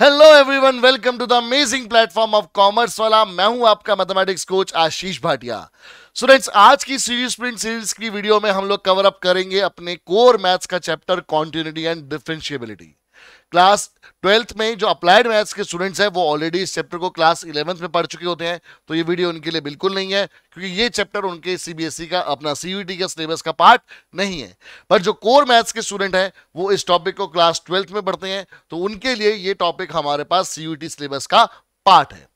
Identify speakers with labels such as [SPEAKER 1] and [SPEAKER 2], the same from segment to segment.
[SPEAKER 1] hello everyone welcome to the amazing platform of commerce वाला मैं हूं आपका mathematics coach Ashish Bhatia students आज की सीरीज प्रिंट सीरीज की वीडियो में हम लोग कवर अप करेंगे अपने कोर मैथ्स का chapter continuity and differentiability class twelfth में जो अप्लाइड मैथ्स के स्टूडेंट्स हैं वो ऑलरेडी इस चैप्टर को क्लास इलेवंथ में पढ़ चुके होते हैं तो ये वीडियो उनके लिए बिल्कुल नहीं है क्योंकि ये चैप्टर उनके सीबीएसई e का अपना सीयूटी का सिलेबस का पार्ट नहीं है पर जो कोर मैथ्स के स्टूडेंट हैं वो इस टॉपिक को क्लास ट्वेल्थ में पढ़ते हैं तो उनके लिए ये टॉपिक हमारे पास सीयूटी सिलेबस का पार्ट है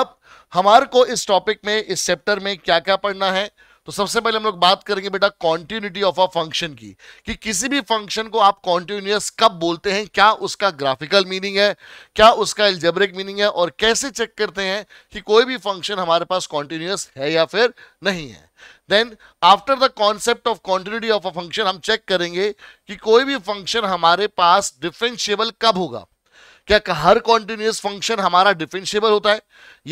[SPEAKER 1] अब हमारे को इस टॉपिक में इस चैप्टर में क्या क्या पढ़ना है तो सबसे पहले हम लोग बात करेंगे बेटा कॉन्टिन्यूटी ऑफ अ फंक्शन की कि किसी भी फंक्शन को आप कॉन्टिन्यूस कब बोलते हैं क्या उसका ग्राफिकल मीनिंग है क्या उसका एल्जेब्रिक मीनिंग है और कैसे चेक करते हैं कि कोई भी फंक्शन हमारे पास कॉन्टिन्यूस है या फिर नहीं है then after the concept of continuity of a function हम चेक करेंगे कि कोई भी फंक्शन हमारे पास डिफेंशियबल कब होगा क्या हर कॉन्टिन्यूस फंक्शन हमारा डिफेंशियबल होता है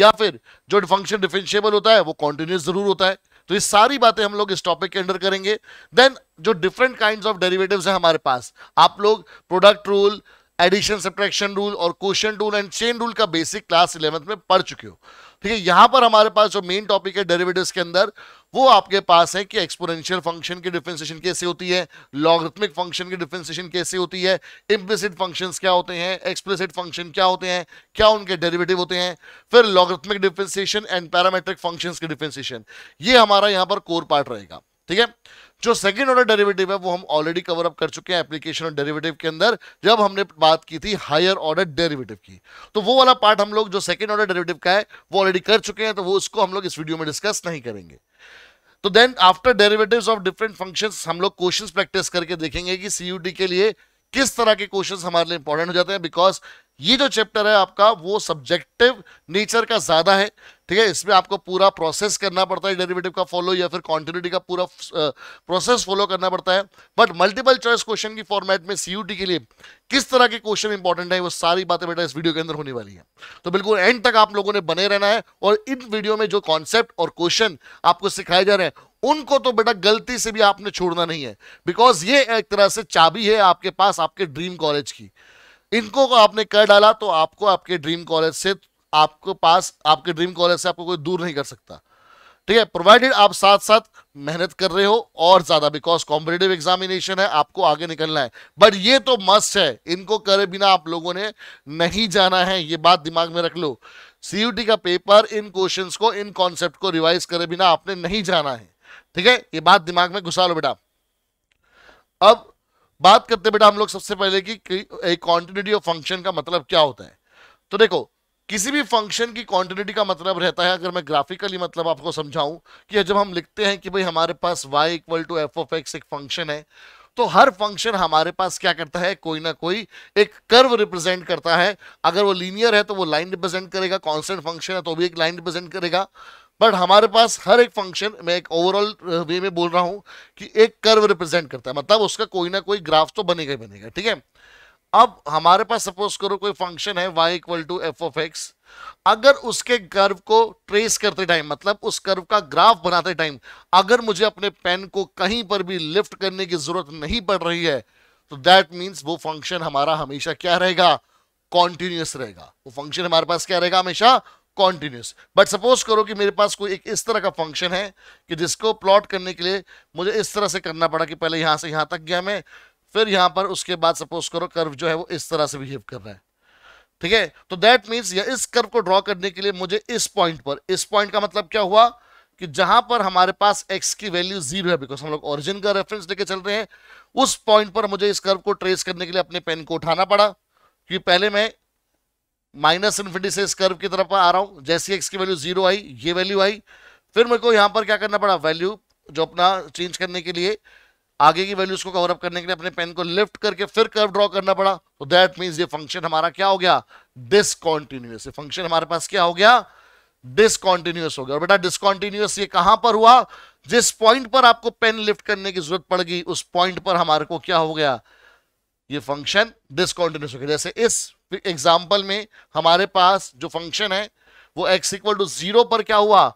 [SPEAKER 1] या फिर जो फंक्शन डिफेंशियबल होता है वो कॉन्टिन्यूस जरूर होता है तो ये सारी बातें हम लोग इस टॉपिक के अंडर करेंगे देन जो डिफरेंट काइंड ऑफ डेरिवेटिव है हमारे पास आप लोग product rule addition subtraction rule और question rule and chain rule का बेसिक क्लास इलेवंथ में पढ़ चुके हो ठीक है यहां पर हमारे पास जो मेन टॉपिक है डेरिवेटिव्स के अंदर वो आपके पास है कि एक्सपोनेंशियल फंक्शन की डिफ्रेंसिएशन कैसे होती है लॉगरिथमिक फंक्शन की डिफ्रेंसिएशन कैसे होती है इम्प्लिसिट फंक्शन क्या होते हैं एक्सप्लिसिट फंक्शन क्या होते हैं क्या उनके डेरिवेटिव होते हैं फिर logarithmic differentiation and parametric function की डिफ्रेंसिएशन ये हमारा यहाँ पर कोर पार्ट रहेगा ठीक है जो सेकंड ऑर्डर डेरिवेटिव है वो हम ऑलरेडी कवर अप कर चुके हैं एप्लीकेशन और डेरिवेटिव के अंदर जब हमने बात की थी हायर ऑर्डर डेरिवेटिव की तो वो वाला पार्ट हम लोग जो सेकंड ऑर्डर डेरिवेटिव का है वो ऑलरेडी कर चुके हैं तो वो उसको हम लोग इस वीडियो में डिस्कस नहीं करेंगे तो then after derivative of different function हम लोग क्वेश्चन प्रैक्टिस करके देखेंगे कि सीयूटी के लिए किस तरह के क्वेश्चन हमारे लिए इंपॉर्टेंट हो जाते हैं बिकॉज ये जो चैप्टर है आपका वो सब्जेक्टिव नेचर का ज्यादा है ठीक है इसमें आपको पूरा प्रोसेस करना पड़ता है डेरिवेटिव का फॉलो या फिर कॉन्टिन्यूटी का पूरा प्रोसेस फॉलो करना पड़ता है बट मल्टीपल चॉइस क्वेश्चन की फॉर्मेट में सीयूटी के लिए किस तरह के क्वेश्चन इंपॉर्टेंट है वो सारी बातें बेटा इस वीडियो के अंदर होने वाली है तो बिल्कुल एंड तक आप लोगों ने बने रहना है और इन वीडियो में जो कॉन्सेप्ट और क्वेश्चन आपको सिखाए जा रहे हैं उनको तो बेटा गलती से भी आपने छोड़ना नहीं है बिकॉज ये एक तरह से चाबी है आपके पास आपके ड्रीम कॉलेज की इनको को आपने कर डाला तो आपको आपके ड्रीम कॉलेज से आपको पास आपके ड्रीम कॉलेज से आपको कोई दूर नहीं कर सकता ठीक है प्रोवाइडेड आप साथ साथ मेहनत कर रहे हो और ज्यादा बिकॉज कॉम्पिटेटिव एग्जामिनेशन है आपको आगे निकलना है बट ये तो मस्ट है इनको करे बिना आप लोगों ने नहीं जाना है ये बात दिमाग में रख लो सीयूटी का पेपर इन क्वेश्चंस को इन कॉन्सेप्ट को रिवाइज करे बिना आपने नहीं जाना है ठीक है ये बात दिमाग में घुसा लो बेटा अब बात करते बेटा हम लोग सबसे पहले की कॉन्टिन्यूटी ऑफ फंक्शन का मतलब क्या होता है तो देखो किसी भी फंक्शन की क्वांटिटी का मतलब रहता है अगर मैं ग्राफिकली मतलब आपको समझाऊं कि जब हम लिखते हैं कि भाई हमारे पास y equal to f of x एक फंक्शन है तो हर फंक्शन हमारे पास क्या करता है कोई ना कोई एक कर्व रिप्रेजेंट करता है अगर वो लीनियर है तो वो लाइन रिप्रेजेंट करेगा कॉन्स्टेंट फंक्शन है तो भी एक लाइन रिप्रेजेंट करेगा बट हमारे पास हर एक फंक्शन मैं एक ओवरऑल वे में बोल रहा हूं कि एक कर्व रिप्रेजेंट करता है मतलब उसका कोई ना कोई ग्राफ तो बनेगा ही बनेगा ठीक है अब हमारे पास सपोज करो कोई फंक्शन है y equal to f of x अगर उसके कर्व को ट्रेस करते टाइम मतलब उस कर्व का ग्राफ बनाते टाइम अगर मुझे अपने पेन को कहीं पर भी लिफ्ट करने की जरूरत नहीं पड़ रही है तो दैट मीन्स वो फंक्शन हमारा हमेशा क्या रहेगा कॉन्टिन्यूस रहेगा वो फंक्शन हमारे पास क्या रहेगा हमेशा कॉन्टिन्यूस बट सपोज करो कि मेरे पास कोई एक इस तरह का फंक्शन है कि जिसको प्लॉट करने के लिए मुझे इस तरह से करना पड़ा कि पहले यहाँ से यहाँ तक गया मैं फिर यहाँ पर उसके बाद सपोज करो कर्व जो है वो इस तरह से बिहेव कर रहा है ठीक है तो दैट मीन्स या इस कर्व को ड्रॉ करने के लिए मुझे इस पॉइंट पर इस पॉइंट का मतलब क्या हुआ कि जहां पर हमारे पास x की वैल्यू जीरो है बिकॉज हम लोग ओरिजिन का रेफरेंस लेके चल रहे हैं उस पॉइंट पर मुझे इस कर्व को ट्रेस करने के लिए अपने पेन को उठाना पड़ा कि पहले मैं माइनस इन्फिनिटी से इस कर्व की तरफ आ रहा हूँ जैसी एक्स की वैल्यू जीरो आई ये वैल्यू आई फिर मेरे को यहाँ पर क्या करना पड़ा वैल्यू जो अपना चेंज करने के लिए आगे की वैल्यूज को कवर अप करने के लिए अपने पेन को लिफ्ट करके फिर कर्व ड्रॉ करना पड़ा तो दैट मीन्स ये फंक्शन हमारा क्या हो गया डिसकॉन्टिन्यूस ये फंक्शन हमारे पास क्या हो गया डिसकॉन्टिन्यूस हो गया और बेटा डिसकॉन्टिन्यूस ये कहां पर हुआ जिस पॉइंट पर आपको पेन लिफ्ट करने की जरूरत पड़ गई उस पॉइंट पर हमारे को क्या हो गया ये फंक्शन डिसकॉन्टिन्यूस हो गया जैसे इस एग्जाम्पल में हमारे पास जो फंक्शन है वो एक्स इक्वल टू जीरो पर क्या हुआ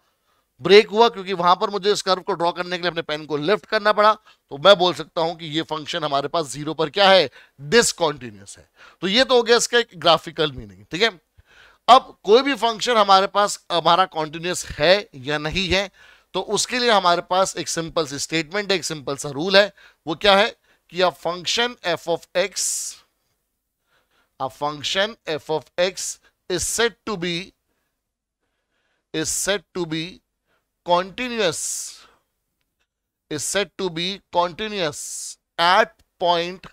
[SPEAKER 1] ब्रेक हुआ क्योंकि वहां पर मुझे इस कर्व को ड्रॉ करने के लिए अपने पेन को लिफ्ट करना पड़ा तो मैं बोल सकता हूं कि ये फंक्शन हमारे पास जीरो पर क्या है डिसकॉन्टिन्यूस है तो ये तो हो गया इसका एक ग्राफिकल मीनिंग ठीक है अब कोई भी फंक्शन हमारे पास हमारा कॉन्टिन्यूस है या नहीं है तो उसके लिए हमारे पास एक सिंपल सी स्टेटमेंट है एक सिंपल सा रूल है वो क्या है कि अब function f of x a function f of x is said to be is said to be continuous is said to be continuous at point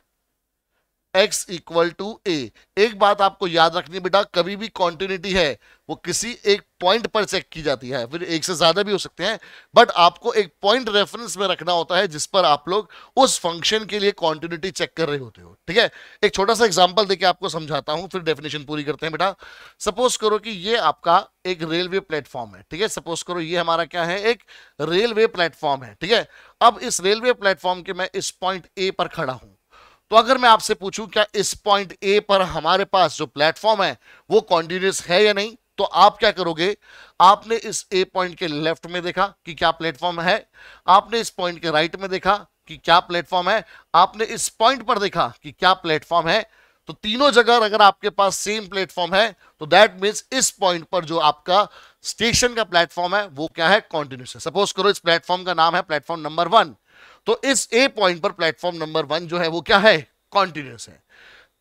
[SPEAKER 1] x equal to a एक बात आपको याद रखनी बेटा कभी भी कॉन्टिन्यूटी है वो किसी एक पॉइंट पर चेक की जाती है फिर एक से ज्यादा भी हो सकते हैं बट आपको एक पॉइंट रेफरेंस में रखना होता है जिस पर आप लोग उस फंक्शन के लिए कॉन्टिन्यूटी चेक कर रहे होते हो ठीक है एक छोटा सा एग्जाम्पल देके आपको समझाता हूँ फिर डेफिनेशन पूरी करते हैं बेटा सपोज करो कि ये आपका एक रेलवे प्लेटफॉर्म है ठीक है सपोज करो ये हमारा क्या है एक रेलवे प्लेटफॉर्म है ठीक है अब इस रेलवे प्लेटफॉर्म के मैं इस पॉइंट ए पर खड़ा हूँ तो अगर मैं आपसे पूछूं क्या इस पॉइंट ए पर हमारे पास जो प्लेटफॉर्म है वो कॉन्टिन्यूस है या नहीं तो आप क्या करोगे आपने इस ए पॉइंट के लेफ्ट में देखा कि क्या प्लेटफॉर्म है आपने इस पॉइंट के राइट में देखा कि क्या प्लेटफॉर्म है आपने इस पॉइंट पर देखा कि क्या प्लेटफॉर्म है तो तीनों जगह अगर आपके पास सेम प्लेटफॉर्म है तो दैट मीन्स इस पॉइंट पर जो आपका स्टेशन का प्लेटफॉर्म है वो क्या है कॉन्टिन्यूस है सपोज करो इस प्लेटफॉर्म का नाम है प्लेटफॉर्म नंबर वन तो इस ए पॉइंट पर प्लेटफॉर्म नंबर वन जो है वो क्या है कॉन्टिन्यूस है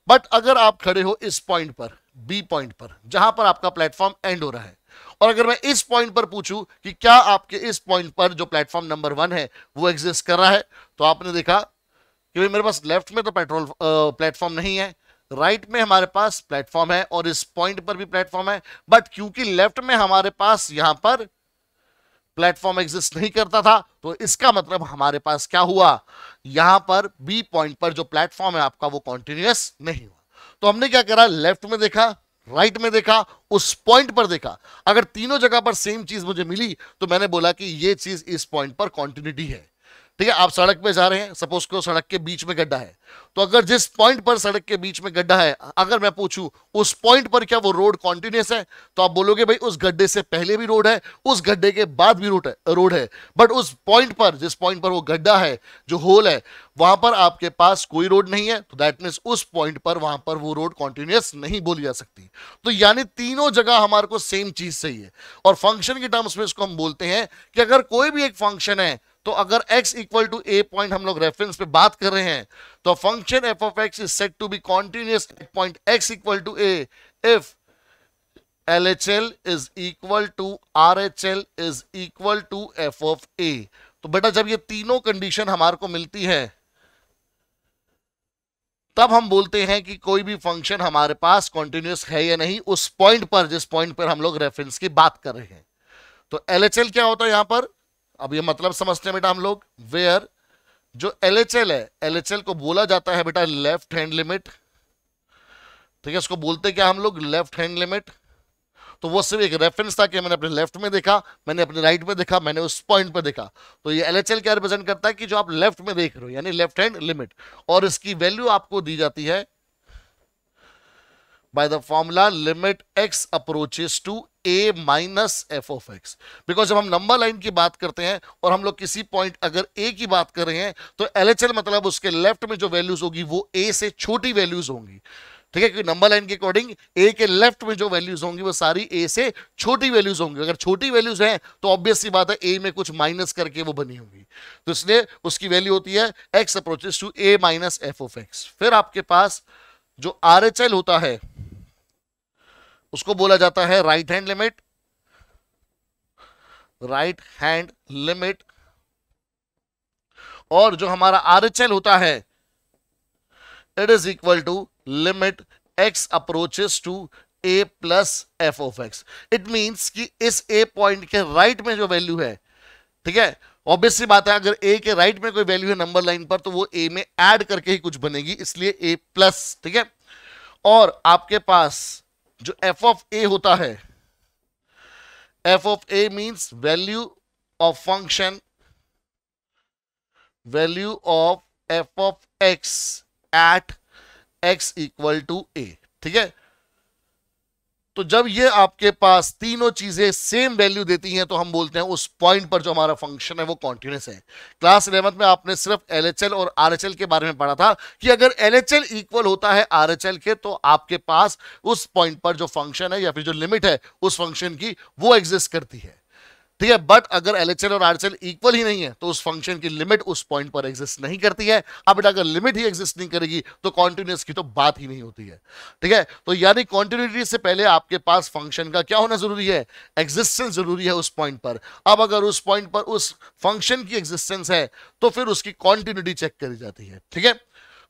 [SPEAKER 1] बट अगर आप खड़े हो इस पॉइंट पर बी पॉइंट पर जहां पर आपका प्लेटफॉर्म एंड हो रहा है और अगर मैं इस पॉइंट पर पूछूं कि क्या आपके इस पॉइंट पर जो प्लेटफॉर्म नंबर वन है वो एग्जिस्ट कर रहा है तो आपने देखा कि मेरे पास लेफ्ट में तो पेट्रोल प्लेटफॉर्म नहीं है राइट right में हमारे पास प्लेटफॉर्म है और इस पॉइंट पर भी प्लेटफॉर्म है बट क्योंकि लेफ्ट में हमारे पास यहां पर प्लेटफॉर्म एग्जिस्ट नहीं करता था तो इसका मतलब हमारे पास क्या हुआ यहां पर बी पॉइंट पर जो प्लेटफॉर्म है आपका वो कॉन्टिन्यूस नहीं हुआ तो हमने क्या करा लेफ्ट में देखा राइट right में देखा उस पॉइंट पर देखा अगर तीनों जगह पर सेम चीज मुझे मिली तो मैंने बोला कि ये चीज इस पॉइंट पर कॉन्टिन्यूटी है ठीक है आप सड़क पे जा रहे हैं सपोज को सड़क के बीच में गड्ढा है तो अगर जिस पॉइंट पर सड़क के बीच में गड्ढा है अगर मैं पूछूं उस पॉइंट पर क्या वो रोड कॉन्टिन्यूस है तो आप बोलोगे भाई उस गड्ढे से पहले भी रोड है उस गड्ढे के बाद भी रोड है रोड है बट उस पॉइंट पर जिस पॉइंट पर वो गड्ढा है जो होल है वहां पर आपके पास कोई रोड नहीं है तो दैट मीन्स उस पॉइंट पर वहां पर वो रोड कॉन्टिन्यूस नहीं बोली जा सकती तो यानी तीनों जगह हमारे को सेम चीज सही है और फंक्शन के टर्म्स में इसको हम बोलते हैं कि अगर कोई भी एक फंक्शन है तो अगर x equal to a point हम लोग रेफरेंस पे बात कर रहे हैं तो function f of x is set to be continuous at point x equal to L is equal to R H L is equal to f of a तो बेटा जब ये तीनों कंडीशन हमारे को मिलती है तब हम बोलते हैं कि कोई भी फंक्शन हमारे पास कॉन्टिन्यूस है या नहीं उस पॉइंट पर जिस पॉइंट पर हम लोग रेफरेंस की बात कर रहे हैं तो एल क्या होता है यहां पर अब ये मतलब समझते हैं बेटा हम लोग वेयर जो एल है एल को बोला जाता है बेटा लेफ्ट हैंड लिमिट ठीक है इसको बोलते क्या हम लोग लेफ्ट हैंड लिमिट तो वो सिर्फ एक रेफरेंस था कि मैंने अपने लेफ्ट में देखा मैंने अपने राइट में देखा मैंने उस पॉइंट पे देखा तो ये एल क्या रिप्रेजेंट करता है कि जो आप लेफ्ट में देख रहे हो यानी लेफ्ट हैंड लिमिट और इसकी वैल्यू आपको दी जाती है by the formula limit x approaches to a minus f of x because जब हम नंबर लाइन की बात करते हैं और हम लोग किसी पॉइंट अगर ए की बात कर रहे हैं तो एल एच एल मतलब उसके लेफ्ट में जो वैल्यूज होगी वो ए से छोटी वैल्यूज होंगी ठीक है नंबर लाइन के अकॉर्डिंग ए के लेफ्ट में जो वैल्यूज होंगी वो सारी ए से छोटी वैल्यूज होंगी अगर छोटी वैल्यूज हैं तो ऑब्वियस सी बात है ए में कुछ माइनस करके वो बनी होगी तो इसलिए उसकी वैल्यू होती है x approaches to a minus f of x फिर आपके पास जो आर होता है उसको बोला जाता है right hand limit right hand limit और जो हमारा आर एच एल होता है it is equal to limit x approaches to a plus f of x it means कि इस ए पॉइंट के राइट right में जो वैल्यू है ठीक है ऑब्वियसली बात है अगर ए के राइट right में कोई वैल्यू है नंबर लाइन पर तो वो ए में ऐड करके ही कुछ बनेगी इसलिए ए प्लस ठीक है और आपके पास जो एफ ऑफ ए होता है f of a means value of function value of f of x at x equal to a ठीक है तो जब ये आपके पास तीनों चीजें सेम वैल्यू देती हैं तो हम बोलते हैं उस पॉइंट पर जो हमारा फंक्शन है वो कॉन्टिन्यूस है क्लास इलेवंथ में आपने सिर्फ एल और आर के बारे में पढ़ा था कि अगर एल इक्वल होता है आर के तो आपके पास उस पॉइंट पर जो फंक्शन है या फिर जो लिमिट है उस फंक्शन की वो एग्जिस्ट करती है ठीक है बट अगर एलएचएल और आरएचएल इक्वल ही नहीं है तो उस फंक्शन की लिमिट उस पॉइंट पर एग्जिस्ट नहीं करती है अब अगर लिमिट ही एग्जिस्ट नहीं करेगी तो कॉन्टिन्यूस की तो बात ही नहीं होती है ठीक है तो यानी कॉन्टिन्यूटी से पहले आपके पास फंक्शन का क्या होना जरूरी है एग्जिस्टेंस जरूरी है उस पॉइंट पर अब अगर उस पॉइंट पर उस फंक्शन की एग्जिस्टेंस है तो फिर उसकी कॉन्टिन्यूटी चेक करी जाती है ठीक है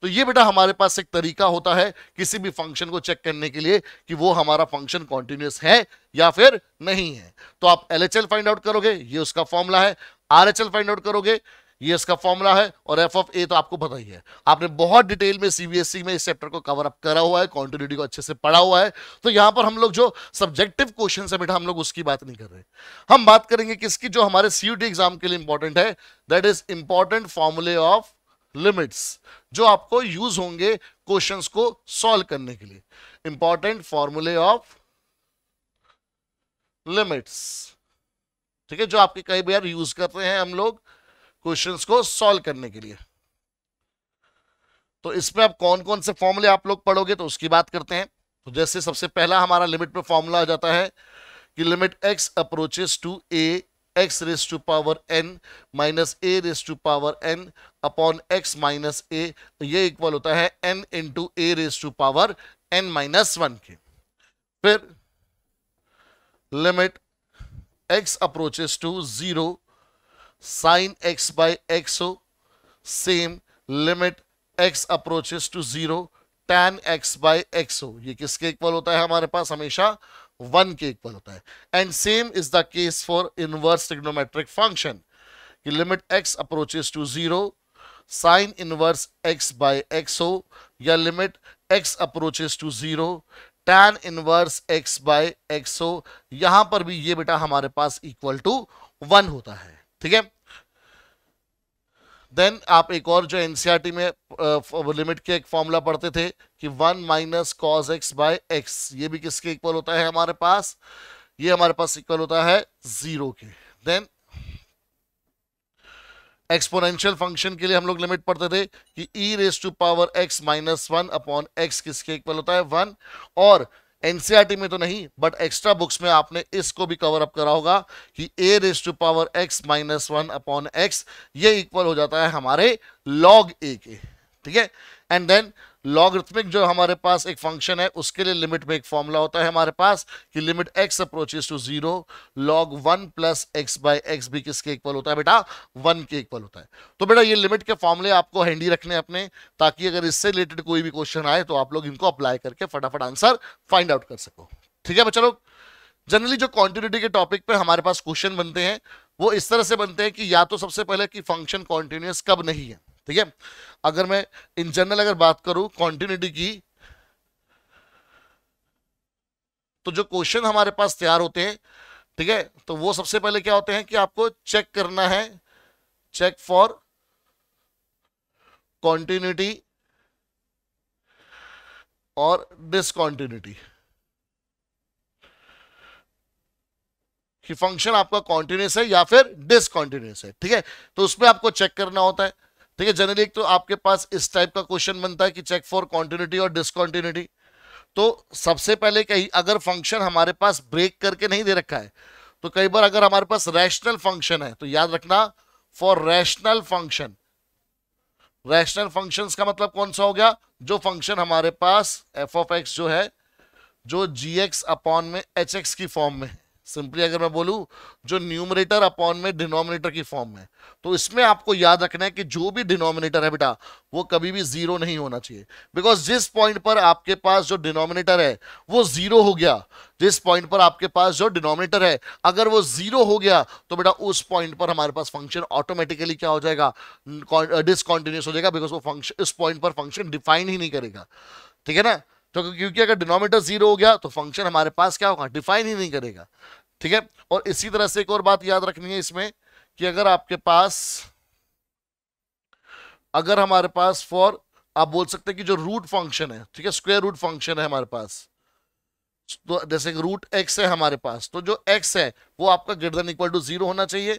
[SPEAKER 1] तो ये बेटा हमारे पास एक तरीका होता है किसी भी फंक्शन को चेक करने के लिए कि वो हमारा फंक्शन कॉन्टिन्यूस है या फिर नहीं है तो आप एल फाइंड आउट करोगे ये उसका फॉर्मूला है आर फाइंड आउट करोगे ये इसका फॉर्मूला है और एफ ऑफ ए तो आपको पता ही है आपने बहुत डिटेल में सीबीएसई e में इस चैप्टर को कवर अप करा हुआ है कॉन्टिन्यूटी को अच्छे से पढ़ा हुआ है तो यहां पर हम लोग जो सब्जेक्टिव क्वेश्चन है बेटा हम लोग उसकी बात नहीं कर रहे हम बात करेंगे किसकी जो हमारे सीयूटी एग्जाम के लिए इंपॉर्टेंट है दैट इज इंपॉर्टेंट फॉर्मुले ऑफ लिमिट्स जो आपको यूज होंगे क्वेश्चंस को सॉल्व करने के लिए इंपॉर्टेंट फॉर्मूले ऑफ लिमिट्स ठीक है जो आपके कई बार यूज कर रहे हैं हम लोग क्वेश्चंस को सॉल्व करने के लिए तो इसमें आप कौन कौन से फॉर्मूले आप लोग पढ़ोगे तो उसकी बात करते हैं तो जैसे सबसे पहला हमारा लिमिट पर फॉर्मूला आ जाता है कि limit x approaches to a x raised to power n minus a raise to power n upon x minus a तो ये इक्वल होता है n into a raise to power n minus one के फिर limit x approaches to zero sine x by x हो same limit x approaches to zero tan x by x हो ये किसके इक्वल होता है हमारे पास हमेशा वन के इक्वल होता है and same is the case for inverse trigonometric function कि limit x approaches to zero sine inverse x by x हो या limit x approaches to zero tan inverse x by x हो यहां पर भी ये बेटा हमारे पास इक्वल टू वन होता है ठीक है देन आप एक और जो एनसीआरटी e में लिमिट के एक फॉर्मूला पढ़ते थे कि one minus cos x by x ये भी किसके इक्वल होता है हमारे पास ये हमारे पास इक्वल होता है जीरो के देन एक्सपोनेंशियल फंक्शन के लिए हम लोग लिमिट पढ़ते थे कि e raise to power x minus one upon x किसके इक्वल होता है वन और एनसीईआरटी में तो नहीं बट एक्स्ट्रा बुक्स में आपने इसको भी कवर अप करा होगा कि a raise to power x minus one upon x ये इक्वल हो जाता है हमारे लॉग ए के ठीक है एंड देन लॉगरिथमिक जो हमारे पास एक फंक्शन है उसके लिए लिमिट में एक फॉर्मूला होता है हमारे पास कि limit x approaches to zero log one plus x by x भी किसके इक्वल होता है बेटा वन के इक्वल होता है तो बेटा ये लिमिट के फॉर्मूले आपको हैंडी रखने अपने ताकि अगर इससे रिलेटेड कोई भी क्वेश्चन आए तो आप लोग इनको अप्लाई करके फटाफट आंसर फाइंड आउट कर सको ठीक है बच्चा जनरली जो कॉन्टिन्यूटी के टॉपिक पर हमारे पास क्वेश्चन बनते हैं वो इस तरह से बनते हैं कि या तो सबसे पहले कि फंक्शन कॉन्टिन्यूस कब नहीं है ठीक है अगर मैं इन जनरल अगर बात करूं कॉन्टिन्यूटी की तो जो क्वेश्चन हमारे पास तैयार होते हैं ठीक है तो वो सबसे पहले क्या होते हैं कि आपको चेक करना है चेक फॉर कॉन्टिन्यूटी और डिसकॉन्टिन्यूटी कि फंक्शन आपका कॉन्टिन्यूस है या फिर डिसकॉन्टिन्यूस है ठीक है तो उसमें आपको चेक करना होता है ठीक है जनरली एक तो आपके पास इस टाइप का क्वेश्चन बनता है कि चेक फॉर कॉन्टिन्यूटी और डिसकॉन्टिन्यूटी तो सबसे पहले कहीं अगर फंक्शन हमारे पास ब्रेक करके नहीं दे रखा है तो कई बार अगर हमारे पास रैशनल फंक्शन है तो याद रखना for rational function rational functions का मतलब कौन सा हो गया जो फंक्शन हमारे पास एफ ऑफ एक्स जो है जो जी एक्स अपॉन में एच एक्स की फॉर्म में है सिंपली अगर मैं बोलूं जो न्यूमरेटर अपॉन में डिनोमिनेटर की फॉर्म में तो इसमें आपको याद रखना है कि जो भी डिनोमिनेटर है बेटा वो कभी भी जीरो नहीं होना चाहिए बिकॉज जिस पॉइंट पर आपके पास जो डिनोमिनेटर है वो जीरो हो गया जिस पॉइंट पर आपके पास जो डिनोमिनेटर है अगर वो जीरो हो गया तो बेटा उस पॉइंट पर हमारे पास फंक्शन ऑटोमेटिकली क्या हो जाएगा डिसकॉन्टिन्यूस हो जाएगा बिकॉज वो फंक्शन इस पॉइंट पर फंक्शन डिफाइन ही नहीं करेगा ठीक है ना तो क्योंकि अगर डिनोमीटर जीरो हो गया तो फंक्शन हमारे पास क्या होगा डिफाइन ही नहीं करेगा ठीक है और इसी तरह से एक और बात याद रखनी है इसमें कि अगर आपके पास अगर हमारे पास फॉर आप बोल सकते हैं कि जो रूट फंक्शन है ठीक है स्क्वेयर रूट फंक्शन है हमारे पास तो जैसे रूट एक्स है हमारे पास तो जो एक्स है वो आपका ग्रेटर इक्वल टू जीरो होना चाहिए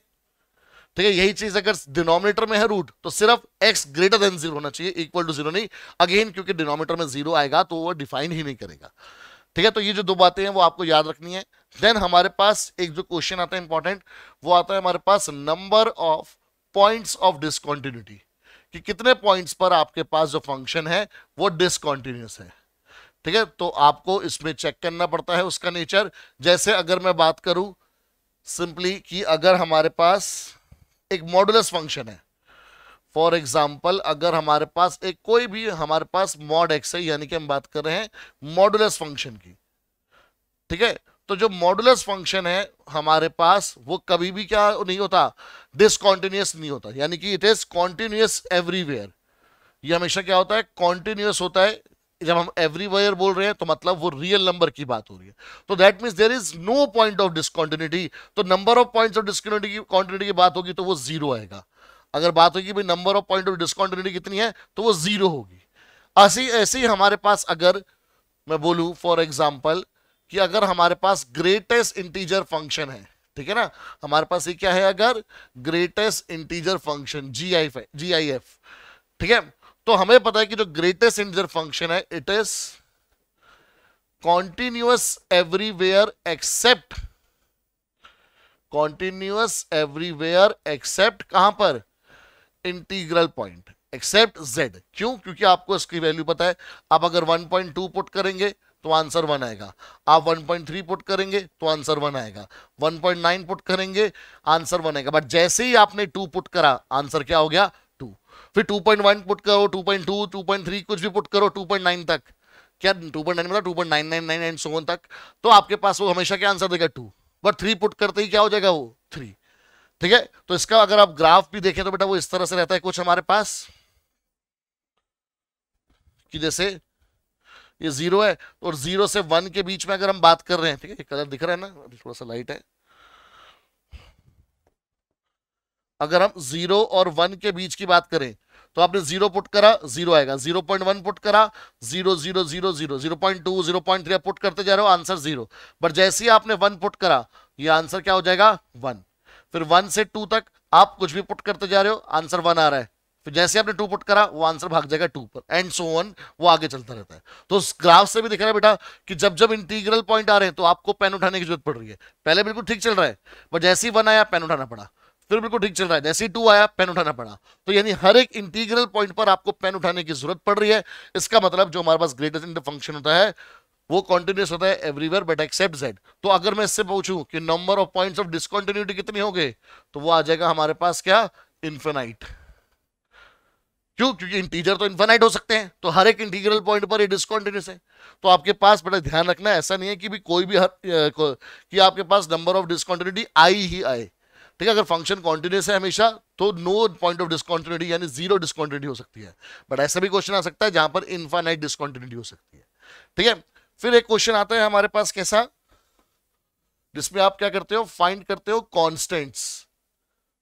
[SPEAKER 1] ठीक तो है यही चीज अगर डिनोमिनेटर में है रूट तो सिर्फ एक्स ग्रेटर देन जीरो होना चाहिए इक्वल टू जीरो नहीं अगेन क्योंकि डिनोमिनेटर में जीरो आएगा तो वो डिफाइन ही नहीं करेगा ठीक है तो ये जो दो बातें हैं वो आपको याद रखनी है देन हमारे पास एक जो क्वेश्चन आता है इंपॉर्टेंट वो आता है हमारे पास number of points of discontinuity कि कितने पॉइंट्स पर आपके पास जो फंक्शन है वो डिसकॉन्टिन्यूस है ठीक है तो आपको इसमें चेक करना पड़ता है उसका नेचर जैसे अगर मैं बात करूं सिंपली कि अगर हमारे पास एक मॉडुलस फंक्शन है फॉर एग्जाम्पल अगर हमारे पास एक कोई भी हमारे पास मॉड एक्स है यानी कि हम बात कर रहे हैं मॉडुलस फंक्शन की ठीक है तो जो मॉडुलस फंक्शन है हमारे पास वो कभी भी क्या नहीं होता डिसकॉन्टिन्यूस नहीं होता यानी कि इट इज कॉन्टिन्यूस एवरीवेयर ये हमेशा क्या होता है कॉन्टिन्यूस होता है जब हम एवरीवेयर बोल रहे हैं तो मतलब वो रियल नंबर की बात हो रही है तो that mean there is no point of discontinuity तो number of point of discontinuity की बात होगी तो वो जीरो आएगा अगर बात होगी भाई number of point of discontinuity कितनी है तो वो जीरो होगी ऐसे ऐसे ही हमारे पास अगर मैं बोलूँ फॉर एग्जाम्पल कि अगर हमारे पास ग्रेटेस्ट इंटीजर फंक्शन है ठीक है ना हमारे पास ये क्या है अगर greatest integer function G I G I F ठीक है तो हमें पता है कि जो ग्रेटेस्ट इंटीजर फंक्शन है it is continuous everywhere except continuous everywhere except कहां पर इंटीग्रल पॉइंट एक्सेप्ट जेड क्यों क्योंकि आपको इसकी वैल्यू पता है आप अगर 1.2 पुट करेंगे तो आंसर वन आएगा आप 1.3 पुट करेंगे तो आंसर वन आएगा 1.9 पुट करेंगे आंसर वन आएगा बट जैसे ही आपने टू पुट करा आंसर क्या हो गया फिर 2.1 पुट करो 2.2 2.3 कुछ भी पुट करो 2.9 तक क्या 2.9 नाइन टू पॉइंट सोन तक तो आपके पास वो हमेशा क्या आंसर देगा टू बट थ्री पुट करते ही क्या हो जाएगा वो थ्री ठीक है तो इसका अगर आप ग्राफ भी देखें तो बेटा वो इस तरह से रहता है कुछ हमारे पास कि जैसे ये जीरो है और जीरो से वन के बीच में अगर हम बात कर रहे हैं ठीक है कलर दिख रहा है ना थोड़ा सा लाइट है अगर हम जीरो और वन के बीच की बात करें तो आपने जीरो पुट करा जीरो आएगा जीरो पॉइंट वन पुट करा zero zero zero zero zero point two zero point three put करते जा रहे हो आंसर जीरो बट जैसे ही आपने वन पुट करा ये आंसर क्या हो जाएगा वन फिर वन से टू तक आप कुछ भी पुट करते जा रहे हो आंसर वन आ रहा है फिर जैसे आपने टू पुट करा वो आंसर भाग जाएगा टू पर एंड सो वन वो आगे चलता रहता है तो उस ग्राफ से भी दिख रहा है बेटा कि जब जब इंटीग्रल पॉइंट आ रहे हैं तो आपको पेन उठाने की जरूरत पड़ रही है पहले बिल्कुल ठीक चल रहा है बट जैसे ही वन आया पेन उठाना पड़ा फिर बिल्कुल ठीक चल रहा है जैसे ही टू आया पेन उठाना पड़ा तो यानी हर एक इंटीग्रल पॉइंट पर आपको पेन उठाने की जरूरत पड़ रही है इसका मतलब जो हमारे पास ग्रेटर इन फंक्शन होता है वो कॉन्टिन्यूस होता है एवरीवेयर बट एक्सेप्ट जेड तो अगर मैं इससे पूछूं कि number of points of discontinuity कितनी हो गए तो वो आ जाएगा हमारे पास क्या इन्फेनाइट क्यों क्योंकि इंटीजर तो इन्फेनाइट हो सकते हैं तो हर एक इंटीग्रल पॉइंट पर ये डिस्कॉन्टिन्यूस है तो आपके पास बड़ा ध्यान रखना ऐसा नहीं है कि भी कोई भी हर, कि आपके पास नंबर ऑफ डिस्कॉन्टिन्यूटी आई ही आए ठीक है अगर फंक्शन कॉन्टिन्यूस है हमेशा तो नो पॉइंट ऑफ डिस्कॉन्टिन्यूटी यानी जीरो डिस्कॉन्टिन्यूटी हो सकती है बट ऐसा भी क्वेश्चन आ सकता है जहां पर इन्फानाइट डिस्कॉन्टिन्यूटी हो सकती है ठीक है फिर एक क्वेश्चन आता है हमारे पास कैसा जिसमें आप क्या करते हो फाइंड करते हो कॉन्स्टेंट्स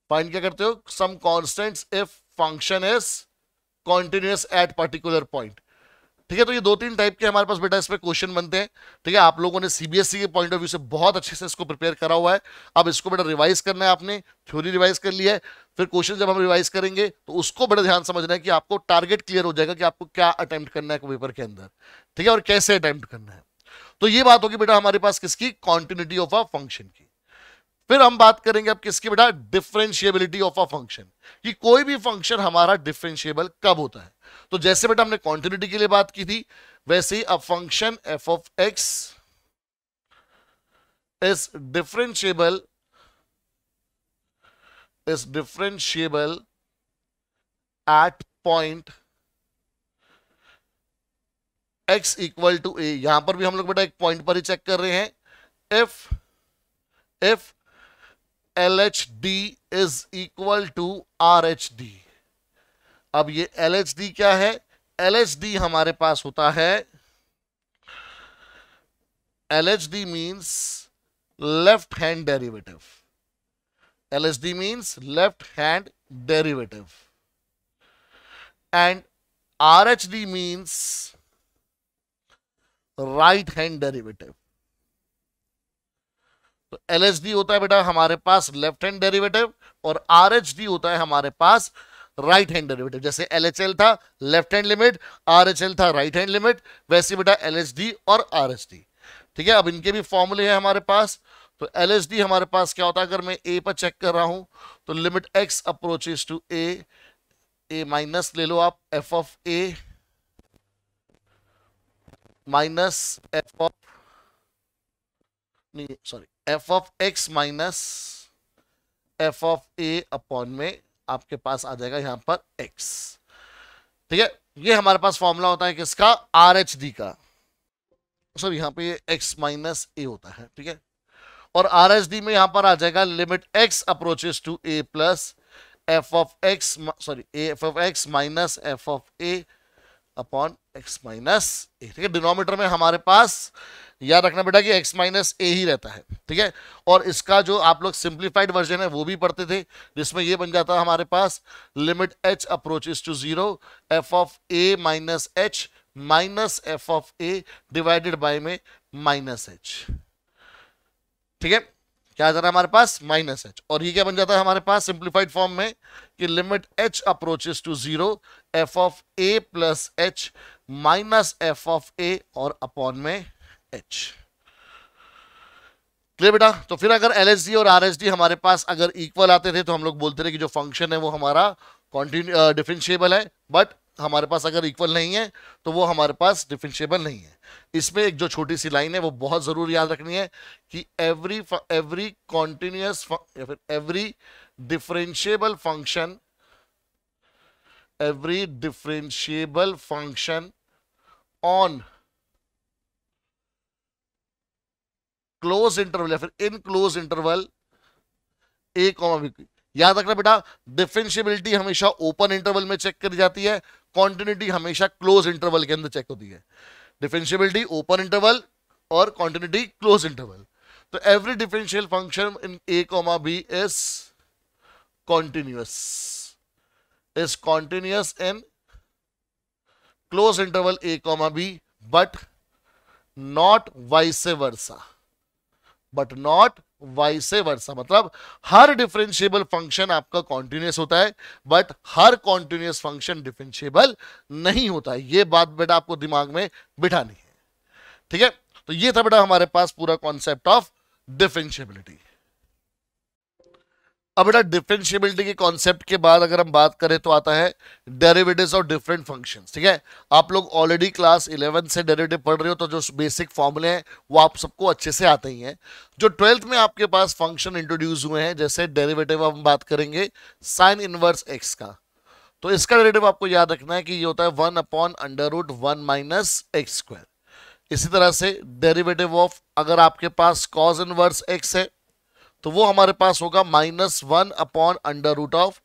[SPEAKER 1] फाइंड क्या करते हो some constants if function is continuous at particular point ठीक है तो ये दो तीन टाइप के हमारे पास बेटा इस पर क्वेश्चन बनते हैं ठीक है आप लोगों ने सीबीएसई e के पॉइंट ऑफ व्यू से बहुत अच्छे से इसको प्रिपेयर करा हुआ है अब इसको बेटा रिवाइज करना है आपने थ्योरी रिवाइज कर लिया है फिर क्वेश्चन जब हम रिवाइज करेंगे तो उसको बड़ा ध्यान समझना है कि आपको टारगेट क्लियर हो जाएगा कि आपको क्या अटैम्प्ट करना है पेपर के अंदर ठीक है और कैसे अटैम्प्ट करना है तो ये बात होगी बेटा हमारे पास किसकी कॉन्टिन्यूटी ऑफ अ फंक्शन की फिर हम बात करेंगे अब किसकी बेटा डिफरेंशियबिलिटी ऑफ अ फंक्शन कि कोई भी फंक्शन हमारा डिफरेंशियबल कब होता है तो जैसे बेटा हमने कॉन्टिन्यूटी के लिए बात की थी वैसे ही a function f of x is differentiable is differentiable at point x equal to a यहां पर भी हम लोग बेटा एक पॉइंट पर ही चेक कर रहे हैं f f L H D is equal to R H D अब ये एल एच डी क्या है एल एच डी हमारे पास होता है L H D means left hand derivative L H D means left hand derivative and R H D means right hand derivative तो L होता है बेटा हमारे पास लेफ्ट हैंड डेरिवेटिव और आर होता है हमारे पास राइट हैंड डेरिवेटिव जैसे एल था लेफ्ट हैंड लिमिट आर था राइट हैंड लिमिट वैसे बेटा एल और आर ठीक है अब इनके भी फॉर्मूले हैं हमारे पास तो एल हमारे पास क्या होता है अगर मैं ए पर चेक कर रहा हूं तो limit x approaches to a a minus ले लो आप f of a minus f of नहीं sorry f of x minus f of a upon में आपके पास आ जाएगा यहां पर एक्स ठीक है ये हमारे पास फॉर्मूला होता है किसका आर एच डी का सर यहां पे एक्स माइनस ए होता है ठीक है और आर एच डी में यहां पर आ जाएगा limit x approaches to a plus f of x sorry f of x minus f of a upon x minus a ठीक है डिनोमीटर में हमारे पास याद रखना बेटा कि x माइनस ए ही रहता है ठीक है और इसका जो आप लोग सिंप्लीफाइड वर्जन है वो भी पढ़ते थे जिसमें ये बन जाता हमारे पास limit h approach to zero f of a minus h minus f of a divided by में माइनस एच ठीक है क्या आ जा रहा है हमारे पास माइनस एच और ये क्या बन जाता है हमारे पास सिंप्लीफाइड फॉर्म में कि limit h approaches to zero f of a plus h minus f of a और अपॉन में एच क्लियर बेटा तो फिर अगर एल और आर हमारे पास अगर इक्वल आते थे तो हम लोग बोलते थे कि जो फंक्शन है वो हमारा कॉन्टिन्यू डिफरेंशिएबल है बट हमारे पास अगर इक्वल नहीं है तो वो हमारे पास डिफरेंशिएबल नहीं है इसमें एक जो छोटी सी लाइन है वो बहुत ज़रूर याद रखनी है कि एवरी एवरी कॉन्टिन्यूस या फिर every differentiable function every differentiable function on close interval या फिर in close interval a comma b याद रखना बेटा डिफरेंशियबिलिटी हमेशा ओपन इंटरवल में चेक करी जाती है कॉन्टिन्यूटी हमेशा क्लोज इंटरवल के अंदर चेक होती है डिफरेंशियबिलिटी ओपन इंटरवल और कॉन्टिन्यूटी क्लोज इंटरवल तो every differential function in a comma b is continuous is continuous in close interval a comma b but not vice versa but not vice versa मतलब हर differentiable function आपका continuous होता है but हर continuous function differentiable नहीं होता है ये बात बेटा आपको दिमाग में बिठानी है ठीक है तो ये था बेटा हमारे पास पूरा कॉन्सेप्ट ऑफ डिफरेंशियबिलिटी अब बेटा डिफ्रेंशियबिलिटी के कॉन्सेप्ट के बाद अगर हम बात करें तो आता है डेरिवेटिव्स ऑफ डिफरेंट फंक्शंस ठीक है आप लोग ऑलरेडी क्लास 11 से डेरिवेटिव पढ़ रहे हो तो जो बेसिक फॉर्मूले हैं वो आप सबको अच्छे से आते ही हैं जो ट्वेल्थ में आपके पास फंक्शन इंट्रोड्यूस हुए हैं जैसे डेरेवेटिव हम बात करेंगे साइन इनवर्स एक्स का तो इसका डेरेटिव आपको याद रखना है कि ये होता है one upon under root one minus x square इसी तरह से डेरिवेटिव ऑफ अगर आपके पास कॉज इनवर्स एक्स है तो वो हमारे पास होगा minus one upon under root of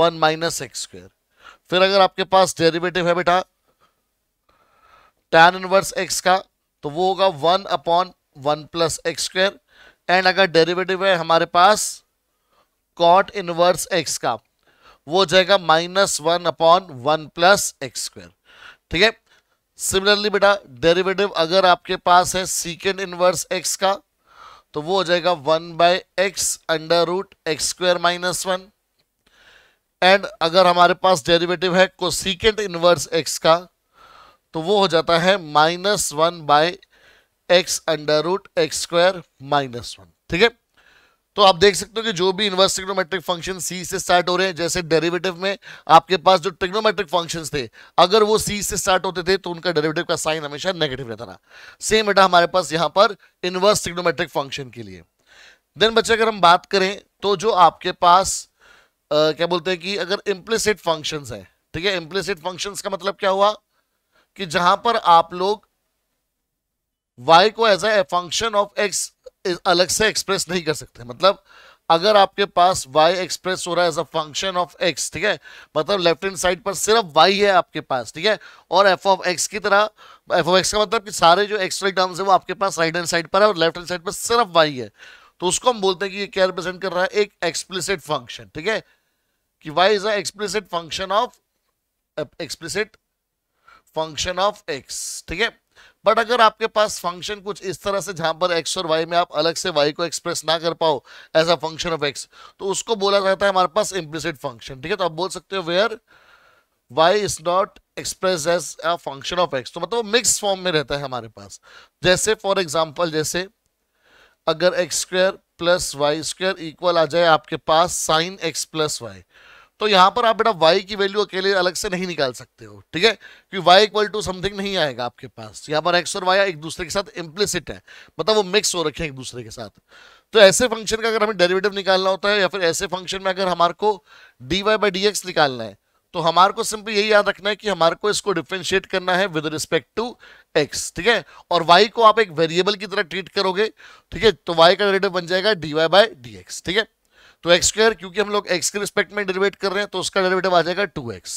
[SPEAKER 1] one minus x square फिर अगर आपके पास डेरिवेटिव है बेटा टैन इनवर्स एक्स का तो वो होगा one upon one plus x square and अगर डेरिवेटिव है हमारे पास कॉट इनवर्स एक्स का वो हो जाएगा minus one upon one plus x square ठीक है सिमिलरली बेटा डेरिवेटिव अगर आपके पास है सीकेंड इनवर्स एक्स का तो वो हो जाएगा one by x under root x square minus one and अगर हमारे पास डेरिवेटिव है कोसिकेंट इनवर्स एक्स का तो वो हो जाता है minus one by x under root x square minus one ठीक है तो आप देख सकते हो कि जो भी इनवर्स ट्रिग्नोमेट्रिक फंक्शन सी से स्टार्ट हो रहे हैं जैसे डेरिवेटिव में आपके पास जो ट्रिग्नोमेट्रिक फंक्शंस थे अगर वो सी से स्टार्ट होते थे तो उनका डेरिवेटिव का साइन हमेशा नेगेटिव रहता था सेम बेटा हमारे पास यहां पर इनवर्स ट्रिग्नोमेट्रिक फंक्शन के लिए देन बच्चे अगर हम बात करें तो जो आपके पास आ, क्या बोलते हैं कि अगर इम्प्लिसिट फंक्शन है ठीक है इम्प्लिसिट फंक्शन का मतलब क्या हुआ कि जहां पर आप लोग y को as a function of x अलग से एक्सप्रेस नहीं कर सकते मतलब अगर आपके पास y एक्सप्रेस हो रहा है as a function of x ठीक है मतलब लेफ्ट हैंड साइड पर सिर्फ y है आपके पास ठीक है और एफ ऑफ एक्स की तरह एफ ऑफ एक्स का मतलब कि सारे जो एक्सट्रल टर्म्स है वो आपके पास राइट हैंड साइड पर है और लेफ्ट हैंड साइड पर सिर्फ y है तो उसको हम बोलते हैं कि ये क्या रिप्रेजेंट कर रहा है एक एक्सप्लिसिट फंक्शन ठीक है कि y is a explicit function of explicit function of x ठीक है बट अगर आपके पास फंक्शन कुछ इस तरह से जहां पर एक्स और वाई में आप अलग से वाई को एक्सप्रेस ना कर पाओ as a function of x तो उसको बोला जाता है हमारे पास इम्प्लिसिट फंक्शन ठीक है तो आप बोल सकते हो where y is not express as a function of x तो मतलब मिक्स फॉर्म में रहता है हमारे पास जैसे फॉर एग्जाम्पल जैसे अगर x square plus y square equal आ जाए आपके पास साइन एक्स प्लस वाई तो यहाँ पर आप बेटा वाई की वैल्यू अकेले अलग से नहीं निकाल सकते हो ठीक है क्योंकि वाई इक्वल टू समथिंग नहीं आएगा आपके पास यहाँ पर एक्स और वाई एक दूसरे के साथ इम्प्लिसिट है मतलब वो मिक्स हो रखे हैं एक दूसरे के साथ तो ऐसे फंक्शन का अगर हमें डेरिवेटिव निकालना होता है या फिर ऐसे फंक्शन में अगर हमारे को d y by d x निकालना है तो हमारे को सिंपल यही याद रखना है कि हमारे को इसको डिफ्रेंशिएट करना है विद रिस्पेक्ट टू एक्स ठीक है और वाई को आप एक वेरिएबल की तरह ट्रीट करोगे ठीक है तो वाई का डेरिवेटिव बन जाएगा d y by d x ठीक है तो एक्स स्क्र क्योंकि हम लोग एक्स के रिस्पेक्ट में डेरिवेट कर रहे हैं तो उसका डेरिवेटिव आ जाएगा टू एक्स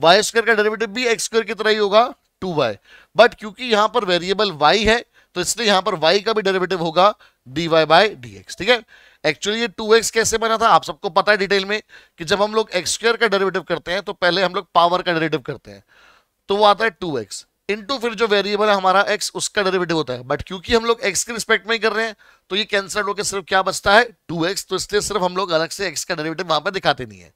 [SPEAKER 1] वाई स्क्र का डेरिवेटिव भी एक्स स्क्र की तरह ही होगा टू वाई बट क्योंकि यहां पर वेरिएबल वाई है तो इसलिए यहाँ पर वाई का भी डेरिवेटिव होगा d y by d x ठीक है एक्चुअली ये टू एक्स कैसे बना था आप सबको पता है डिटेल में कि जब हम लोग एक्स स्क्र का डेरिवेटिव करते हैं तो पहले हम लोग पावर का डेरिवेटिव करते हैं तो वो आता है टू एक्स इनटू फिर जो वेरिएबल है हमारा एक्स उसका डेरिवेटिव होता है बट क्योंकि हम लोग एक्स के रिस्पेक्ट में ही कर रहे हैं तो ये कैंसल होकर सिर्फ क्या बचता है टू एक्स तो इसलिए सिर्फ हम लोग अलग से एक्स का डेरिवेटिव वहां पर दिखाते नहीं है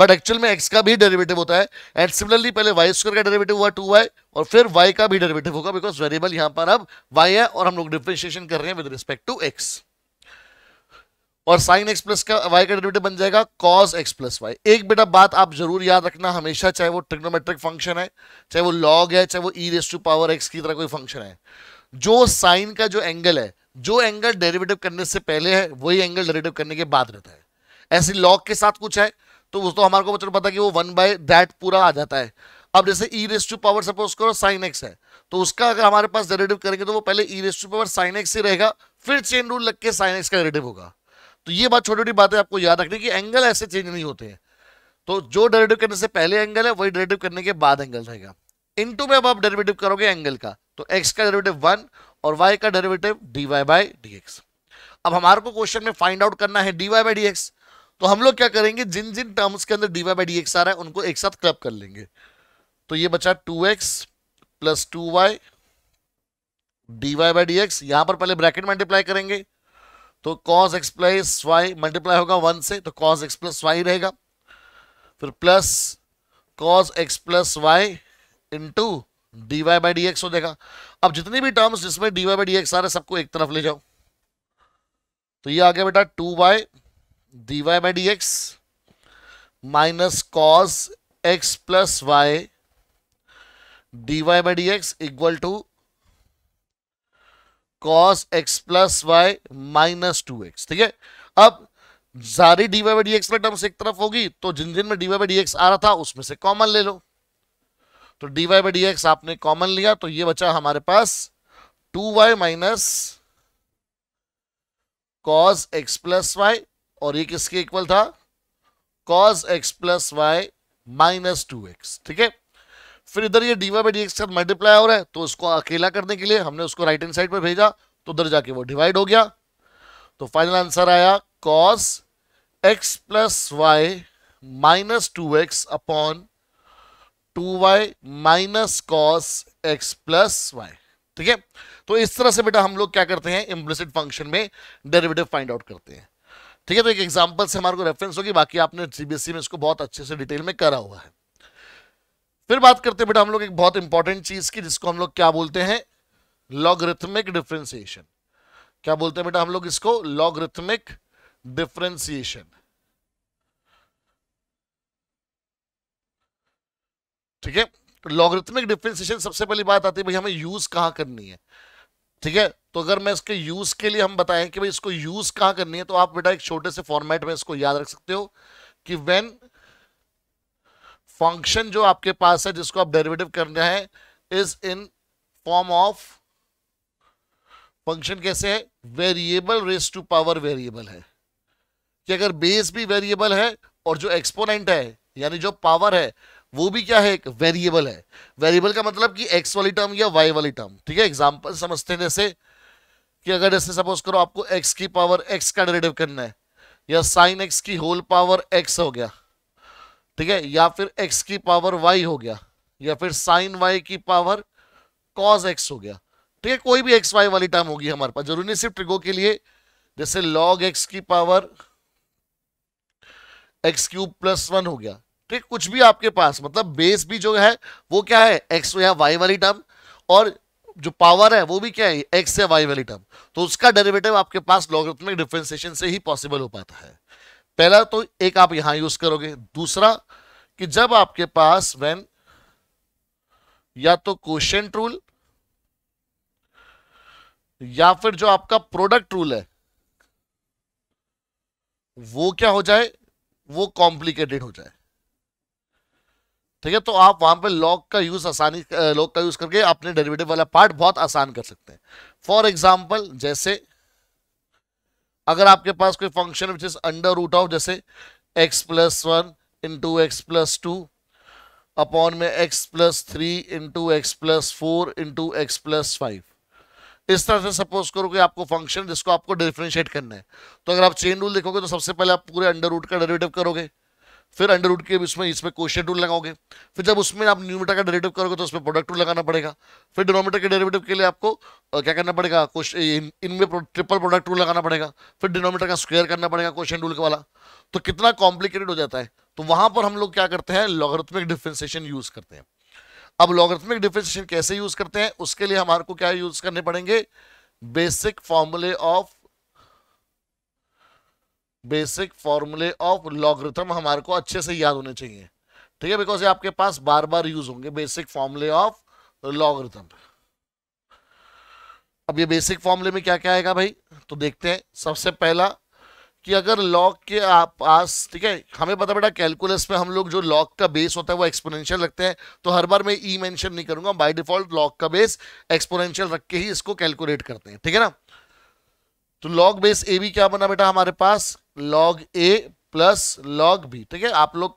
[SPEAKER 1] बट एक्चुअल में एक्स का भी डेरिवेटिव होता है एंड सिमिलरली पहले वाई स्क्वायर का डेरिवेटिव हुआ टू वाई और फिर वाई का भी डेरिवेटिव होगा बिकॉज वेरिएबल यहां पर अब वाई है और हम लोग डिफ्रेंशिएशन कर रहे हैं विद रिस्पेक्ट टू एक्स और साइन एक्स प्लस का वाई का डेरिवेटिव बन जाएगा कॉज एक्स प्लस वाई एक बेटा बात आप जरूर याद रखना हमेशा चाहे वो ट्रिग्नोमेट्रिक फंक्शन है चाहे वो लॉग है चाहे वो e raise to power x की तरह कोई फंक्शन है जो साइन का जो एंगल है जो एंगल डेरिवेटिव करने से पहले है वही एंगल डेरिवेटिव करने के बाद रहता है ऐसे लॉग के साथ कुछ है तो उस तो हमारे को मतलब पता कि वो वन बाय दैट पूरा आ जाता है अब जैसे e raise to power suppose करो साइन एक्स है तो उसका अगर हमारे पास डेरिवेटिव करेंगे तो वो पहले e raise to power sine x ही रहेगा फिर चेन रूल लग के साइन एक्स का डेरिवेटिव होगा तो ये बात छोटी छोटी बातें आपको याद रखनी कि एंगल ऐसे चेंज नहीं होते हैं तो जो डेरेटिव करने से पहले एंगल है वही डेरेटिव करने के बाद एंगल रहेगा इनटू में अब आप डेरिवेटिव करोगे एंगल का तो एक्स का डेरिवेटिव वन और वाई का derivative d y by d x अब हमारे को क्वेश्चन में फाइंड आउट करना है d y by d x तो हम लोग क्या करेंगे जिन जिन टर्म्स के अंदर d y by d x आ रहा है उनको एक साथ क्लब कर लेंगे तो ये बचा two x plus two y d y by d x यहां पर पहले ब्रैकेट मल्टीप्लाई करेंगे तो cos x plus y multiply होगा वन से तो cos x प्लस वाई रहेगा फिर plus cos x plus y into d y by d x हो जाएगा अब जितनी भी टर्म्स जिसमें d y by d x आ रहे सबको एक तरफ ले जाओ तो ये आ गया बेटा two y d y by d x minus cos x plus y d y by d x equal to cos x plus y minus two x ठीक है अब सारी d y by d x terms एक तरफ होगी तो जिन जिन में डीवाई बाई डी एक्स आ रहा था उसमें से कॉमन ले लो तो डीवाई बाई डी एक्स आपने कॉमन लिया तो ये बचा हमारे पास two y minus cos x plus y और ये किसके इक्वल था cos x plus y minus two x ठीक है फिर इधर ये डी बाई डी एक्स के साथ मल्टीप्लाई हो रहा है तो उसको अकेला करने के लिए हमने उसको राइट हैंड साइड पर भेजा तो उधर जाके वो डिवाइड हो गया तो फाइनल आंसर आया cos x plus y minus two x upon two y minus cos x plus y ठीक है तो इस तरह से बेटा हम लोग क्या करते हैं इम्प्लिसिट फंक्शन में डेरिवेटिव फाइंड आउट करते हैं ठीक है तो एक एग्जांपल से हमारे को रेफरेंस होगी बाकी आपने सीबीएसई e में इसको बहुत अच्छे से डिटेल में करा हुआ है फिर बात करते हैं बेटा हम लोग एक बहुत इंपॉर्टेंट चीज की जिसको हम लोग क्या बोलते हैं लॉगरिथमिक डिफ्रेंसिएशन क्या बोलते हैं बेटा हम लोग इसको लॉगरिथमिक डिफ्रेंसिएशन ठीक है लॉगरिथमिक तो डिफ्रेंसिएशन सबसे पहली बात आती है भाई हमें यूज कहां करनी है ठीक है तो अगर मैं इसके यूज के लिए हम बताएं कि भाई इसको यूज कहां करनी है तो आप बेटा एक छोटे से फॉर्मेट में इसको याद रख सकते हो कि व्हेन फंक्शन जो आपके पास है जिसको आप डेरिवेटिव करना है is in form of function कैसे है variable raise to power variable है कि अगर बेस भी वेरिएबल है और जो एक्सपोनेंट है यानी जो पावर है वो भी क्या है एक वेरिएबल है वेरिएबल का मतलब कि एक्स वाली टर्म या वाई वाली टर्म ठीक है एग्जाम्पल समझते हैं जैसे कि अगर जैसे सपोज करो आपको एक्स की पावर एक्स का डेरेटिव करना है या साइन एक्स की होल पावर एक्स हो गया ठीक है या फिर एक्स की पावर वाई हो गया या फिर साइन वाई की पावर कॉज एक्स हो गया ठीक है कोई भी एक्स वाई वाली टर्म होगी हमारे पास जरूरी नहीं सिर्फ ट्रिगो के लिए जैसे लॉग एक्स की power x cube plus one हो गया ठीक कुछ भी आपके पास मतलब बेस भी जो है वो क्या है एक्स या वाई वाली टर्म और जो पावर है वो भी क्या है एक्स या वाई वाली टर्म तो उसका डेरिवेटिव आपके पास लॉगरिथमिक डिफ्रेंसिएशन से ही पॉसिबल हो पाता है पहला तो एक आप यहां यूज करोगे दूसरा कि जब आपके पास वेन या तो क्वेश्चन रूल या फिर जो आपका प्रोडक्ट रूल है वो क्या हो जाए वो कॉम्प्लिकेटेड हो जाए ठीक है तो आप वहां पे लॉग का यूज आसानी लॉग का यूज करके अपने डेरिवेटिव वाला पार्ट बहुत आसान कर सकते हैं फॉर एग्जाम्पल जैसे अगर आपके पास कोई function which is under root of जैसे x plus one into x plus two upon में x plus three into x plus four into x plus five इस तरह से सपोज करो कि आपको फंक्शन जिसको आपको डिफ्रेंशिएट करना है तो अगर आप चेन रूल देखोगे तो सबसे पहले आप पूरे अंडर रूट का डेरिवेटिव करोगे फिर अंडर रूट के इसमें इसमें क्वेश्चन रूल लगाओगे फिर जब उसमें आप न्यूमीटर का डेरेटिव करोगे तो उसमें प्रोडक्ट रूल लगाना पड़ेगा फिर डिनोमीटर के डेरेटिव के लिए आपको क्या करना पड़ेगा इनमें इन ट्रिपल प्रोडक्ट रूल लगाना पड़ेगा फिर डिनोमीटर का स्क्वेयर करना पड़ेगा क्वेश्चन रूल के वाला तो कितना कॉम्प्लिकेटेड हो जाता है तो वहां पर हम लोग क्या करते हैं लॉगरिथमिक डिफ्रेंसिएशन यूज करते हैं अब लॉगरिथमिक डिफ्रेंसिएशन कैसे यूज करते हैं उसके लिए हमारे को क्या यूज करने पड़ेंगे बेसिक फॉर्मूले ऑफ बेसिक फॉर्मूले ऑफ लॉगरिथम हमारे को अच्छे से याद होने चाहिए ठीक है बिकॉज ये आपके पास बार बार यूज होंगे बेसिक फॉर्मूले ऑफ लॉगरिथम अब ये बेसिक फॉर्मूले में क्या क्या आएगा भाई तो देखते हैं सबसे पहला कि अगर लॉग के आप पास ठीक है हमें पता बेटा कैलकुलस में हम लोग जो लॉग का बेस होता है वो एक्सपोनेंशियल रखते हैं तो हर बार मैं ई मेंशन नहीं करूंगा बाय डिफॉल्ट लॉग का बेस एक्सपोनेंशियल रख के ही इसको कैलकुलेट करते हैं ठीक है ना तो लॉग बेस ए बी क्या बना बेटा हमारे पास log a plus log b ठीक है आप लोग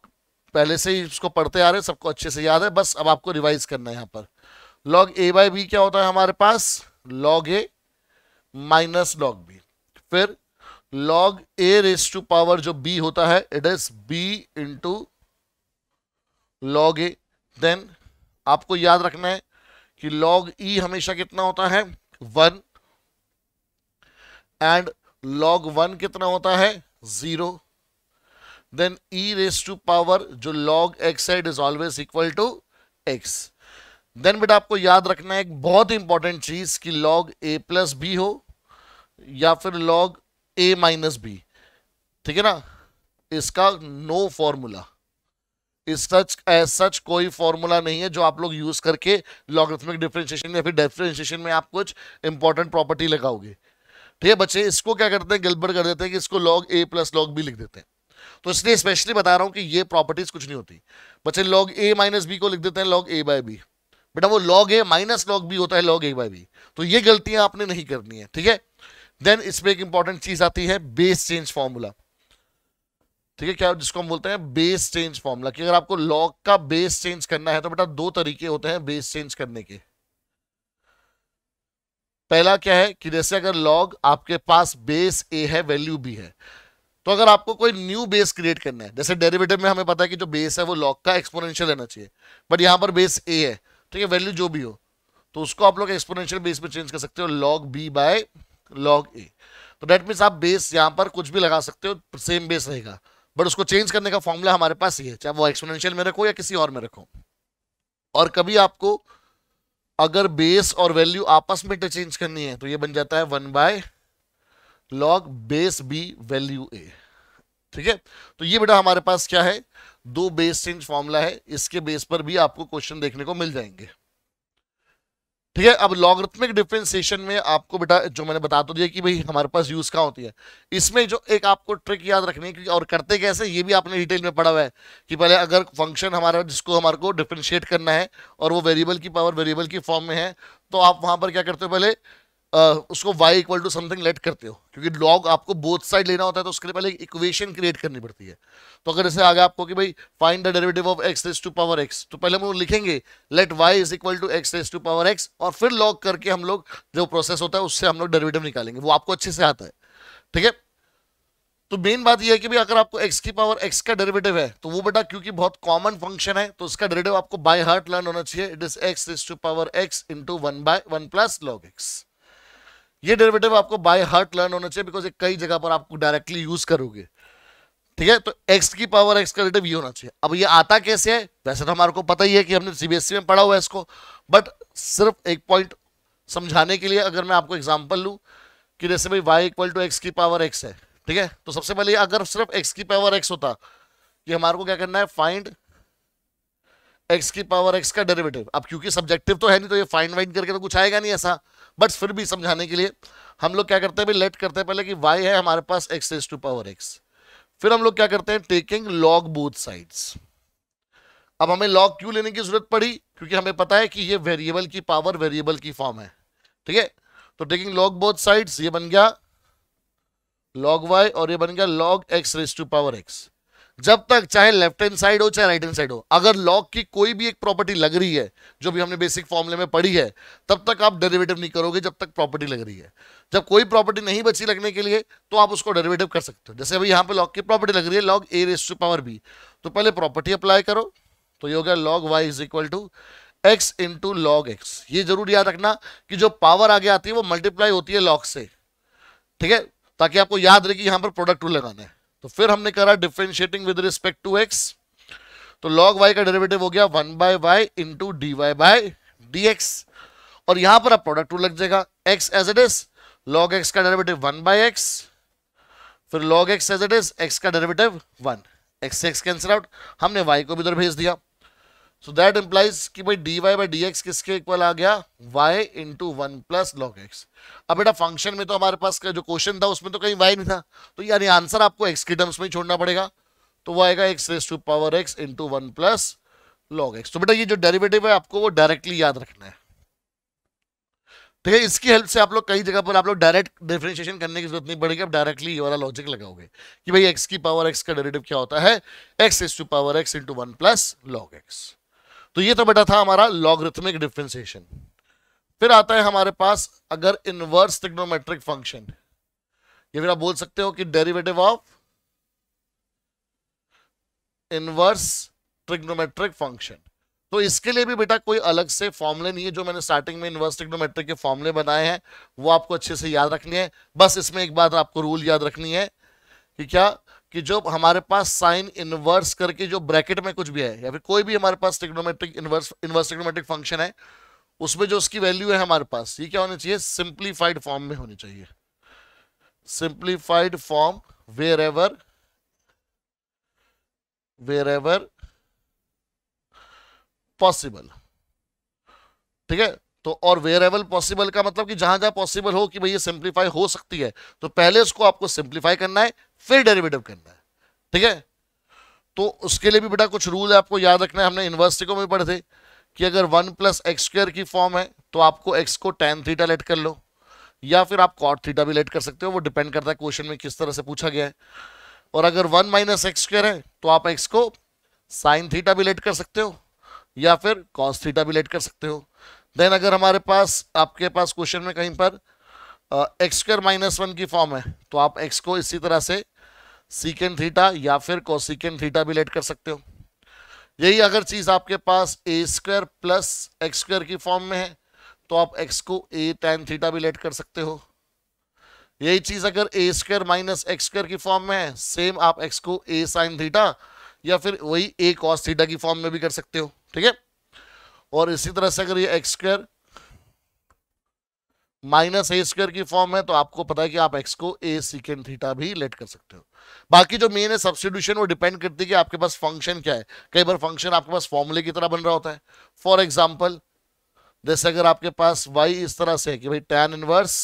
[SPEAKER 1] पहले से ही इसको पढ़ते आ रहे हैं सबको अच्छे से याद है बस अब आपको रिवाइज करना है यहाँ पर लॉग ए बाई बी क्या होता है हमारे पास log a minus log b फिर log a raise to power जो बी होता है it is b into log a then आपको याद रखना है कि लॉग ई e हमेशा कितना होता है वन एंड लॉग वन कितना होता है zero then e raise to power जो लॉग एक्स है it is always equal to x then बेटा आपको याद रखना है एक बहुत इंपॉर्टेंट चीज कि लॉग ए प्लस बी हो या फिर लॉग ए माइनस बी ठीक है ना इसका नो फॉर्मूला इस सच एज सच कोई फॉर्मूला नहीं है जो आप लोग यूज करके लॉगरिथमिक डिफ्रेंशिएशन या फिर डिफरेंशिएशन में आप कुछ इंपॉर्टेंट प्रॉपर्टी लगाओगे ठीक तो है बच्चे इसको क्या करते हैं गिलबर्ट कर देते हैं कि इसको log a plus log b लिख देते हैं तो इसलिए स्पेशली बता रहा हूं कि ये प्रॉपर्टीज कुछ नहीं होती बच्चे लॉग ए माइनस बी को लिख देते हैं लॉग ए बाय बी बेटा वो log a minus log b होता है लॉग ए बाय बी तो ये गलतियां आपने नहीं करनी है ठीक है देन इसमें एक इंपॉर्टेंट चीज आती है बेस चेंज फॉर्मूला ठीक है क्या जिसको हम बोलते हैं बेस चेंज फॉर्मूला कि अगर आपको लॉग का बेस चेंज करना है तो बेटा दो तरीके होते हैं बेस चेंज करने के पहला क्या है कि जैसे अगर लॉग आपके पास बेस ए है वैल्यू बी है तो अगर आपको कोई न्यू बेस क्रिएट करना है जैसे डेरिवेटिव में हमें पता है कि जो बेस है वो लॉग का एक्सपोनेंशियल रहना चाहिए बट यहाँ पर बेस ए है ठीक है वैल्यू जो भी हो तो उसको आप लोग एक्सपोनेंशियल बेस पर चेंज कर सकते हो log b by log a तो डेट मीन्स आप बेस यहाँ पर कुछ भी लगा सकते हो सेम बेस रहेगा बट उसको चेंज करने का फॉर्मूला हमारे पास ये है चाहे वो एक्सपोनेंशियल में रखो या किसी और में रखो और कभी आपको अगर बेस और वैल्यू आपस में इंटरचेंज करनी है तो ये बन जाता है one by log base b value a ठीक है तो ये बेटा हमारे पास क्या है दो बेस चेंज फॉर्मूला है इसके बेस पर भी आपको क्वेश्चन देखने को मिल जाएंगे ठीक है अब लॉगरिथमिक डिफ्रेंसिएशन में आपको बेटा जो मैंने बता तो दिया कि भाई हमारे पास यूज कहाँ होती है इसमें जो एक आपको ट्रिक याद रखनी है क्योंकि और करते कैसे ये भी आपने डिटेल में पढ़ा हुआ है कि पहले अगर फंक्शन हमारा जिसको हमारे को डिफ्रेंशिएट करना है और वो वेरिएबल की पावर वेरिएबल की फॉर्म में है तो आप वहां पर क्या करते हो पहले उसको y equal to something let करते हो क्योंकि लॉग आपको बोथ साइड लेना होता है तो उसके लिए पहले एक इक्वेशन क्रिएट करनी पड़ती है तो अगर जैसे आगे आपको कि भाई find the derivative of x raise to power x तो पहले हम लोग लिखेंगे let y is equal to x raise to power x और फिर लॉग करके हम लोग जो प्रोसेस होता है उससे हम लोग डेरिवेटिव निकालेंगे वो आपको अच्छे से आता है ठीक है तो मेन बात यह है कि भाई अगर आपको x की पावर x का डेरिवेटिव है तो वो बेटा क्योंकि बहुत कॉमन फंक्शन है तो उसका डेरिवेटिव आपको बाय हार्ट लर्न होना चाहिए it is x raise to power x into one by one plus log x ये डेरिवेटिव आपको बाय हार्ट लर्न होना चाहिए बिकॉज कई जगह पर आपको डायरेक्टली यूज करोगे ठीक है तो एक्स की पावर एक्स का डेटिव ये होना चाहिए अब ये आता कैसे है वैसे तो हमारे को पता ही है कि हमने सीबीएसई e में पढ़ा हुआ है इसको बट सिर्फ एक पॉइंट समझाने के लिए अगर मैं आपको एग्जाम्पल लू कि जैसे भाई वाई इक्वल टू एक्स की पावर एक्स है ठीक है तो सबसे पहले अगर सिर्फ एक्स की पावर एक्स होता कि हमारे को क्या करना है फाइंड एक्स की पावर एक्स का डेरिवेटिव अब क्योंकि सब्जेक्टिव तो है नहीं तो ये फाइंड वाइंड करके तो कुछ आएगा नहीं ऐसा बट फिर भी समझाने के लिए हम लोग क्या करते हैं भाई लेट करते हैं पहले कि वाई है हमारे पास x raise to power x फिर हम लोग क्या करते हैं टेकिंग लॉग बोथ साइड्स अब हमें लॉग क्यों लेने की जरूरत पड़ी क्योंकि हमें पता है कि ये वेरिएबल की पावर वेरिएबल की फॉर्म है ठीक है तो टेकिंग लॉग बोथ साइड्स ये बन गया लॉग वाई और ये बन गया log x raise to power x जब तक चाहे लेफ्ट हैंड साइड हो चाहे राइट हैंड साइड हो अगर लॉग की कोई भी एक प्रॉपर्टी लग रही है जो भी हमने बेसिक फॉर्मुले में पढ़ी है तब तक आप डेरिवेटिव नहीं करोगे जब तक प्रॉपर्टी लग रही है जब कोई प्रॉपर्टी नहीं बची लगने के लिए तो आप उसको डेरिवेटिव कर सकते हो जैसे अभी यहाँ पे लॉग की प्रॉपर्टी लग रही है log a raise to power b तो पहले प्रॉपर्टी अप्लाई करो तो ये हो गया log y is equal to x into log x ये जरूर याद रखना कि जो पावर आगे आती है वो मल्टीप्लाई होती है लॉग से ठीक है ताकि आपको याद रहे कि यहाँ पर प्रोडक्ट रूल लगाना है तो फिर हमने करा differentiating with respect to x तो लॉग वाई का डेरिवेटिव हो गया one by y into d y by d x और यहां पर अब प्रोडक्ट रूल लग जाएगा x as it is log x का डेरिवेटिव वन बाय एक्स फिर log x as it is x का derivative one x x cancel out हमने वाई को भी उधर भेज दिया सो दैट इंप्लाइज कि भाई d y by d x किसके इक्वल आ गया y into one plus log x अब बेटा फंक्शन में तो हमारे पास का जो क्वेश्चन था उसमें तो कहीं वाई नहीं था तो यानी आंसर आपको एक्स के टर्म्स में ही छोड़ना पड़ेगा तो वो आएगा x raise to power x into one plus log x तो बेटा ये जो डेरिवेटिव है आपको वो डायरेक्टली याद रखना है ठीक है इसकी हेल्प से आप लोग कई जगह पर आप लोग डायरेक्ट डिफ्रेंशिएशन करने की जरूरत नहीं पड़ेगी आप डायरेक्टली ये वाला लॉजिक लगाओगे कि भाई एक्स की पावर एक्स का डेरिवेटिव क्या होता है x raise to power x into one plus log x तो ये तो बेटा था हमारा लॉगरिथमिक डिफ्रेंसिएशन फिर आता है हमारे पास अगर इनवर्स ट्रिग्नोमेट्रिक फंक्शन ये फिर आप बोल सकते हो कि derivative of inverse trigonometric function तो इसके लिए भी बेटा कोई अलग से फॉर्मुले नहीं है जो मैंने स्टार्टिंग में इनवर्स ट्रिग्नोमेट्रिक के फॉर्मुले बनाए हैं वो आपको अच्छे से याद रखनी है बस इसमें एक बात आपको रूल याद रखनी है कि क्या कि जो हमारे पास साइन इनवर्स करके जो ब्रैकेट में कुछ भी है या फिर कोई भी हमारे पास trigonometric inverse inverse trigonometric function है उसमें जो उसकी वैल्यू है हमारे पास ये क्या होनी चाहिए सिंप्लीफाइड फॉर्म में होनी चाहिए simplified form wherever wherever possible ठीक है तो और वेर एवल पॉसिबल का मतलब कि जहां जहां पॉसिबल हो कि भाई ये सिंप्लीफाई हो सकती है तो पहले उसको आपको सिंप्लीफाई करना है फिर डेरिवेटिव करना है ठीक है तो उसके लिए भी बेटा कुछ रूल है आपको याद रखना है हमने यूनिवर्सिटी को भी पढ़े थे कि अगर वन प्लस एक्स स्क्र की फॉर्म है तो आपको एक्स को टेन थीटा लेट कर लो या फिर आप कॉट थीटा भी लेट कर सकते हो वो डिपेंड करता है क्वेश्चन में किस तरह से पूछा गया है और अगर वन माइनस एक्स स्क्र है तो आप एक्स को साइन थीटा भी लेट कर सकते हो या फिर कॉस थीटा भी लेट कर सकते हो देन अगर हमारे पास आपके पास क्वेश्चन में कहीं पर एक्स स्क्र माइनस वन की फॉर्म है तो आप एक्स को इसी तरह से सीकेंड थीटा या फिर कोसिकेंड थीटा भी लेट कर सकते हो यही अगर चीज़ आपके पास a square plus x square की फॉर्म में है तो आप एक्स को ए टेन थीटा भी लेट कर सकते हो यही चीज़ अगर a square minus x square की फॉर्म में है सेम आप एक्स को ए साइन थीटा या फिर वही ए कॉस थीटा की फॉर्म में भी कर सकते हो ठीक है और इसी तरह से अगर ये x square minus a square की फॉर्म है तो आपको पता है कि आप एक्स को ए सिकेंड थीटा भी लेट कर सकते हो बाकी जो मेन है सब्सिट्यूशन वो डिपेंड करती है कि आपके पास फंक्शन क्या है कई बार फंक्शन आपके पास फॉर्मूले की तरह बन रहा होता है फॉर एग्जाम्पल जैसे अगर आपके पास वाई इस तरह से है कि भाई tan inverse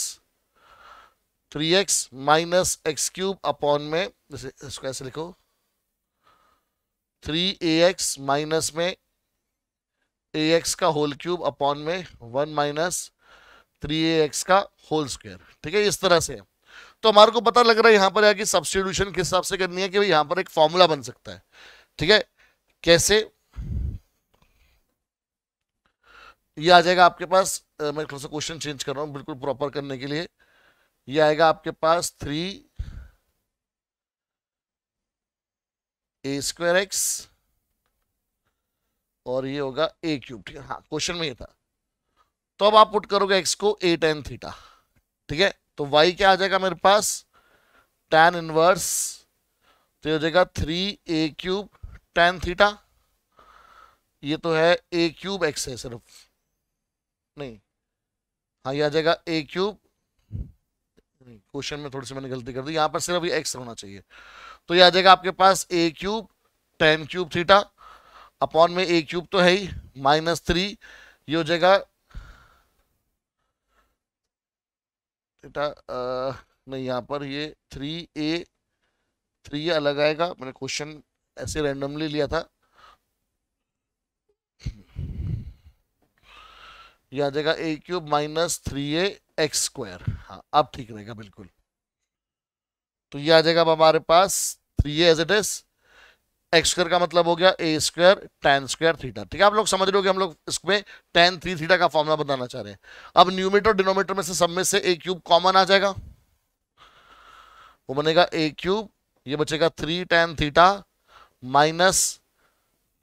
[SPEAKER 1] three x minus x cube upon में इसको ऐसे लिखो थ्री ए एक्स माइनस में ए एक्स का होल क्यूब अपॉन में one minus three a x का होल स्क्वायर ठीक है इस तरह से तो हमारे को पता लग रहा है यहां पर कि सब्सटीट्यूशन किस हिसाब से करनी है कि भाई पर एक फॉर्मूला बन सकता है ठीक है कैसे ये आ जाएगा आपके पास मैं थोड़ा सा क्वेश्चन चेंज कर रहा हूं बिल्कुल प्रॉपर करने के लिए ये आएगा आपके पास थ्री ए स्क्वायर एक्स और ये होगा ए क्यूब ठीक है हाँ क्वेश्चन में ये था तो अब आप पुट करोगे एक्स को ए टेन थीटा ठीक है तो वाई क्या आ जाएगा मेरे पास टेन इनवर्स तो ये हो जाएगा three a cube tan theta ये तो है ए क्यूब एक्स है सिर्फ नहीं हाँ ये आ जाएगा ए क्यूब क्वेश्चन में थोड़ी सी मैंने गलती कर दी यहां पर सिर्फ ये एक्स होना चाहिए तो ये आ जाएगा आपके पास a cube tan cube theta upon में ए क्यूब तो है ही माइनस थ्री ये हो जाएगा बेटा मैं यहाँ पर ये थ्री ए थ्री ए अलग आएगा मैंने क्वेश्चन ऐसे रैंडमली लिया था यह आ जाएगा a cube minus three a x square हाँ अब ठीक रहेगा बिल्कुल तो ये आ जाएगा अब हमारे पास three a as it is x square का मतलब हो गया a square tan square theta ठीक है आप लोग समझ रहे हो कि हम लोग इसमें टेन थ्री थीटा का फॉर्मूला बताना चाह रहे हैं अब न्यूमीटर डिनोमीटर में से सब में से ए क्यूब कॉमन आ जाएगा वो बनेगा ए क्यूब ये बचेगा three tan theta minus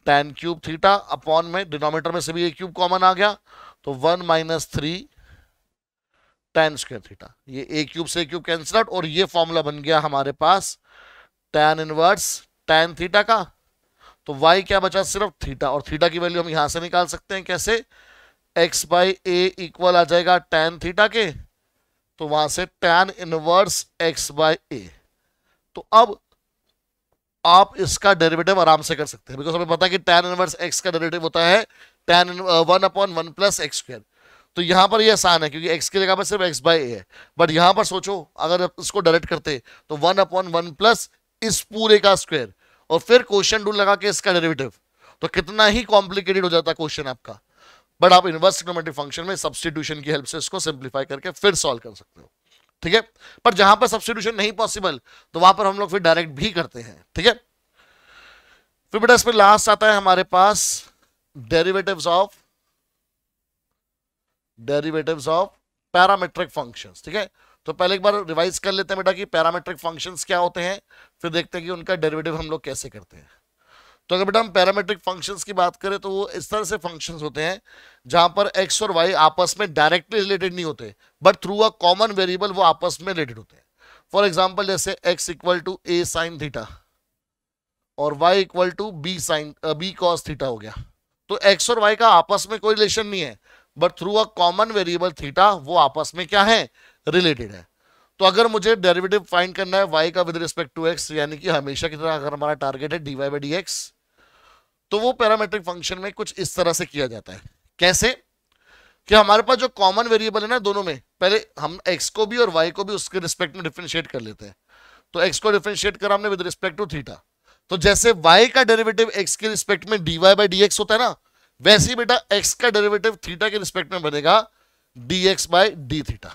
[SPEAKER 1] tan cube theta upon में डिनोमीटर में से भी ए क्यूब कॉमन आ गया तो one minus three tan square theta ये ए क्यूब से ए क्यूब कैंसिल आउट और ये फॉर्मूला बन गया हमारे पास टेन इनवर्स टेन थीटा का तो वाई क्या बचा सिर्फ थीटा और थीटा की वैल्यू हम यहां से निकाल सकते हैं कैसे एक्स बाई ए इक्वल आ जाएगा टेन थीटा के तो वहां से tan inverse x by a तो अब आप इसका डेरिवेटिव आराम से कर सकते हैं बिकॉज हमें पता है कि टेन इनवर्स एक्स का डेरिवेटिव होता है then one upon one plus x square तो यहां पर ये यह आसान है क्योंकि एक्स की जगह पर सिर्फ एक्स बाई ए है बट यहां पर सोचो अगर इसको डायरेक्ट करते तो वन अपॉन वन प्लस इस पूरे का स्क्वायर और फिर क्वेश्चन रूल लगा के इसका डेरिवेटिव तो कितना ही कॉम्प्लिकेटेड हो जाता क्वेश्चन आपका बट आप इनवर्स ट्रिग्नोमेट्रिक फंक्शन में सब्सटीट्यूशन की हेल्प से इसको सिंप्लीफाई करके फिर सॉल्व कर सकते हो ठीक है पर जहां पर सब्सटीट्यूशन नहीं पॉसिबल तो वहां पर हम लोग फिर डायरेक्ट भी करते हैं ठीक है फिर बेटा इसमें लास्ट आता है हमारे पास derivatives of derivatives of parametric functions ठीक है तो पहले एक बार रिवाइज कर लेते हैं बेटा कि पैरामेट्रिक फंक्शंस क्या होते हैं फिर देखते हैं कि उनका डेरिवेटिव हम लोग कैसे करते हैं तो अगर बेटा हम पैरामेट्रिक फंक्शंस की बात करें तो वो इस तरह से फंक्शंस होते हैं जहां पर एक्स और वाई आपस में डायरेक्टली रिलेटेड नहीं होते but through a common variable वो आपस में रिलेटेड होते हैं फॉर एग्जाम्पल जैसे x equal to a sine theta और y equal to b sine b cos theta हो गया तो एक्स और वाई का आपस में कोई रिलेशन नहीं है but through a common variable theta वो आपस में क्या है रिलेटेड है तो अगर मुझे डेरिवेटिव फाइंड करना है वाई का विद रिस्पेक्ट टू एक्स यानी कि हमेशा की तरह अगर हमारा टारगेट है d y by d x तो वो पैरामेट्रिक फंक्शन में कुछ इस तरह से किया जाता है कैसे कि हमारे पास जो कॉमन वेरिएबल है ना दोनों में पहले हम एक्स को भी और वाई को भी उसके रिस्पेक्ट में डिफ्रेंशिएट कर लेते हैं तो एक्स को डिफ्रेंशिएट करा हमने विद रिस्पेक्ट टू थीटा तो जैसे वाई का डेरिवेटिव एक्स के रिस्पेक्ट में डी वाई बाई होता है ना वैसे ही बेटा एक्स का डेरिवेटिव थीटा के रिस्पेक्ट में बनेगा डी एक्स बाई थीटा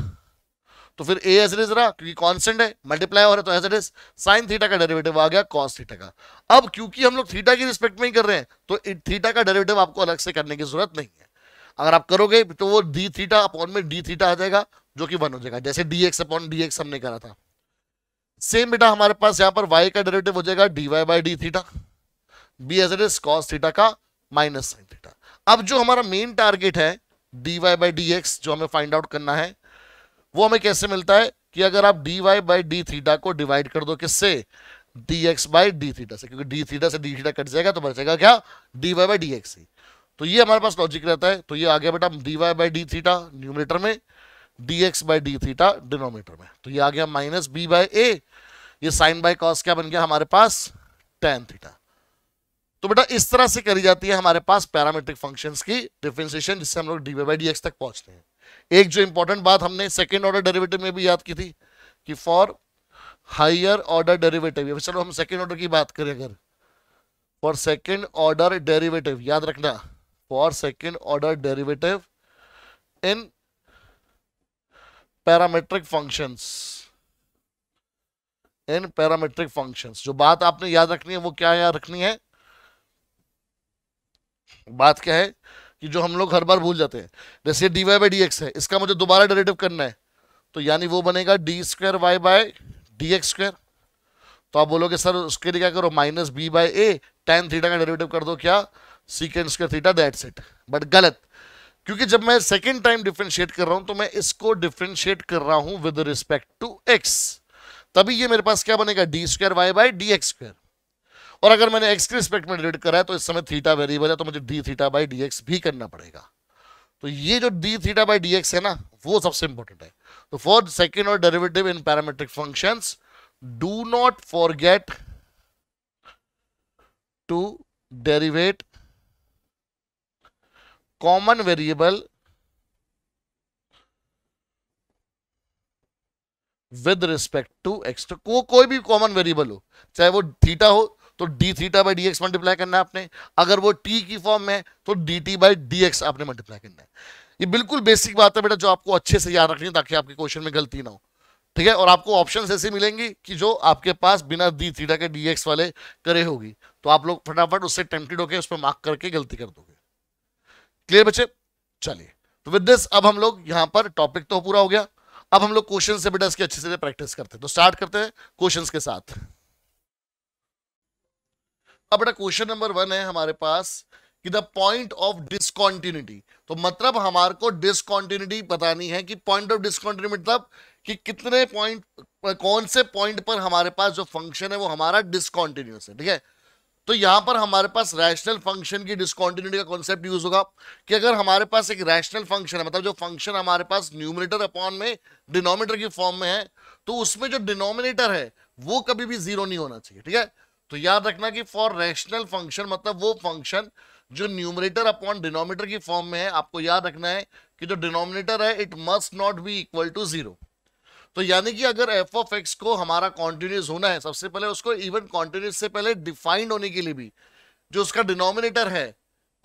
[SPEAKER 1] तो फिर ए एज इज रहा क्योंकि कॉन्स्टेंट है मल्टीप्लाई हो रहा है तो as it is sine theta का डेरिवेटिव आ गया कॉस थीटा का अब क्योंकि हम लोग थीटा की रिस्पेक्ट में ही कर रहे हैं तो थीटा का डेरिवेटिव आपको अलग से करने की जरूरत नहीं है अगर आप करोगे तो वो डी थीटा अपॉन में डी थीटा आ जाएगा जो कि वन हो जाएगा जैसे d x upon d x हमने करा था सेम बेटा हमारे पास यहाँ पर वाई का डेरिवेटिव हो जाएगा d y by d theta b as it is cos theta का माइनस साइन थीटा अब जो हमारा मेन टारगेट है d y by d x जो हमें फाइंड आउट करना है वो हमें कैसे मिलता है कि अगर आप d y by d theta को डिवाइड कर दो किससे d x by d theta से क्योंकि डी थीटा से डी थीटा कट जाएगा तो बचेगा क्या d y by d x ही तो ये हमारे पास लॉजिक रहता है तो ये आ गया बेटा d y by d theta numerator में d x by d theta denominator में तो ये आ गया माइनस बी बाई ए ये साइन बाई कॉस क्या बन गया हमारे पास टेन थीटा तो बेटा इस तरह से करी जाती है हमारे पास पैरामेट्रिक फंक्शंस की डिफ्रेंसिएशन जिससे हम लोग d y by d x तक पहुंचते हैं एक जो इंपॉर्टेंट बात हमने सेकेंड ऑर्डर डेरिवेटिव में भी याद की थी कि फॉर हायर ऑर्डर डेरिवेटिव चलो हम सेकेंड ऑर्डर की बात करें अगर फॉर सेकेंड ऑर्डर डेरिवेटिव याद रखना for second order derivative in parametric functions in parametric functions जो बात आपने याद रखनी है वो क्या याद रखनी है बात क्या है कि जो हम लोग हर बार भूल जाते हैं जैसे डी वाई बाई है इसका मुझे दोबारा डेरेटिव करना है तो यानी वो बनेगा d square y by d x square तो आप बोलोगे सर उसके लिए क्या करो minus b by a tan theta का डेरेटिव कर दो क्या second square theta that set but गलत क्योंकि जब मैं सेकेंड टाइम डिफ्रेंशिएट कर रहा हूं तो मैं इसको डिफ्रेंशिएट कर रहा हूं विद रिस्पेक्ट टू एक्स तभी ये मेरे पास क्या बनेगा d square y by d x square और अगर मैंने एक्स के रिस्पेक्ट में डिलीट करा है तो इस समय थीटा वेरिएबल है तो मुझे डी थीटा बाई डी भी करना पड़ेगा तो ये जो डी थीटा बाई डी है ना वो सबसे इंपॉर्टेंट है तो फॉर सेकेंड और derivative in parametric function do not forget to derivate common variable with respect to x को कोई भी कॉमन वेरिएबल हो चाहे वो थीटा हो तो d theta by d x multiply करना है आपने अगर वो टी की फॉर्म में तो d t by d x आपने मल्टीप्लाई करना है ये बिल्कुल बेसिक बात है बेटा जो आपको अच्छे से याद रखनी है ताकि आपके क्वेश्चन में गलती ना हो ठीक है और आपको ऑप्शन ऐसे मिलेंगी कि जो आपके पास बिना डी थीटा के डी एक्स वाले करे होगी तो आप लोग फटाफट उससे टेम्पटेड होकर उस पर मार्क करके गलती कर दोगे क्लियर बच्चे चलिए तो विद दिस अब हम लोग यहाँ पर टॉपिक तो पूरा हो गया अब हम लोग क्वेश्चन से बेटा इसके अच्छे से प्रैक्टिस करते हैं तो स्टार्ट करते हैं क्वेश्चन के साथ अब बेटा क्वेश्चन नंबर वन है हमारे पास कि द पॉइंट ऑफ डिस्कॉन्टिन्यूटी तो मतलब हमारे को डिस्कॉन्टिन्यूटी बतानी है कि पॉइंट ऑफ डिस्कॉन्टिन्यूटी मतलब कि कितने पॉइंट कौन से पॉइंट पर हमारे पास जो फंक्शन है वो हमारा डिस्कॉन्टिन्यूस है ठीक है तो यहां पर हमारे पास रैशनल फंक्शन की डिस्कॉन्टिन्यूटी का कॉन्सेप्ट यूज होगा कि अगर हमारे पास एक रैशनल फंक्शन है मतलब जो फंक्शन हमारे पास न्यूमिनेटर अपॉन में डिनोमिनेटर की फॉर्म में है तो उसमें जो डिनोमिनेटर है वो कभी भी जीरो नहीं होना चाहिए ठीक है तो याद रखना कि फॉर रैशनल फंक्शन मतलब वो फंक्शन जो न्यूमरेटर अपॉन डिनोमिनेटर की फॉर्म में है आपको याद रखना है कि जो डिनोमिनेटर है it must not be equal to zero तो यानी कि अगर एफ ऑफ एक्स को हमारा कॉन्टिन्यूस होना है सबसे पहले उसको इवन कॉन्टिन्यूस से पहले डिफाइंड होने के लिए भी जो उसका डिनोमिनेटर है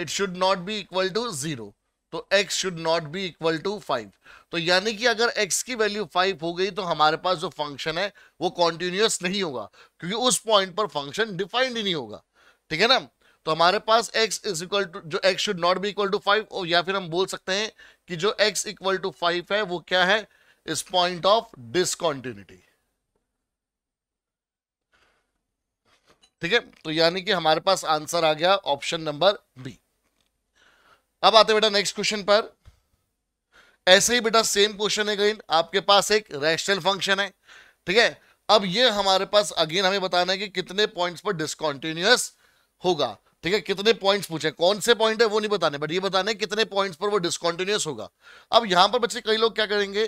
[SPEAKER 1] it should not be equal to zero तो x should not be equal to five तो यानी कि अगर x की वैल्यू फाइव हो गई तो हमारे पास जो फंक्शन है वो कॉन्टिन्यूस नहीं होगा क्योंकि उस पॉइंट पर फंक्शन डिफाइंड ही नहीं होगा ठीक है ना तो हमारे पास x इज इक्वल टू जो x should not be equal to five और या फिर हम बोल सकते हैं कि जो x इक्वल टू फाइव है वो क्या है इस पॉइंट ऑफ डिसकॉन्टिन्यूटी ठीक है तो यानी कि हमारे पास आंसर आ गया ऑप्शन नंबर बी अब आते बेटा नेक्स्ट क्वेश्चन पर ऐसे ही बेटा सेम क्वेश्चन है अगेन आपके पास एक रैशनल फंक्शन है ठीक है अब ये हमारे पास अगेन हमें बताना है कि कितने पॉइंट्स पर डिस्कॉन्टिन्यूस होगा ठीक है कितने पॉइंट्स पूछे कौन से पॉइंट है वो नहीं बताने बट ये बताने कितने पॉइंट्स पर वो डिस्कॉन्टिन्यूस होगा अब यहां पर बच्चे कई लोग क्या करेंगे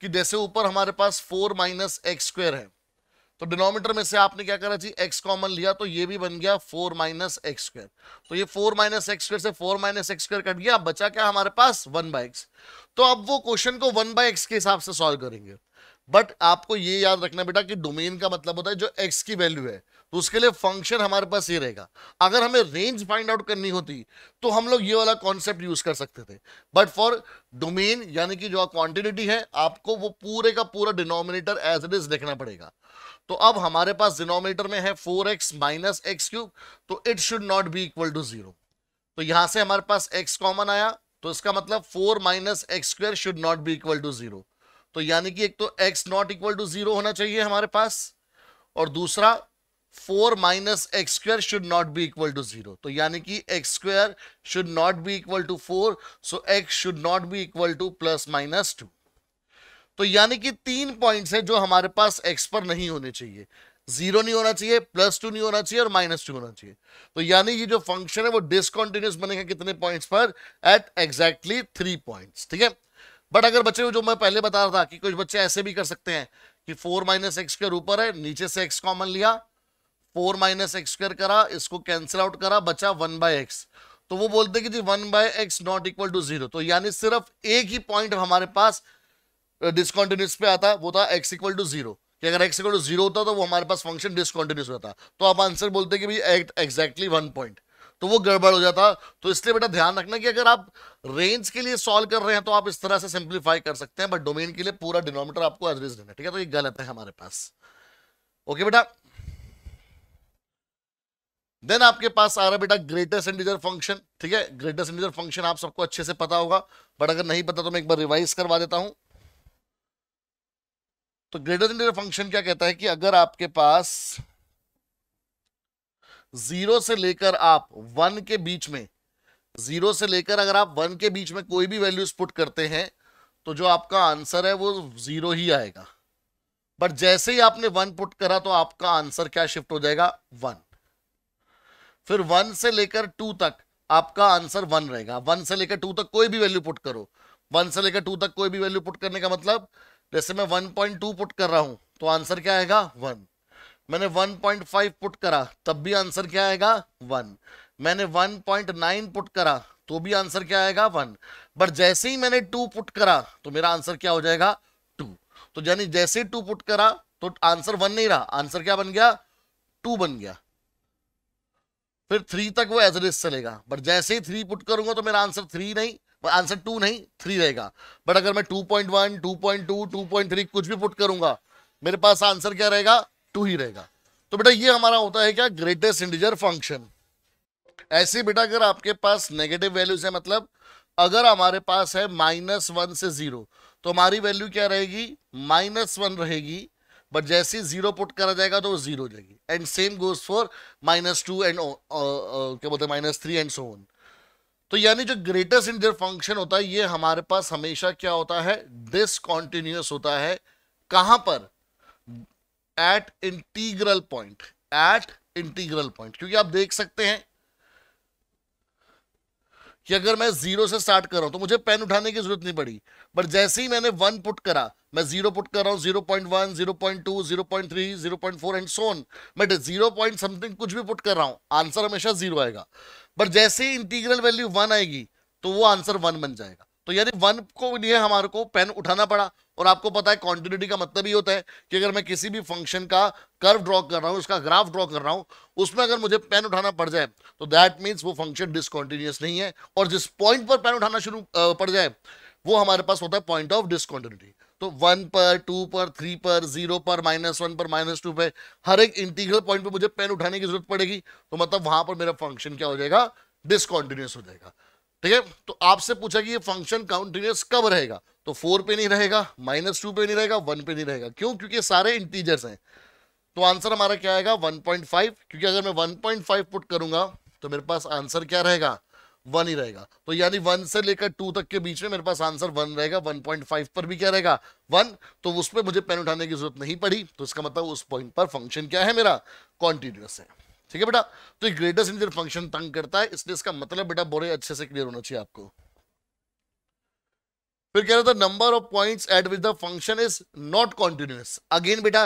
[SPEAKER 1] कि जैसे ऊपर हमारे पास फोर माइनस एक्स स्क्वेयर है तो डिनोमीटर में से आपने क्या करा जी एक्स कॉमन लिया तो ये भी बन गया फोर माइनस एक्स स्क्वायर तो ये फोर माइनस एक्स स्क्वायर से four minus x square cut गया अब बचा क्या हमारे पास वन बाय एक्स तो अब वो क्वेश्चन को वन बाय एक्स के हिसाब से सॉल्व करेंगे बट आपको ये याद रखना बेटा कि डोमेन का मतलब होता है जो एक्स की वैल्यू है तो उसके लिए फंक्शन हमारे पास ये रहेगा अगर हमें रेंज फाइंड आउट करनी होती तो हम लोग ये वाला कॉन्सेप्ट यूज कर सकते थे बट फॉर डोमेन यानी कि जो क्वांटिटी है आपको वो पूरे का पूरा डिनोमिनेटर एज इट इज देखना पड़ेगा तो अब हमारे पास डिनोमिनेटर में है four x minus x cube तो it should not be equal to zero तो यहां से हमारे पास एक्स कॉमन आया तो इसका मतलब four minus x square should not be equal to zero तो यानी कि एक तो x not equal to zero होना चाहिए हमारे पास और दूसरा four minus x square should not be equal to zero तो यानी कि x square should not be equal to four so x should not be equal to plus minus two तो यानी कि तीन पॉइंट्स हैं जो हमारे पास एक्स पर नहीं होने चाहिए जीरो नहीं होना चाहिए प्लस टू नहीं होना चाहिए और माइनस टू होना चाहिए तो यानी ये जो फंक्शन है वो डिसकॉन्टिन्यूस बनेगा कितने पॉइंट पर एट एग्जैक्टली थ्री पॉइंट ठीक है बट अगर बच्चे को जो मैं पहले बता रहा था कि कुछ बच्चे ऐसे भी कर सकते हैं कि फोर माइनस एक्स के ऊपर है नीचे से एक्स कॉमन लिया फोर माइनस एक्स स्क्र करा इसको कैंसिल आउट करा बचा वन बाय एक्स तो वो बोलते कि जी one by x not equal to zero तो यानी सिर्फ एक ही पॉइंट हमारे पास डिसकॉन्टिन्यूस पे आता वो था एक्स इक्वल टू जीरो कि अगर एक्स इक्वल टू जीरो होता तो वो हमारे पास फंक्शन डिसकॉन्टिन्यूस होता तो आप आंसर बोलते कि भाई एग्जैक्टली वन पॉइंट तो वो गड़बड़ हो जाता तो इसलिए बेटा ध्यान रखना कि अगर आप रेंज के लिए सॉल्व कर रहे हैं तो आप इस तरह से सिंप्लीफाई कर सकते हैं बट डोमेन के लिए पूरा डिनोमीटर आपको एवरेज देना ठीक है तो ये गलत है हमारे पास ओके बेटा देन आपके पास आ रहा बेटा ग्रेटेस्ट इंडिजर फंक्शन ठीक है ग्रेटेस्ट इंडिजर फंक्शन आप सबको अच्छे से पता होगा बट अगर नहीं पता तो मैं एक बार रिवाइज करवा देता हूं तो ग्रेटेस्ट इंटीजर फंक्शन क्या कहता है कि अगर आपके पास जीरो से लेकर आप वन के बीच में जीरो से लेकर अगर आप वन के बीच में कोई भी वैल्यूज पुट करते हैं तो जो आपका आंसर है वो जीरो ही आएगा बट जैसे ही आपने वन पुट करा तो आपका आंसर क्या शिफ्ट हो जाएगा वन फिर वन से लेकर टू तक आपका आंसर वन रहेगा वन से लेकर टू तक कोई भी वैल्यू पुट करो वन से लेकर टू तक कोई भी वैल्यू पुट करने का मतलब जैसे मैं वन पॉइंट टू पुट कर रहा हूं तो आंसर क्या आएगा वन मैंने वन पॉइंट फाइव पुट करा तब भी आंसर क्या आएगा वन मैंने वन पॉइंट नाइन पुट करा तो भी आंसर क्या आएगा वन बट जैसे ही मैंने टू पुट करा तो मेरा आंसर क्या हो जाएगा टू तो यानी जैसे टू पुट करा तो आंसर वन नहीं रहा आंसर क्या बन गया टू बन गया फिर थ्री तक वो एज एन चलेगा बट जैसे ही थ्री पुट करूंगा तो मेरा आंसर थ्री नहीं आंसर टू नहीं थ्री रहेगा बट अगर मैं two point one two point two two point three कुछ भी पुट करूंगा मेरे पास आंसर क्या रहेगा टू ही रहेगा तो बेटा ये हमारा होता है क्या ग्रेटेस्ट इंडिजर फंक्शन ऐसे बेटा अगर आपके पास नेगेटिव वैल्यूज है मतलब अगर हमारे पास है माइनस वन से जीरो तो हमारी वैल्यू क्या रहेगी माइनस वन रहेगी बट जैसे जीरो पुट करा जाएगा तो वो जीरो हो जाएगी and same goes for minus two and क्या बोलते हैं minus three and so on तो यानी जो ग्रेटेस्ट इंटीजर फंक्शन होता है ये हमारे पास हमेशा क्या होता है डिसकॉन्टिन्यूस होता है कहां पर at integral point at integral point क्योंकि आप देख सकते हैं कि अगर मैं जीरो से स्टार्ट कर रहा हूं तो मुझे पेन उठाने की जरूरत नहीं पड़ी बट जैसे ही मैंने वन पुट करा मैं जीरो पुट कर रहा हूं zero point one zero point two zero point three zero point four and so on मैं जीरो पॉइंट समथिंग कुछ भी पुट कर रहा हूं आंसर हमेशा जीरो आएगा बट जैसे ही इंटीग्रल वैल्यू वन आएगी तो वो आंसर वन बन जाएगा तो यदि वन को लिए हमारे को पेन उठाना पड़ा और आपको पता है कॉन्टिन्यूटी का मतलब ये होता है कि अगर मैं किसी भी फंक्शन का कर्व ड्रॉ कर रहा हूँ उसका ग्राफ ड्रॉ कर रहा हूँ उसमें अगर मुझे पेन उठाना पड़ जाए तो दैट मीन्स वो फंक्शन डिसकॉन्टिन्यूस नहीं है और जिस पॉइंट पर पेन उठाना शुरू पड़ जाए वो हमारे पास होता है पॉइंट ऑफ डिसकॉन्टिन्यूटी तो वन पर टू पर थ्री पर जीरो पर माइनस वन पर माइनस टू पर हर एक इंटीग्रल पॉइंट पर मुझे पेन उठाने की जरूरत पड़ेगी तो मतलब वहां पर मेरा फंक्शन क्या हो जाएगा डिसकॉन्टिन्यूस हो जाएगा ठीक है तो आपसे पूछा कि ये फंक्शन कंटिन्यूस कब रहेगा तो फोर पे नहीं रहेगा माइनस टू पे नहीं रहेगा वन पे नहीं रहेगा क्यों क्योंकि सारे इंटीजर्स हैं तो आंसर हमारा क्या आएगा 1.5 क्योंकि अगर मैं 1.5 पुट करूंगा तो मेरे पास आंसर क्या रहेगा वन ही रहेगा तो यानी वन से लेकर टू तक के बीच में मेरे पास आंसर वन रहेगा फाइव पर भी क्या रहेगा वन तो उस पर मुझे पेन उठाने की जरूरत नहीं पड़ी तो इसका मतलब उस पॉइंट पर फंक्शन क्या है मेरा कॉन्टिन्यूस है ठीक है बेटा तो ये ग्रेटर इंटीजर फंक्शन तंग करता है इसलिए इसका मतलब बेटा बोरे अच्छे से क्लियर होना चाहिए आपको फिर कह रहा था number of points at with the function is not continuous again बेटा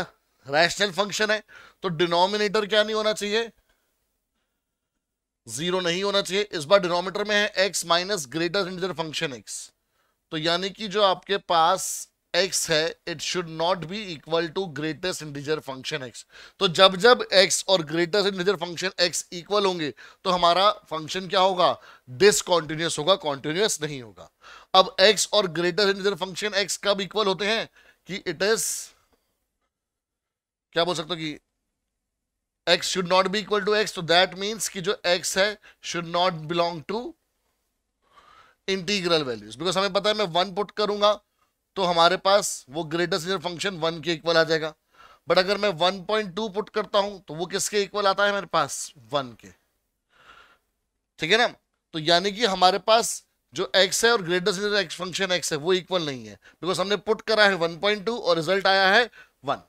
[SPEAKER 1] रैशनल फंक्शन है तो डिनोमिनेटर क्या नहीं होना चाहिए जीरो नहीं होना चाहिए इस बार डिनोमिनेटर में है x minus greater integer function x तो यानी कि जो आपके पास एक्स है it should not be equal to greatest integer function x तो जब जब एक्स और greatest integer function x equal होंगे तो हमारा फंक्शन क्या होगा डिसकॉन्टिन्यूस होगा कॉन्टिन्यूस नहीं होगा अब x और ग्रेटेस्ट इंटीजर फंक्शन x कब इक्वल होते हैं कि इट इज क्या बोल सकते हो कि x should not be equal to x तो दैट मीन्स कि जो एक्स है should not belong to integral values because हमें पता है मैं वन पुट करूंगा तो हमारे पास वो ग्रेटेस्ट लीनियर फंक्शन वन के इक्वल आ जाएगा बट अगर मैं वन पॉइंट टू पुट करता हूं तो वो किसके इक्वल आता है मेरे पास वन के ठीक है ना तो यानी कि हमारे पास जो x है और ग्रेटेस्ट एक्स फंक्शन x है वो इक्वल नहीं है बिकॉज हमने पुट करा है टू और रिजल्ट आया है वन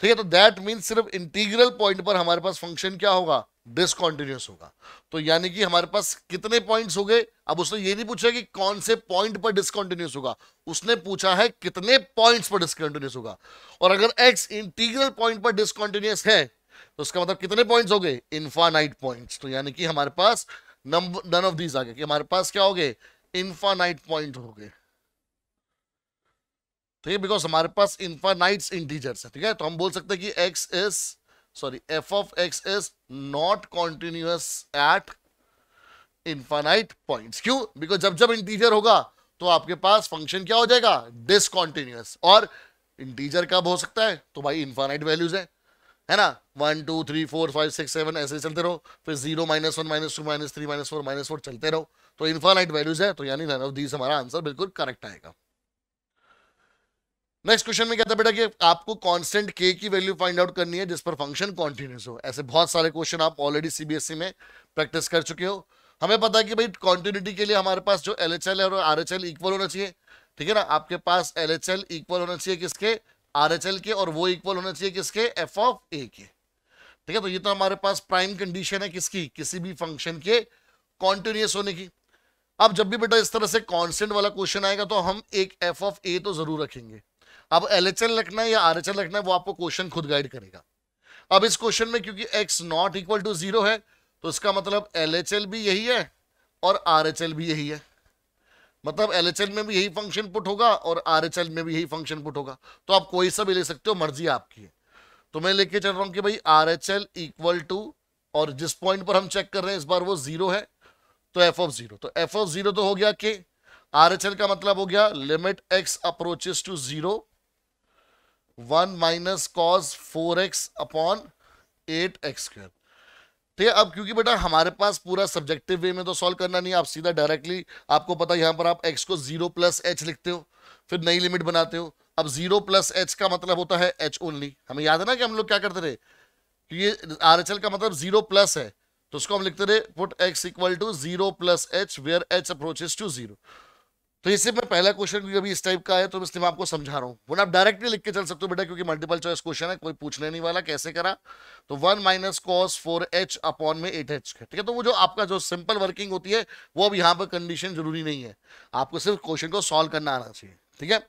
[SPEAKER 1] ठीक है तो दैट मीन सिर्फ इंटीग्रल पॉइंट पर हमारे पास फंक्शन क्या होगा डिसकॉन्टिन्यूस होगा तो यानी कि हमारे पास कितने पॉइंट्स हो गए अब उसने ये नहीं पूछा कि कौन से पॉइंट पर डिसकॉन्टिन्यूस होगा उसने पूछा है कितने पॉइंट्स पर डिसकॉन्टिन्यूस होगा और अगर एक्स इंटीग्रल पॉइंट पर डिसकॉन्टिन्यूस है तो उसका मतलब कितने पॉइंट्स हो गए इन्फानाइट पॉइंट्स तो यानी कि हमारे पास नंबर नन ऑफ दीज आ गए कि हमारे पास क्या हो गए इन्फानाइट पॉइंट हो गए ठीक है बिकॉज हमारे पास इन्फानाइट इंटीजर्स है ठीक है तो हम बोल सकते हैं कि x is sorry f of x is not continuous at infinite points क्यों because जब जब इंटीजर होगा तो आपके पास फंक्शन क्या हो जाएगा डिसकॉन्टिन्यूस और इंटीजर कब हो सकता है तो भाई इन्फाइनाइट वैल्यूज है है ना one two three four five six seven ऐसे चलते रहो फिर zero minus one minus two minus three minus four minus four चलते रहो तो इनफाइनाइट वैल्यूज है तो यानी नन ऑफ दीज हमारा आंसर बिल्कुल करेक्ट आएगा नेक्स्ट क्वेश्चन में क्या था बेटा कि आपको कांस्टेंट के की वैल्यू फाइंड आउट करनी है जिस पर फंक्शन कॉन्टिन्यूस हो ऐसे बहुत सारे क्वेश्चन आप ऑलरेडी सीबीएसई e में प्रैक्टिस कर चुके हो हमें पता है कि भाई कॉन्टिन्यूटी के लिए हमारे पास जो एल एच एल और आर एच एल इक्वल होना चाहिए ठीक है ना आपके पास एल एच एल इक्वल होना चाहिए किसके आर एच एल के और वो इक्वल होना चाहिए किसके एफ ऑफ ए के ठीक है तो ये तो हमारे पास प्राइम कंडीशन है किसकी किसी भी फंक्शन के कॉन्टिन्यूस होने की अब जब भी बेटा इस तरह से कॉन्स्टेंट वाला क्वेश्चन आएगा तो हम एक एफ ऑफ ए तो जरूर रखेंगे अब एल एच एल रखना है या आर एच एल रखना है वो आपको क्वेश्चन खुद गाइड करेगा अब इस क्वेश्चन में क्योंकि x not equal to zero है तो इसका मतलब एल एच एल भी यही है और आर एच एल भी यही है मतलब एल एच एल में भी यही फंक्शन पुट होगा और आर एच एल में भी यही फंक्शन पुट होगा तो आप कोई सा भी ले सकते हो मर्जी आपकी है तो मैं लेके चल रहा हूं कि भाई R H L equal to और जिस पॉइंट पर हम चेक कर रहे हैं इस बार वो जीरो है तो एफ ऑफ जीरो तो एफ ऑफ जीरो तो हो गया कि आर एच एल का मतलब हो गया limit x approaches to zero one minus cos four x upon eight x square ठीक है अब क्योंकि बेटा हमारे पास पूरा सब्जेक्टिव वे में तो सॉल्व करना नहीं आप सीधा डायरेक्टली आपको पता यहां पर आप एक्स को जीरो प्लस एच लिखते हो फिर नई लिमिट बनाते हो अब जीरो प्लस एच का मतलब होता है एच ओनली हमें याद है ना कि हम लोग क्या करते रहे कि ये आर एच एल का मतलब जीरो प्लस है तो उसको हम लिखते रहे put x equal to zero plus h where h approaches to zero तो इससे मैं पहला क्वेश्चन अभी इस टाइप का है तो इसलिए मैं आपको समझा रहा हूँ वो आप डायरेक्टली लिख के चल सकते हो बेटा क्योंकि मल्टीपल चॉइस क्वेश्चन है कोई पूछने नहीं वाला कैसे करा तो one minus cos four h upon में एट एच ठीक है तो वो जो आपका जो सिंपल वर्किंग होती है वो अब यहाँ पर कंडीशन जरूरी नहीं है आपको सिर्फ क्वेश्चन को सॉल्व करना आना चाहिए ठीक है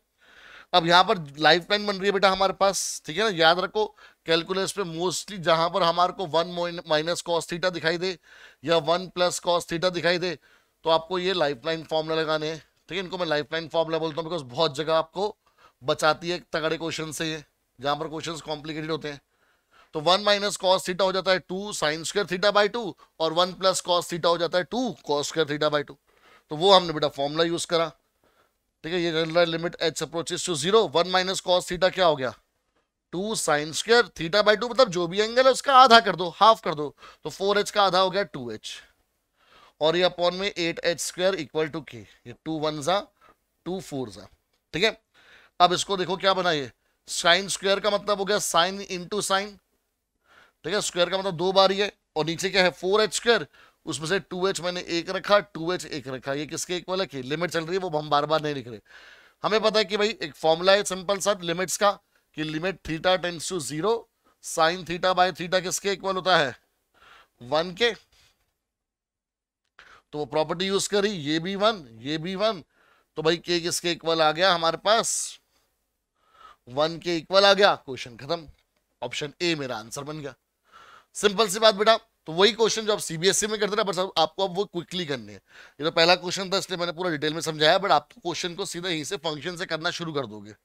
[SPEAKER 1] अब यहाँ पर लाइफ लाइन बन रही है बेटा हमारे पास ठीक है ना याद रखो कैलकुलस पे मोस्टली जहाँ पर हमारे को वन माइनस कॉस थीटा दिखाई दे या वन प्लस कॉस थीटा दिखाई दे तो आपको ये लाइफ लाइन फॉर्मूला लगाने हैं ठीक है इनको मैं लाइफ लाइन फॉर्मूला बोलता हूँ बिकॉज बहुत जगह आपको बचाती है तगड़े क्वेश्चन से जहाँ पर क्वेश्चन कॉम्प्लिकेटेड होते हैं तो वन माइनस कॉस थीटा हो जाता है two sine square theta by two और वन प्लस कॉस थीटा हो जाता है two cos square theta by two तो वो हमने बेटा फॉर्मूला यूज़ करा ठीक है ये रहा limit h approaches to zero one minus cos theta क्या हो गया two sine square theta by two मतलब जो भी एंगल है उसका आधा कर दो हाफ कर दो तो फोर एच का आधा हो गया टू एच और ये अपॉन में eight h square equal to के ये टू वन ज़ा टू फोर ज़ा ठीक है अब इसको देखो क्या बनाइए साइन स्क्वायर का मतलब हो गया साइन इंटू साइन ठीक है स्क्वायर का मतलब दो बार ही है और नीचे क्या है फोर एच स्क्वायर उसमें से टू एच मैंने एक रखा टू एच एक रखा ये किसके इक्वल है कि लिमिट चल रही है वो हम बार बार नहीं लिख रहे हमें पता है कि भाई एक फॉर्मूला है सिंपल सा लिमिट्स का कि limit theta tends to zero sine theta by theta किसके इक्वल होता है वन के तो वो प्रॉपर्टी यूज करी ये भी वन ये भी वन तो भाई के किसके इक्वल आ गया हमारे पास वन के इक्वल आ गया क्वेश्चन खत्म ऑप्शन ए मेरा आंसर बन गया सिंपल सी बात बेटा तो वही क्वेश्चन जो आप सीबीएसई e में करते ना बस आपको अब वो क्विकली करने है ये तो पहला क्वेश्चन था इसलिए मैंने पूरा डिटेल में समझाया बट आप तो क्वेश्चन को सीधा यहीं से फंक्शन से करना शुरू कर दोगे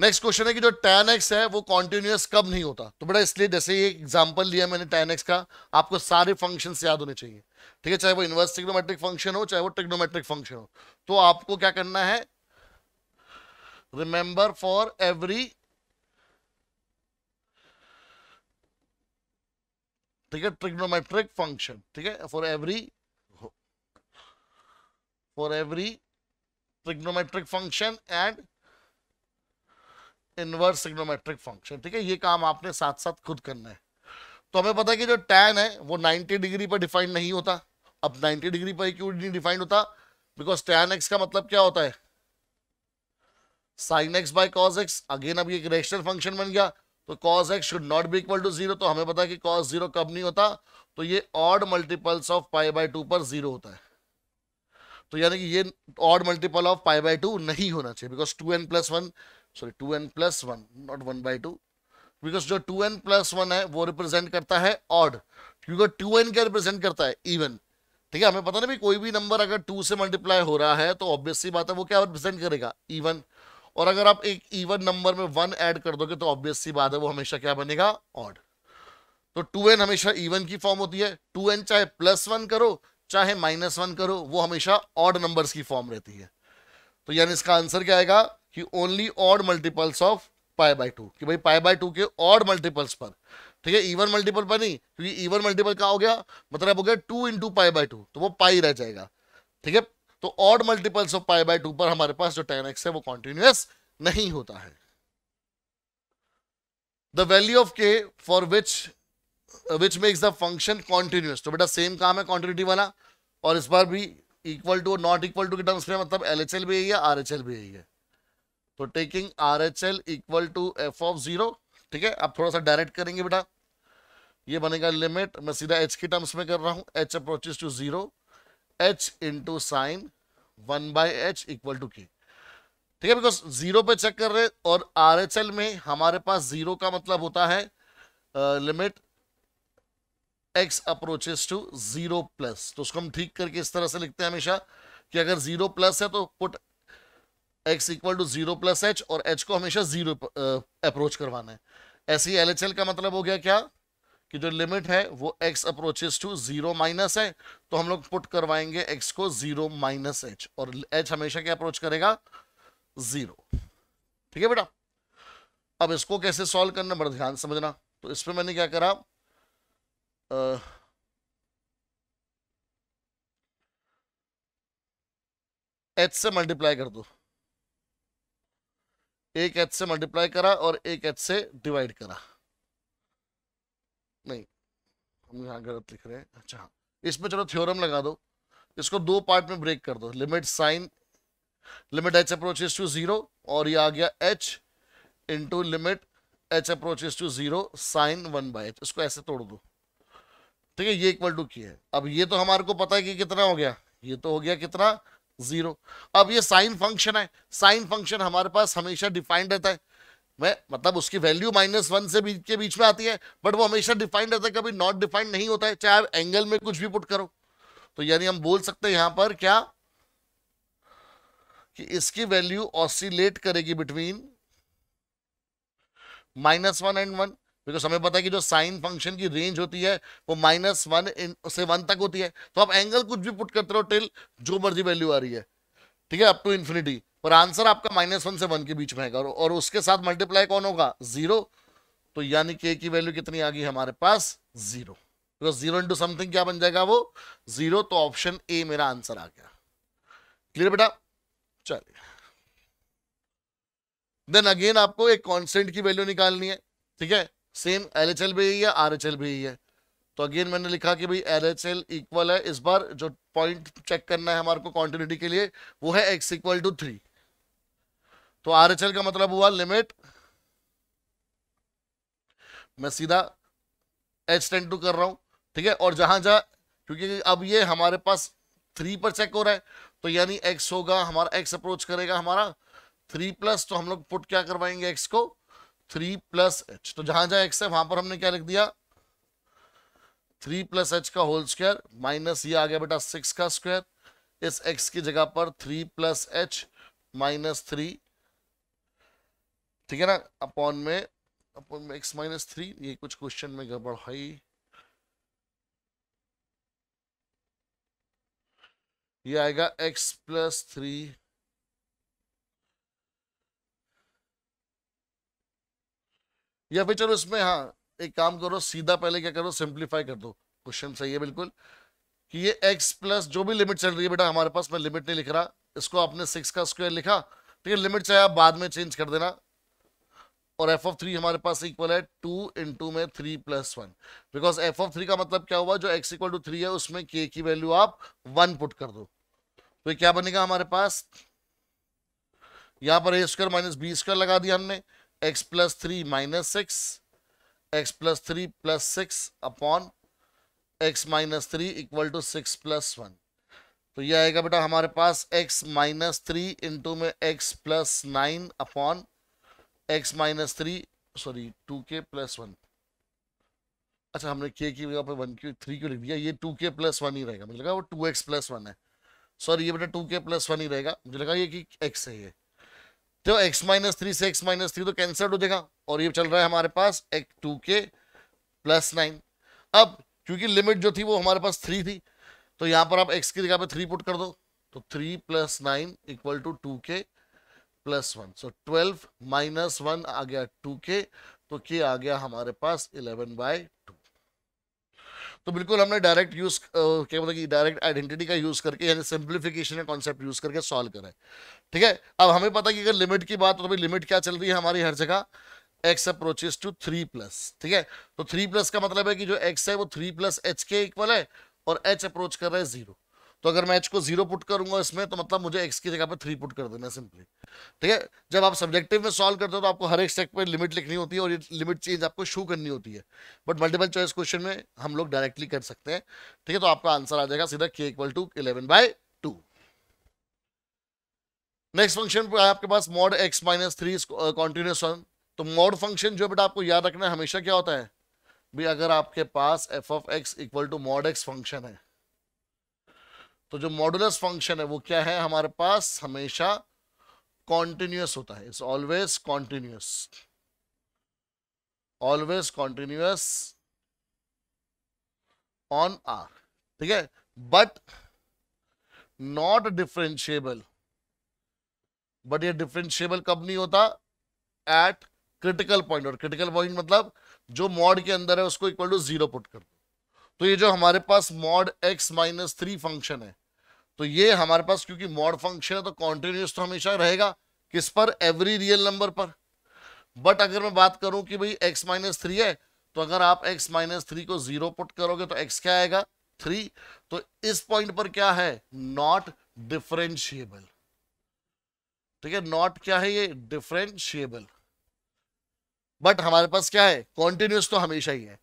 [SPEAKER 1] नेक्स्ट क्वेश्चन है कि जो टेन एक्स है वो कॉन्टिन्यूस कब नहीं होता तो बेटा इसलिए जैसे ये एग्जाम्पल लिया मैंने टेन एक्स का आपको सारे फंक्शन याद होने चाहिए ठीक है चाहे वो इन्वर्स ट्रिग्नोमेट्रिक फंक्शन हो चाहे वो ट्रिग्नोमेट्रिक फंक्शन हो तो आपको क्या करना है रिमेंबर फॉर एवरी ठीक है ट्रिग्नोमेट्रिक फंक्शन ठीक है for every for every trigonometric function and inverse trigonometric function ठीक है ये काम आपने साथ साथ खुद करना है तो हमें पता है कि जो टैन है वो 90 डिग्री पर डिफाइंड नहीं होता अब 90 डिग्री पर क्यों नहीं डिफाइंड होता बिकॉज टैन एक्स का मतलब क्या होता है sine x by cos x again अब ये एक रेशनल फंक्शन बन गया तो cos x should not be equal to zero तो हमें पता है कि कॉज जीरो कब नहीं होता तो ये odd multiples of pi by two पर जीरो होता है तो यानी कि ये odd multiple of pi by two नहीं होना चाहिए because two n plus one sorry two n plus one not one by two because जो टू एन प्लस वन है वो रिप्रेजेंट करता है ऑड क्योंकि टू एन क्या रिप्रेजेंट करता है इवन ठीक है हमें पता ना भी कोई भी नंबर अगर टू से मल्टीप्लाई हो रहा है तो ऑब्वियसली बात है वो क्या रिप्रेजेंट करेगा इवन और अगर आप एक इवन नंबर में वन ऐड कर दोगे तो ऑब्वियसली बात है वो हमेशा क्या बनेगा ऑड तो टू एन हमेशा इवन की फॉर्म होती है टू एन चाहे प्लस वन करो चाहे माइनस वन करो वो हमेशा ऑड नंबर्स की फॉर्म रहती है तो यानी इसका आंसर क्या आएगा कि only odd multiples of pi by two कि भाई पाई बाई टू के ऑड मल्टीपल्स पर ठीक है इवन मल्टीपल पर नहीं क्योंकि इवन मल्टीपल क्या हो गया मतलब हो गया two into pi by two तो वो पाई रह जाएगा ठीक है तो odd multiples of pi by two पर हमारे पास जो टेन एक्स है वो कॉन्टिन्यूस नहीं होता है the value of k for which which makes the function continuous तो बेटा सेम काम है कॉन्टिन्यूटी वाला और इस बार भी equal to not equal to के टर्म्स में मतलब एल एच एल भी यही है आर एच एल भी यही है तो taking R H L equal to f of zero ठीक है आप थोड़ा सा डायरेक्ट करेंगे बेटा ये बनेगा लिमिट मैं सीधा एच की टर्म्स में कर रहा हूं h approaches to zero h into sine one by h equal to k ठीक है बिकॉज जीरो पे चेक कर रहे और आर एच एल में हमारे पास जीरो का मतलब होता है limit x approaches to zero plus तो उसको हम ठीक करके इस तरह से लिखते हैं हमेशा कि अगर जीरो प्लस है तो put x equal to zero plus h और एच को हमेशा जीरो अप्रोच करवाना है ऐसे ही एल का मतलब हो गया क्या कि जो लिमिट है वो x approaches to zero minus है तो हम लोग पुट करवाएंगे एक्स को जीरो माइनस एच और एच हमेशा क्या अप्रोच करेगा जीरो ठीक है बेटा अब इसको कैसे सॉल्व करना बड़ा ध्यान समझना तो इस पर मैंने क्या करा आ, एच से मल्टीप्लाई कर दो एक एच से मल्टीप्लाई करा और एक एच से डिवाइड करा नहीं हम यहाँ गलत लिख रहे हैं अच्छा हाँ इसमें चलो थ्योरम लगा दो इसको दो पार्ट में ब्रेक कर दो limit sine limit h approaches to zero और ये आ गया h into limit h approaches to zero sine one by h इसको ऐसे तोड़ दो ठीक है ये इक्वल टू की है अब ये तो हमारे को पता है कि कितना हो गया ये तो हो गया कितना जीरो अब ये साइन फंक्शन है साइन फंक्शन हमारे पास हमेशा डिफाइंड रहता है मैं मतलब उसकी वैल्यू माइनस वन से बीच के बीच में आती है बट वो हमेशा डिफाइंड रहता है कभी नॉट डिफाइंड नहीं होता है चाहे आप एंगल में कुछ भी पुट करो तो यानी हम बोल सकते हैं यहां पर क्या कि इसकी वैल्यू ऑसिलेट करेगी between minus one and one because हमें पता है कि जो साइन फंक्शन की रेंज होती है वो माइनस वन से वन तक होती है तो आप एंगल कुछ भी पुट करते रहो टिल जो मर्जी वैल्यू आ रही है ठीक है अप टू इन्फिनिटी पर आंसर आपका माइनस वन से वन के बीच में आएगा और उसके साथ मल्टीप्लाई कौन होगा जीरो तो यानी के की वैल्यू कितनी आ गई हमारे पास zero because zero into something क्या बन जाएगा वो जीरो तो ऑप्शन ए मेरा आंसर आ गया क्लियर बेटा चलिए देन अगेन आपको एक कॉन्स्टेंट की वैल्यू निकालनी है ठीक है सेम एल एच एल भी यही है आर एच एल भी यही है तो अगेन मैंने लिखा कि भाई एल एच एल इक्वल है इस बार जो पॉइंट चेक करना है हमारे को क्वांटिटी के लिए वो है एक्स इक्वल टू थ्री तो आर एच एल का मतलब हुआ लिमिट मैं सीधा एच टेन टू कर रहा हूं ठीक है और जहां जहां क्योंकि अब ये हमारे पास थ्री पर चेक हो रहा है तो यानी एक्स होगा हमारा एक्स अप्रोच करेगा हमारा थ्री प्लस तो हम लोग पुट क्या करवाएंगे एक्स को थ्री प्लस एच तो जहां जहां एक्स है वहां पर हमने क्या लिख दिया थ्री प्लस एच का होल स्क्वायर माइनस ये आ गया बेटा सिक्स का स्क्वायर इस एक्स की जगह पर three plus h minus three ठीक है ना अपॉन में अपॉन में एक्स माइनस थ्री ये कुछ क्वेश्चन में गड़बड़ है ये आएगा एक्स प्लस थ्री या फिर चलो इसमें हाँ एक काम करो सीधा पहले क्या करो सिंप्लीफाई कर दो क्वेश्चन सही है बिल्कुल कि ये x प्लस जो भी लिमिट चल रही है बेटा हमारे पास मैं लिमिट नहीं लिख रहा इसको आपने सिक्स का स्क्वायर लिखा ठीक है लिमिट चाहे आप बाद में चेंज कर देना और एफ ऑफ थ्री हमारे पास इक्वल है टू इन टू में three plus one because f of three का मतलब क्या हुआ जो एक्स इक्वल टू थ्री है उसमें के की वैल्यू आप वन पुट कर दो तो क्या बनेगा हमारे पास यहाँ पर a square minus b square लगा दिया हमने x plus three minus six x plus three plus six upon x minus three equal to six plus one तो यह आएगा बेटा हमारे पास एक्स माइनस थ्री इंटू में x plus nine upon x minus three sorry two k plus one अच्छा हमने के की जगह पे वन क्यू थ्री क्यों लिख दिया ये टू के प्लस वन ही रहेगा मुझे लगा वो टू एक्स प्लस वन है सॉरी ये बेटा टू के प्लस वन ही रहेगा मुझे लगा ये कि एक्स है ये तो x माइनस थ्री से x माइनस थ्री तो कैंसल हो जाएगा और ये चल रहा है हमारे पास एक टू के प्लस नाइन अब क्योंकि लिमिट जो थी वो हमारे पास थ्री थी तो यहाँ पर आप x की जगह पे थ्री पुट कर दो तो three plus nine equal to two k plus one so twelve minus one आ गया टू के तो के आ गया हमारे पास इलेवन बाई तो बिल्कुल हमने डायरेक्ट यूज क्या बोलते कि डायरेक्ट आइडेंटिटी का यूज करके यानी सिंप्लीफिकेशन का कॉन्सेप्ट यूज करके सॉल्व करें ठीक है अब हमें पता कि अगर लिमिट की बात हो तो भाई लिमिट क्या चल रही है हमारी हर जगह x approaches to three plus ठीक है तो थ्री प्लस का मतलब है कि जो एक्स है वो थ्री प्लस एच के इक्वल है और एच अप्रोच कर रहा है जीरो तो अगर मैं एच को जीरो पुट करूंगा इसमें तो मतलब मुझे एक्स की जगह पर थ्री पुट कर देना सिंपली ठीक है जब आप सब्जेक्टिव में सॉल्व करते हो तो आपको हर एक स्टेप पर लिमिट लिखनी होती है और ये लिमिट चेंज आपको शो करनी होती है बट मल्टीपल चॉइस क्वेश्चन में हम लोग डायरेक्टली कर सकते हैं ठीक है तो आपका आंसर आ जाएगा सीधा k equal to eleven by two next function आपके पास mod x minus three continuous तो मॉड फंक्शन जो बेटा आपको याद रखना है हमेशा क्या होता है भी अगर आपके पास f of x equal to mod x function है तो जो मॉडुलस फंक्शन है वो क्या है हमारे पास हमेशा कॉन्टिन्यूस होता है it's always continuous always continuous on R ठीक है बट नॉट डिफ्रेंशिएबल बट ये डिफ्रेंशिएबल कब नहीं होता एट क्रिटिकल पॉइंट और क्रिटिकल पॉइंट मतलब जो मॉड के अंदर है उसको इक्वल टू जीरो पुट कर दो तो ये जो हमारे पास mod x minus three function है तो ये हमारे पास क्योंकि मॉड फंक्शन है तो कॉन्टिन्यूस तो हमेशा रहेगा किस पर एवरी रियल नंबर पर बट अगर मैं बात करूं कि भाई x माइनस थ्री है तो अगर आप x माइनस थ्री को जीरो पुट करोगे तो x क्या आएगा थ्री तो इस पॉइंट पर क्या है नॉट डिफरेंशिएबल ठीक है नॉट क्या है ये डिफरेंशिएबल बट हमारे पास क्या है कॉन्टिन्यूस तो हमेशा ही है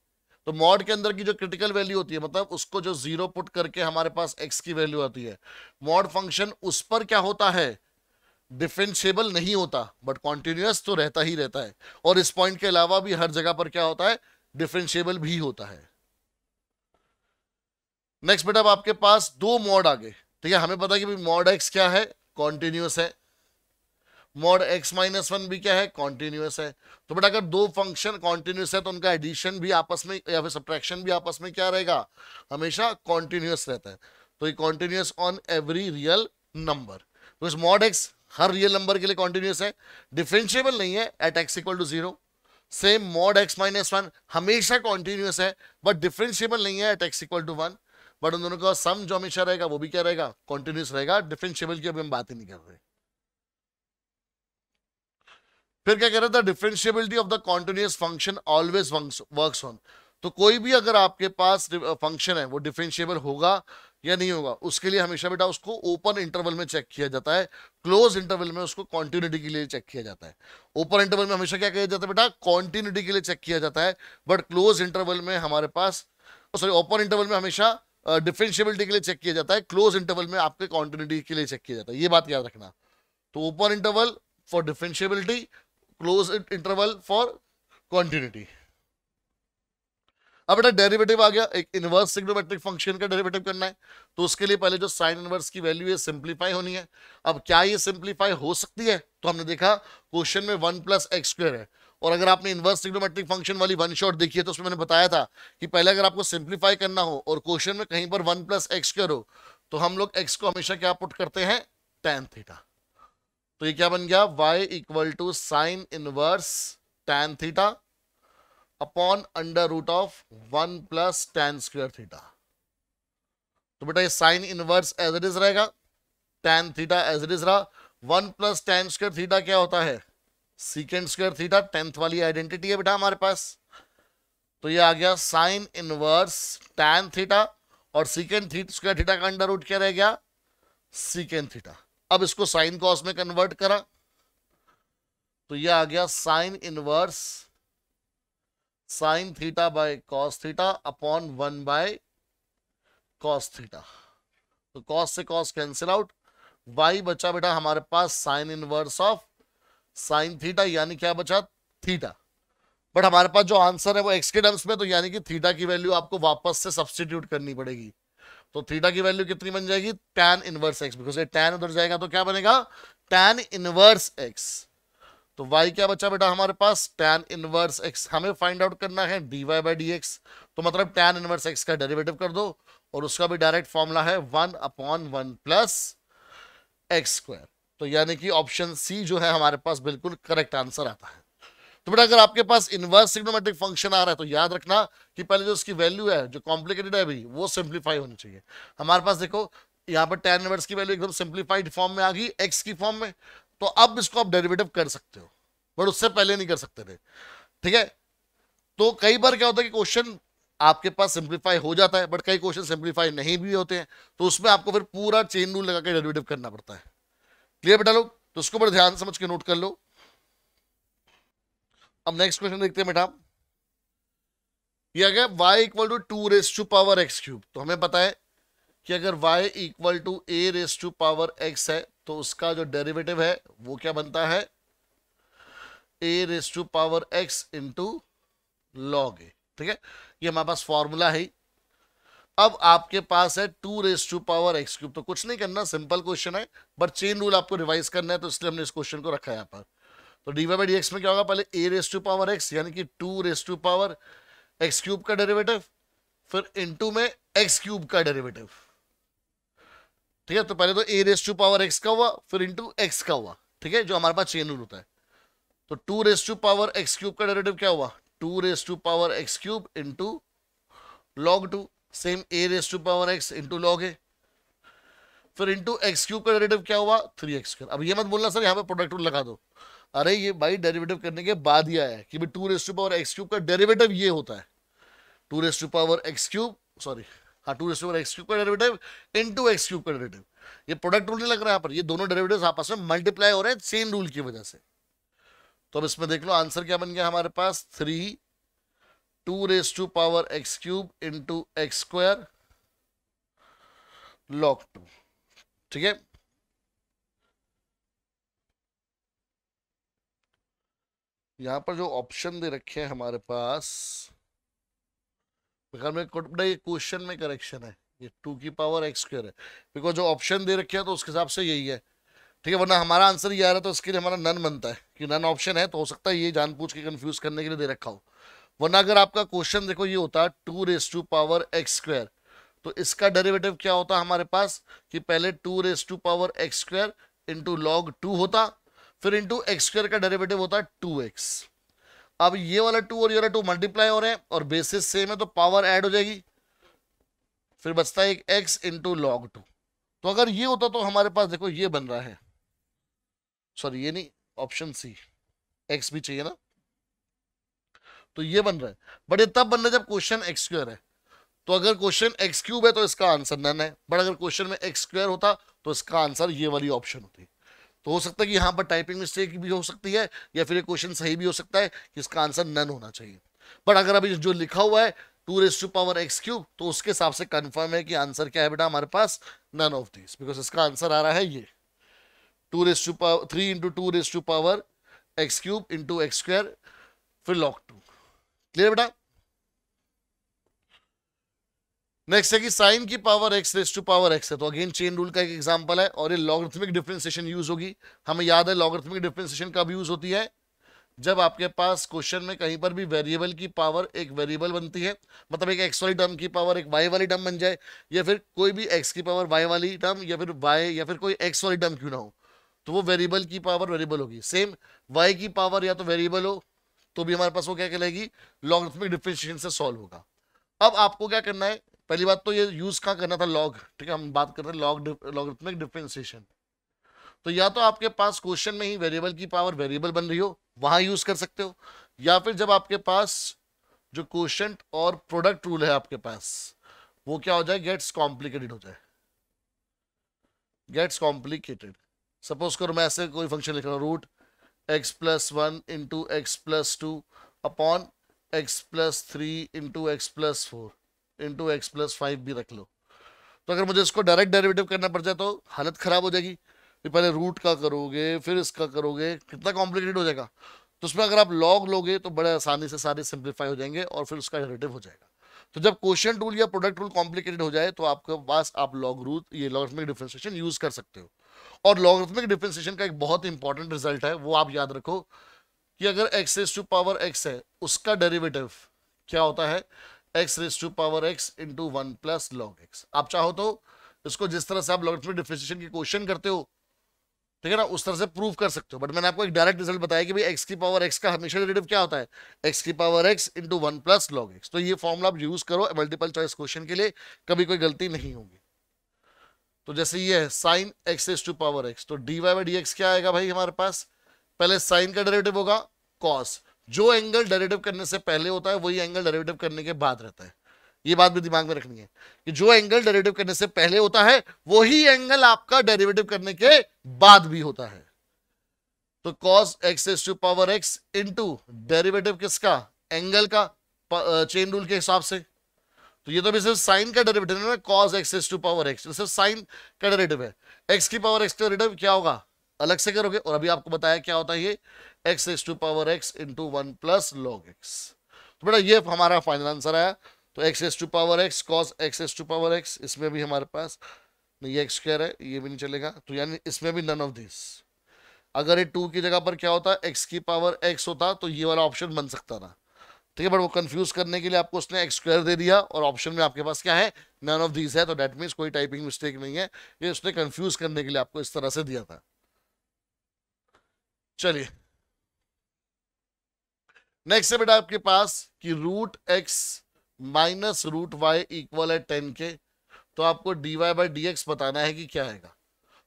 [SPEAKER 1] तो मॉड के अंदर की जो क्रिटिकल वैल्यू होती है मतलब उसको जो जीरो पुट करके हमारे पास एक्स की वैल्यू आती है मॉड फंक्शन उस पर क्या होता है डिफरेंशिएबल नहीं होता बट कॉन्टिन्यूस तो रहता ही रहता है और इस पॉइंट के अलावा भी हर जगह पर क्या होता है डिफरेंशिएबल भी होता है नेक्स्ट बेटा आपके पास दो मॉड आ गए ठीक है हमें पता है कि मॉड एक्स क्या है कॉन्टिन्यूस है मॉड एक्स माइनस वन भी क्या है कॉन्टिन्यूस है तो बेटा अगर दो फंक्शन कॉन्टिन्यूस है तो उनका एडिशन भी आपस में या फिर सब्ट्रैक्शन भी आपस में क्या रहेगा हमेशा कॉन्टिन्यूस रहता है तो ये continuous on every real number तो इस मॉड एक्स हर रियल नंबर के लिए कॉन्टिन्यूस है डिफ्रेंशियबल नहीं है at x equal to zero same mod x minus one हमेशा कॉन्टिन्यूस है बट डिफ्रेंशियबल नहीं है at x equal to one but उन दोनों का सम जो हमेशा रहेगा वो भी क्या रहेगा कॉन्टिन्यूस रहेगा डिफ्रेंशियबल की अभी हम बात ही नहीं कर रहे फिर क्या कह रहा था differentiability of the continuous function always work on तो कोई भी अगर आपके पास फंक्शन है वो डिफ्रेंशियबल होगा या नहीं होगा उसके लिए हमेशा बेटा उसको ओपन इंटरवल में चेक किया जाता है क्लोज इंटरवल में उसको कॉन्टिन्यूटी के लिए चेक किया जाता है ओपन इंटरवल में हमेशा क्या किया जाता है बेटा कॉन्टिन्यूटी के लिए चेक किया जाता है बट क्लोज इंटरवल में हमारे पास सॉरी ओपन इंटरवल में हमेशा डिफ्रेंशियबिलिटी के लिए चेक किया जाता है क्लोज इंटरवल में आपके कॉन्टिन्यूटी के लिए चेक किया जाता है ये बात याद रखना तो open interval for differentiability close interval for continuity अब बेटा डेरिवेटिव आ गया एक इनवर्स सिग्नोमेट्रिक फंक्शन का डेरिवेटिव करना है तो उसके लिए पहले जो साइन इनवर्स की वैल्यू है सिंप्लीफाई होनी है अब क्या ये सिंप्लीफाई हो सकती है तो हमने देखा क्वेश्चन में वन प्लस एक्स स्क्वेयर है और अगर आपने इनवर्स सिग्नोमेट्रिक फंक्शन वाली वन शॉट देखी है तो उसमें मैंने बताया था कि पहले अगर आपको सिंप्लीफाई करना हो और क्वेश्चन में कहीं पर वन प्लस एक्स स्क्वेयर हो तो हम लोग एक्स को हमेशा क्या पुट करते हैं टेन थीटा तो ये क्या बन गया y equal to sine inverse tan theta upon under root of one plus tan square theta तो बेटा ये sine inverse as it is रहेगा tan theta as it is रहा one plus tan square theta क्या होता है second square theta टेंथ वाली आइडेंटिटी है बेटा हमारे पास तो ये आ गया साइन इनवर्स टेन थीटा और सीकेंड थीट स्क्वेयर थीटा का अंडर रूट क्या रह गया सीकेंड थीटा अब इसको साइन कॉस में कन्वर्ट करा तो ये आ गया sine inverse sine theta by cos theta upon one by cos theta तो कॉस से कॉस कैंसिल आउट वाई बचा बेटा हमारे पास sine inverse of sine theta यानी क्या बचा थीटा बट हमारे पास जो आंसर है वो एक्स के टर्म्स में तो यानी कि थीटा की वैल्यू आपको वापस से सब्सटीट्यूट करनी पड़ेगी तो थीटा की वैल्यू कितनी बन जाएगी टैन इनवर्स एक्स बिकॉज ये टैन उधर जाएगा तो क्या बनेगा टैन इनवर्स एक्स तो y क्या बचा बेटा हमारे पास tan इनवर्स x हमें फाइंड आउट करना है dy वाई बाई डी तो मतलब tan इनवर्स x का डेरिवेटिव कर दो और उसका भी डायरेक्ट फॉर्मूला है one upon one plus x square तो यानी कि ऑप्शन सी जो है हमारे पास बिल्कुल करेक्ट आंसर आता है तो बेटा अगर आपके पास इनवर्स सिग्नोमेट्रिक फंक्शन आ रहा है तो याद रखना कि पहले जो उसकी वैल्यू है जो कॉम्प्लिकेटेड है भी, वो सिंप्लीफाई होनी चाहिए हमारे पास देखो यहाँ पर टेन इनवर्स की वैल्यू एकदम सिंप्लीफाइड फॉर्म में आ गई एक्स की फॉर्म में तो अब इसको आप डेरिवेटिव कर सकते हो बट उससे पहले नहीं कर सकते थे ठीक है तो कई बार क्या होता है कि क्वेश्चन आपके पास सिंप्लीफाई हो जाता है बट कई क्वेश्चन सिंप्लीफाई नहीं भी होते हैं तो उसमें आपको फिर पूरा चेन रूल लगा के डेरिवेटिव करना पड़ता है क्लियर बेटा लोग तो उसको बड़े ध्यान समझ के नोट कर लो अब नेक्स्ट क्वेश्चन देखते हैं बेटा यह आ गया y equal to two raise to power x cube तो हमें पता है कि अगर y equal to a raise to power x है तो उसका जो डेरिवेटिव है वो क्या बनता है a raise to power x into log a ठीक है ये हमारे पास फॉर्मूला है अब आपके पास है two raise to power x cube तो कुछ नहीं करना सिंपल क्वेश्चन है बट चेन रूल आपको रिवाइज करना है तो इसलिए हमने इस क्वेश्चन को रखा है यहाँ पर तो डी वाई बाई डी में क्या होगा पहले a raise to power x यानी कि two raise to power x cube का डेरिवेटिव फिर इंटू में एक्स क्यूब का डेरिवेटिव ठीक है तो पहले तो a raise to power x का हुआ फिर इंटू एक्स का हुआ ठीक है जो हमारे पास चेन रूल होता है तो two raise to power x cube का डेरिवेटिव क्या हुआ two raise to power x cube into log two same a raise to power x into log a फिर इंटू एक्स क्यूब का डेरिवेटिव क्या हुआ थ्री एक्स स्क्वायर अब ये मत बोलना सर यहाँ पे प्रोडक्ट रूल लगा दो अरे ये भाई डेरिवेटिव करने के बाद ही आया है कि भाई two raise to power x cube का डेरिवेटिव ये होता है two raise to power x cube sorry हाँ two raise to power x cube का derivative into x cube का डेरिवेटिव ये प्रोडक्ट रूल नहीं लग रहा है यहाँ पर ये दोनों डेरिवेटिव आपस में मल्टीप्लाई हो रहे हैं सेम रूल की वजह से तो अब इसमें देख लो आंसर क्या बन गया हमारे पास three two raise to power x cube into x square log two ठीक है यहाँ पर जो ऑप्शन दे रखे हैं हमारे पास में क्वेश्चन में करेक्शन है ये टू की पावर एक्स स्क्र है बिकॉज जो ऑप्शन दे रखे हैं तो उसके हिसाब से यही है ठीक है वरना हमारा आंसर ये आ रहा है तो इसके लिए हमारा नन बनता है कि नन ऑप्शन है तो हो सकता है ये जानबूझ के कन्फ्यूज करने के लिए दे रखा हो वरना अगर आपका क्वेश्चन देखो ये होता है two raise to power x square तो इसका डेरिवेटिव क्या होता हमारे पास कि पहले two raise to power x square into log two होता फिर इंटू एक्स स्क्र का डेरेवेटिव होता है टू एक्स अब ये वाला टू और ये वाला टू मल्टीप्लाई हो रहे हैं और बेसिस सेम है तो पावर ऐड हो जाएगी फिर बचता है एक एक्स इंटू लॉग टू तो अगर ये होता तो हमारे पास देखो ये बन रहा है सॉरी ये नहीं ऑप्शन सी एक्स भी चाहिए ना तो ये बन रहा है बट ये तब बन रहा है जब क्वेश्चन एक्स स्क्र है तो अगर क्वेश्चन एक्स क्यूब है तो इसका आंसर नन है बट अगर क्वेश्चन में एक्स स्क्र होता तो इसका आंसर ये वाली ऑप्शन होती तो हो सकता है कि यहाँ पर टाइपिंग मिस्टेक भी हो सकती है या फिर क्वेश्चन सही भी हो सकता है कि इसका आंसर नन होना चाहिए बट अगर अभी जो लिखा हुआ है two raise to power x cube तो उसके हिसाब से कन्फर्म है कि आंसर क्या है बेटा हमारे पास नन ऑफ दिस बिकॉज इसका आंसर आ रहा है ये two raise to power three into two raise to power x cube into x square फिर लॉक टू क्लियर बेटा नेक्स्ट है कि साइन की power x raise to power x है तो अगेन चेन रूल का एक एग्जांपल है और ये लॉगरिथमिक डिफ्रेंसिएशन यूज होगी हमें याद है लॉगरिथमिक डिफ्रेंसिएशन कब यूज होती है जब आपके पास क्वेश्चन में कहीं पर भी वेरिएबल की पावर एक वेरिएबल बनती है मतलब एक एक्स वाली टर्म की पावर एक वाई वाली टर्म बन जाए या फिर कोई भी एक्स की पावर वाई वाली टर्म या फिर वाई या फिर कोई एक्स वाली टर्म क्यों ना हो तो वो वेरिएबल की पावर वेरिएबल होगी सेम वाई की पावर या तो वेरिएबल हो तो भी हमारे पास वो क्या कहलाएगी लॉगरिथमिक डिफ्रेंशिएशन से सॉल्व होगा अब आपको क्या करना है पहली बात तो ये यूज़ कहाँ करना था लॉग ठीक है हम बात कर रहे हैं लॉग लॉगरिथमिक डिफ्रेंसिएशन तो या तो आपके पास क्वेश्चन में ही वेरिएबल की पावर वेरिएबल बन रही हो वहां यूज़ कर सकते हो या फिर जब आपके पास जो क्वेश्चन और प्रोडक्ट रूल है आपके पास वो क्या हो जाए गेट्स कॉम्प्लिकेटेड हो जाए गेट्स कॉम्प्लिकेटेड सपोज करो मैं ऐसे कोई फंक्शन लिख रहा हूँ root x plus one into x plus two upon x plus three into x plus four into x plus five भी रख लो तो अगर मुझे इसको डायरेक्ट डेरिवेटिव करना पड़ जाए तो हालत ख़राब हो जाएगी फिर पहले रूट का करोगे फिर इसका करोगे कितना कॉम्प्लिकेटेड हो जाएगा तो उसमें अगर आप लॉग लोगे तो बड़े आसानी से सारे सिंप्लीफाई हो जाएंगे और फिर उसका डेरेटिव हो जाएगा तो जब क्वेश्चन टूल या प्रोडक्ट रूल कॉम्प्लिकेटेड हो जाए तो आपके पास आप लॉग रूट ये लॉगमिक डिफ्रेंसिएशन यूज़ कर सकते हो और लॉगरिथमिक डिफ्रेंसिएशन का एक बहुत इंपॉर्टेंट रिजल्ट है वो आप याद रखो कि अगर एक्स टू पावर एक्स है उसका डेरिवेटिव क्या होता है x raise to power x into one plus log x आप चाहो तो इसको जिस तरह से आप लॉगरिथमिक डिफिनेशन की क्वेश्चन करते हो ठीक है ना उस तरह से प्रूव कर सकते हो बट मैंने आपको एक डायरेक्ट रिजल्ट बताया कि भाई एक्स की पावर एक्स का हमेशा रिलेटिव क्या होता है एक्स की power x into one plus log x तो ये फॉर्मूला आप यूज करो मल्टीपल चॉइस क्वेश्चन के लिए कभी कोई गलती नहीं होगी तो जैसे ये है sine x as to power x तो d y by d x क्या आएगा भाई हमारे पास पहले साइन का डेरेटिव होगा कॉस जो एंगल डेरेटिव करने से पहले होता है वही एंगल डेरेटिव करने के बाद रहता है ये बात भी दिमाग में रखनी है कि जो एंगल डेरेटिव करने से पहले होता है वही एंगल आपका डेरिवेटिव करने के बाद भी होता है तो cos x as to power x into derivative किसका एंगल का चेन रूल के हिसाब से तो ये तो भी सिर्फ साइन का डेरिवेटिव है cos x as to power x सिर्फ साइन का डेरेटिव है एक्स की पावर एक्स का डेरेटिव क्या होगा अलग से करोगे और अभी आपको बताया क्या होता है ये x x to power x into one plus log x तो बेटा ये हमारा फाइनल आंसर आया तो x x to power x cos x x to power x इसमें भी हमारे पास नहीं ये एक्स स्क्वायर है ये भी नहीं चलेगा तो यानी इसमें भी नन ऑफ दिस अगर ये टू की जगह पर क्या होता है एक्स की पावर एक्स होता तो ये वाला ऑप्शन बन सकता था ठीक है बट वो कंफ्यूज करने के लिए आपको उसने एक्स स्क्वायर दे दिया और ऑप्शन में आपके पास क्या है नन ऑफ दीज है तो डैट मीन्स कोई टाइपिंग मिस्टेक नहीं है ये उसने कंफ्यूज करने के लिए आपको इस तरह से दिया था चलिए नेक्स्ट है बेटा आपके पास कि root x minus root y equal है टेन के तो आपको d y by d x बताना है कि क्या आएगा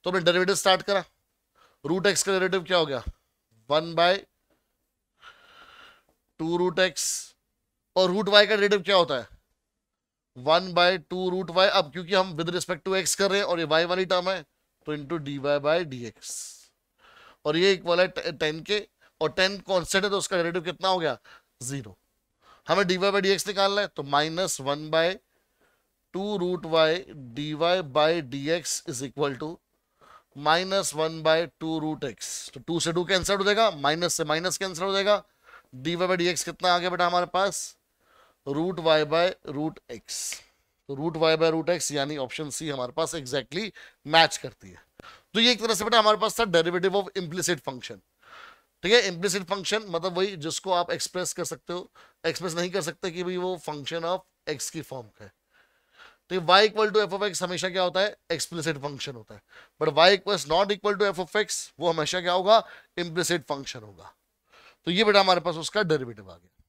[SPEAKER 1] तो हमने डेरिवेटिव स्टार्ट करा रूट एक्स का डेरिवेटिव क्या हो गया one by two root x और रूट वाई का डेरिवेटिव क्या होता है one by two root y अब क्योंकि हम विद रिस्पेक्ट टू एक्स कर रहे हैं और ये वाई वाली टर्म है तो into d y by d x और ये इक्वल है टेन के और टेन कॉन्स्टेंट है तो उसका डेरेटिव कितना हो गया जीरो हमें d y by d x निकालना है तो minus one by two root y d y by d x is equal to minus one by two root x तो टू से टू कैंसिल हो जाएगा माइनस से माइनस कैंसिल हो जाएगा d y by d x कितना आ गया बेटा हमारे पास root y by root x तो root y by root x यानी ऑप्शन सी हमारे पास एग्जैक्टली exactly मैच करती है तो ये एक तरह से बेटा हमारे पास था डेरिवेटिव ऑफ इम्प्लिसिट फंक्शन ठीक है इम्प्लिसिट फंक्शन मतलब वही जिसको आप एक्सप्रेस कर सकते हो एक्सप्रेस नहीं कर सकते कि भाई वो फंक्शन ऑफ एक्स की फॉर्म का है तो ये y equal to f of x हमेशा क्या होता है एक्सप्लिसिट फंक्शन होता है but y equal not equal to f of x वो हमेशा क्या होगा इम्प्लिसिट फंक्शन होगा तो ये बेटा हमारे पास उसका डेरिवेटिव आ गया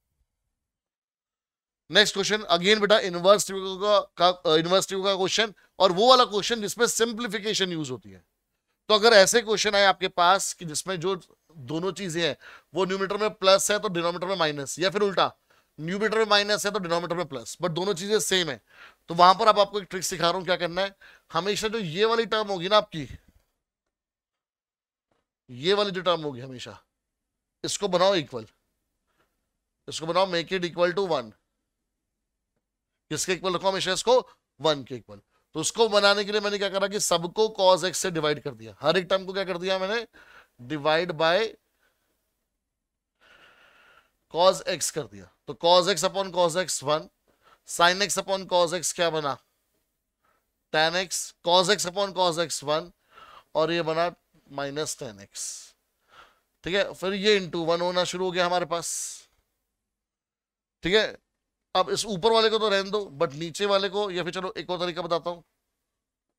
[SPEAKER 1] नेक्स्ट क्वेश्चन अगेन बेटा इनवर्स का इनवर्स का क्वेश्चन और वो वाला क्वेश्चन जिसमें सिंप्लीफिकेशन यूज होती है तो अगर ऐसे क्वेश्चन आए आपके पास कि जिसमें जो दोनों चीजें हैं वो न्यूमीटर में प्लस है तो डिनोमीटर में माइनस या फिर उल्टा न्यूमीटर में माइनस है तो डिनोमीटर में प्लस बट दोनों चीजें सेम है तो वहां पर आप आपको एक ट्रिक सिखा रहा हूं क्या करना है हमेशा जो ये वाली टर्म होगी ना आपकी ये वाली जो टर्म होगी हमेशा इसको बनाओ इक्वल इसको बनाओ make it equal to one किसके इक्वल रखो हमेशा इसको वन के इक्वल तो उसको बनाने के लिए मैंने क्या करा कि सबको कॉज एक्स से डिवाइड कर दिया हर एक टर्म को क्या कर दिया मैंने डिवाइड बाय कॉज एक्स कर दिया तो cos x upon cos x one sine x upon cos x क्या बना tan x cos x upon cos x one और ये बना माइनस टेन एक्स ठीक है फिर ये इंटू वन होना शुरू हो गया हमारे पास ठीक है अब इस ऊपर वाले को तो रहने दो बट नीचे वाले को या फिर चलो एक और तरीका बताता हूं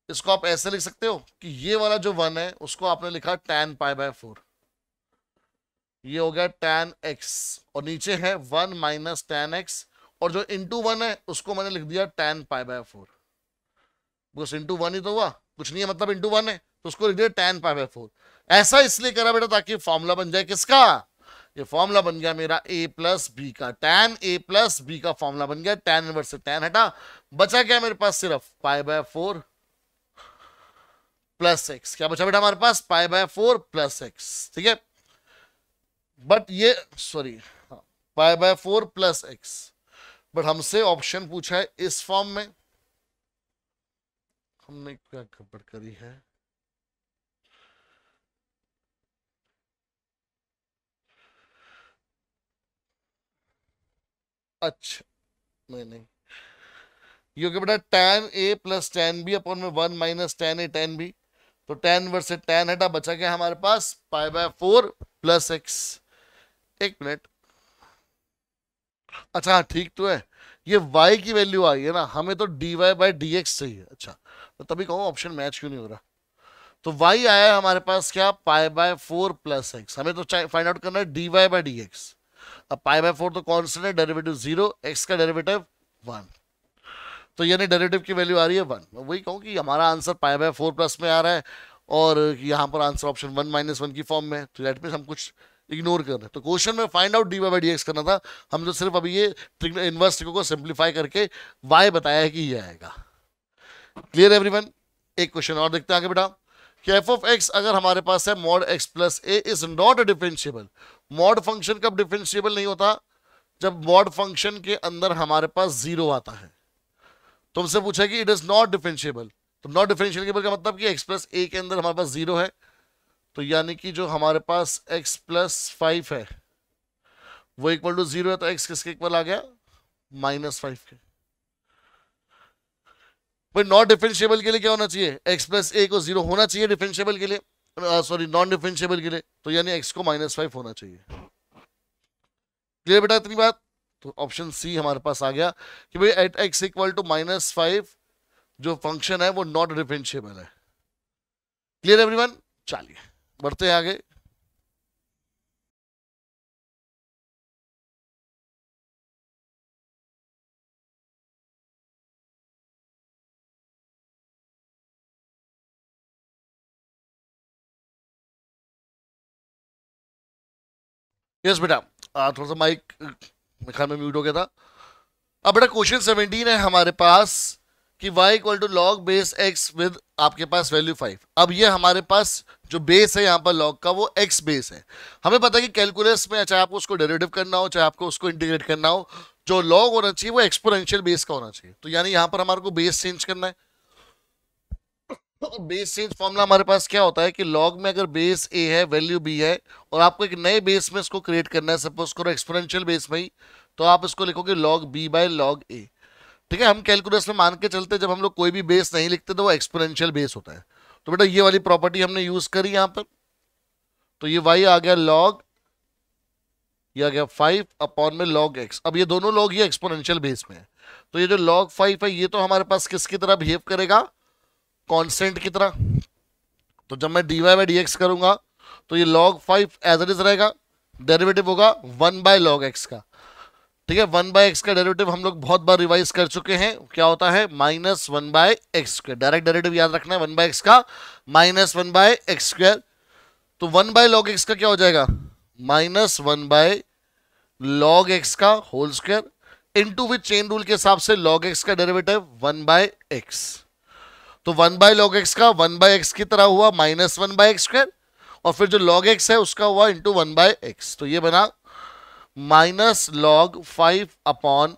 [SPEAKER 1] इसको आप ऐसे लिख सकते हो कि ये वाला जो वन है उसको आपने लिखा टेन पाई बाय फोर ये हो गया टेन एक्स और नीचे है वन माइनस टेन एक्स और जो इंटू वन है उसको मैंने लिख दिया टेन पाई बाय फोर बस इंटू वन ही तो हुआ कुछ नहीं है मतलब इंटू वन है तो उसको लिख दिया टेन पाई बाय फोर ऐसा इसलिए करा बेटा ताकि फॉर्मूला बन जाए किसका ये फॉर्मूला बन गया मेरा ए प्लस बी का टेन ए प्लस बी का फॉर्मूला बन गया टेन इनवर्स से टेन हटा बचा क्या मेरे पास सिर्फ pi by four plus x क्या बचा बेटा हमारे पास pi by four plus x ठीक है बट ये सॉरी हाँ, pi by four plus x but हमसे ऑप्शन पूछा है इस फॉर्म में हमने क्या खबर करी है अच्छा नहीं नहीं ये बेटा tan a plus tan b upon में one minus tan a tan b तो टेन वर्सेज टेन हटा बचा क्या हमारे पास pi by four plus x एक मिनट अच्छा हाँ, ठीक तो है ये y की वैल्यू आई है ना हमें तो d y by d x चाहिए अच्छा तो तभी कहूँ ऑप्शन मैच क्यों नहीं हो रहा तो y आया है हमारे पास क्या pi by four plus x हमें तो फाइंड आउट करना है d y by d x अब पाई बाय फोर तो कॉन्स्टेंट है डेरिवेटिव जीरो एक्स का डेरिवेटिव वन तो यानी डेरेटिव की वैल्यू आ रही है वन वही कहूँ कि हमारा answer pi by four plus में आ रहा है और यहाँ पर answer option one minus one की फॉर्म में तो डेट मीन हम कुछ इग्नोर कर रहे हैं तो क्वेश्चन में find out d y by d x करना था हम तो सिर्फ अभी ये इन्वर्स को सिंप्लीफाई करके वाई बताया है कि ये आएगा क्लियर वन एक क्वेश्चन और देखते हैं आगे बेटा कि एफ ऑफ एक्स अगर हमारे पास है mod x plus a is not a differentiable mod function कब डिफ्रेंशियबल नहीं होता जब मॉड फंक्शन के अंदर हमारे पास जीरो आता है तुमसे तो पूछा कि इट इज नॉट डिफरेंशियबल तो नॉट डिफरेंशियबल का मतलब कि एक्स प्लस ए के अंदर हमारे पास जीरो है तो यानी कि जो हमारे पास एक्स प्लस फाइव है वो इक्वल टू जीरो है तो एक्स किसके इक्वल आ गया माइनस फाइव के भाई नॉट डिफरेंशियबल के लिए क्या होना चाहिए एक्स प्लस ए को जीरो होना चाहिए डिफरेंशियबल के लिए सॉरी नॉन डिफरेंशियबल के लिए तो यानी एक्स को माइनस फाइव होना चाहिए क्लियर बेटा इतनी बात तो ऑप्शन सी हमारे पास आ गया कि भाई at x equal to minus five जो फंक्शन है वो नॉट डिफेंशियबल है क्लियर एवरीवन चलिए बढ़ते हैं आगे यस बेटा थोड़ा सा माइक मेरे ख्याल में म्यूट हो गया था अब बेटा क्वेश्चन सेवनटीन है हमारे पास कि y equal to log base x with आपके पास वैल्यू फाइव अब ये हमारे पास जो बेस है यहाँ पर लॉग का वो एक्स बेस है हमें पता है कि कैलकुलस में चाहे आपको उसको डेरेटिव करना हो चाहे आपको उसको इंटीग्रेट करना हो जो लॉग होना चाहिए वो एक्सपोरेंशियल बेस का होना चाहिए तो यानी यहाँ पर हमारे को बेस चेंज करना है और बेस चेंज फॉर्मूला हमारे पास क्या होता है कि लॉग में अगर बेस ए है वैल्यू बी है और आपको एक नए बेस में इसको क्रिएट करना है सपोज करो एक्सपोनेंशियल बेस में ही तो आप इसको लिखोगे log b by log a ठीक है हम कैलकुलस में मान के चलते जब हम लोग कोई भी बेस नहीं लिखते तो वो एक्सपोनेंशियल बेस होता है तो बेटा ये वाली प्रॉपर्टी हमने यूज करी यहाँ पर तो ये वाई आ गया लॉग ये आ गया फाइव अपॉन में लॉग एक्स अब ये दोनों लॉग ये एक्सपोनेंशियल बेस में है तो ये जो लॉग फाइव है ये तो हमारे पास किसकी तरह बिहेव करेगा कॉन्स्टेंट की तरह तो जब मैं d y by d x करूँगा तो ये लॉग फाइव एज इज रहेगा डेरिवेटिव होगा वन बाय लॉग एक्स का ठीक है वन बाय एक्स का डेरिवेटिव हम लोग बहुत बार रिवाइज कर चुके हैं क्या होता है minus one by x square direct derivative याद रखना है वन बाय एक्स का minus one by x square तो वन बाय लॉग एक्स का क्या हो जाएगा minus one by log x का whole square into with chain rule के हिसाब से लॉग एक्स का डेरिवेटिव वन बाय एक्स तो वन बाय लॉग एक्स का वन बाय एक्स की तरह हुआ minus one by x square और फिर जो लॉग एक्स है उसका हुआ इंटू वन बाय एक्स तो ये बना minus log five upon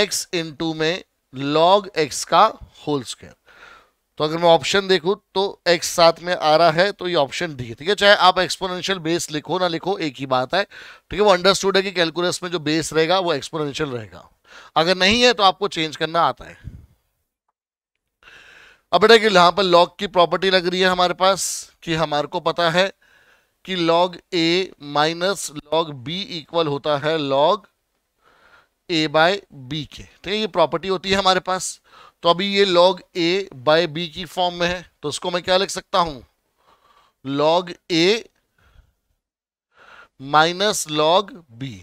[SPEAKER 1] x into में लॉग एक्स का होल स्क्वायर तो अगर मैं ऑप्शन देखूं तो एक्स साथ में आ रहा है तो ये ऑप्शन डी है ठीक है चाहे आप एक्सपोनेंशियल बेस लिखो ना लिखो एक ही बात है ठीक है वो अंडरस्टूड है कि कैलकुलस में जो बेस रहेगा वो एक्सपोनेंशियल रहेगा अगर नहीं है तो आपको चेंज करना आता है अब बेटा कि यहां पर लॉग की प्रॉपर्टी लग रही है हमारे पास कि हमारे को पता है कि log a minus log b equal होता है लॉग ए बाय बी के ठीक है ये प्रॉपर्टी होती है हमारे पास तो अभी ये लॉग ए बाय बी की फॉर्म में है तो उसको मैं क्या लिख सकता हूं log a minus log b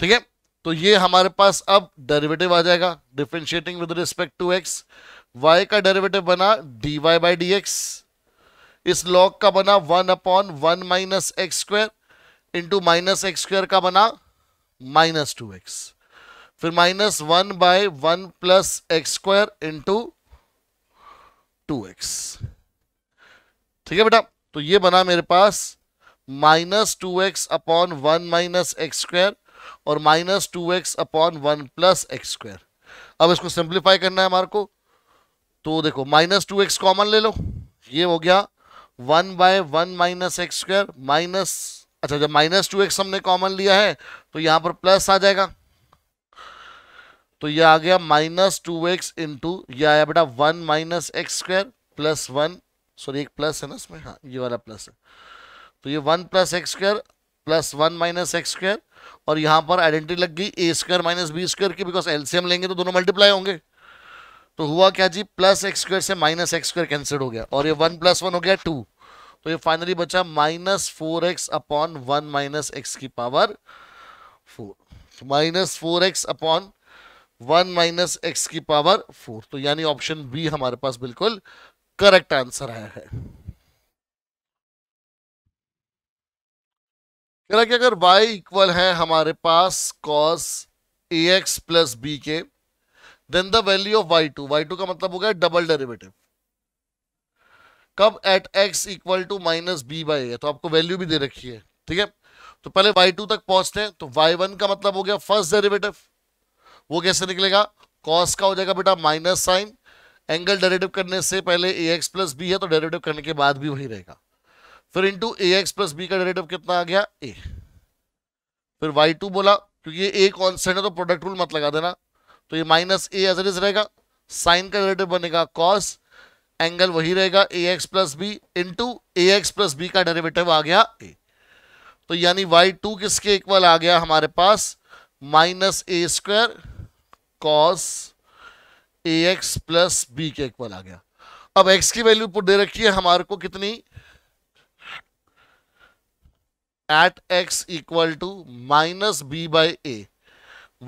[SPEAKER 1] ठीक है तो ये हमारे पास अब डेरिवेटिव आ जाएगा differentiating with respect to x y का डेरिवेटिव बना d y by d x इस लॉग का बना one upon one minus x square into minus x square का बना माइनस टू एक्स फिर minus one by one plus x square into two x ठीक है बेटा तो ये बना मेरे पास minus two x upon one minus x square और minus two x upon one plus x square अब इसको सिंप्लीफाई करना है हमारे को तो देखो माइनस टू एक्स कॉमन ले लो ये हो गया one by one minus x square minus अच्छा जब माइनस टू एक्स हमने कॉमन लिया है तो यहां पर प्लस आ जाएगा तो ये आ गया माइनस टू एक्स इंटू यह आया बेटा one minus x square plus one sorry एक प्लस है ना इसमें हाँ ये वाला प्लस है तो ये one plus x square plus one minus x square और यहां पर आइडेंटिटी लग गई a square minus b square की बिकॉज एलसीएम लेंगे तो दोनों मल्टीप्लाई होंगे तो हुआ क्या जी प्लस एक्स स्क्वायर से माइनस एक्स स्क्वायर कैंसिल हो गया और ये वन प्लस वन हो गया टू तो ये फाइनली बचा minus four x upon one minus x की power four minus four x upon one minus x की पावर फोर तो यानी ऑप्शन बी हमारे पास बिल्कुल करेक्ट आंसर आया है कह रहा कि अगर y इक्वल है हमारे पास cos a x plus b के then the value of y two y two का मतलब हो गया डबल डेरिवेटिव कब at x equal to minus b by तो आपको वैल्यू भी दे रखी है ठीक है तो पहले वाई टू तक पहुंचते हैं तो वाई वन का मतलब हो गया फर्स्ट डेरिवेटिव वो कैसे निकलेगा कॉस का हो जाएगा बेटा माइनस साइन एंगल डेरिवेटिव करने से पहले ए एक्स प्लस बी है तो डेरिवेटिव करने के बाद भी वही रहेगा फिर into a x plus b का डेरेटिव कितना आ गया ए फिर वाई टू बोला क्योंकि ए कॉन्स्टेंट है तो प्रोडक्ट रूल मत लगा देना तो ये minus a as it is रहेगा साइन का डेरेटिव बनेगा कॉस एंगल वही रहेगा a x plus b into a x plus b का डेरिवेटिव आ गया ए तो यानी वाई टू किसके इक्वल आ गया हमारे पास minus a square cos a x plus b के इक्वल आ गया अब एक्स की वैल्यू दे रखी है हमारे को कितनी at x equal to minus b by a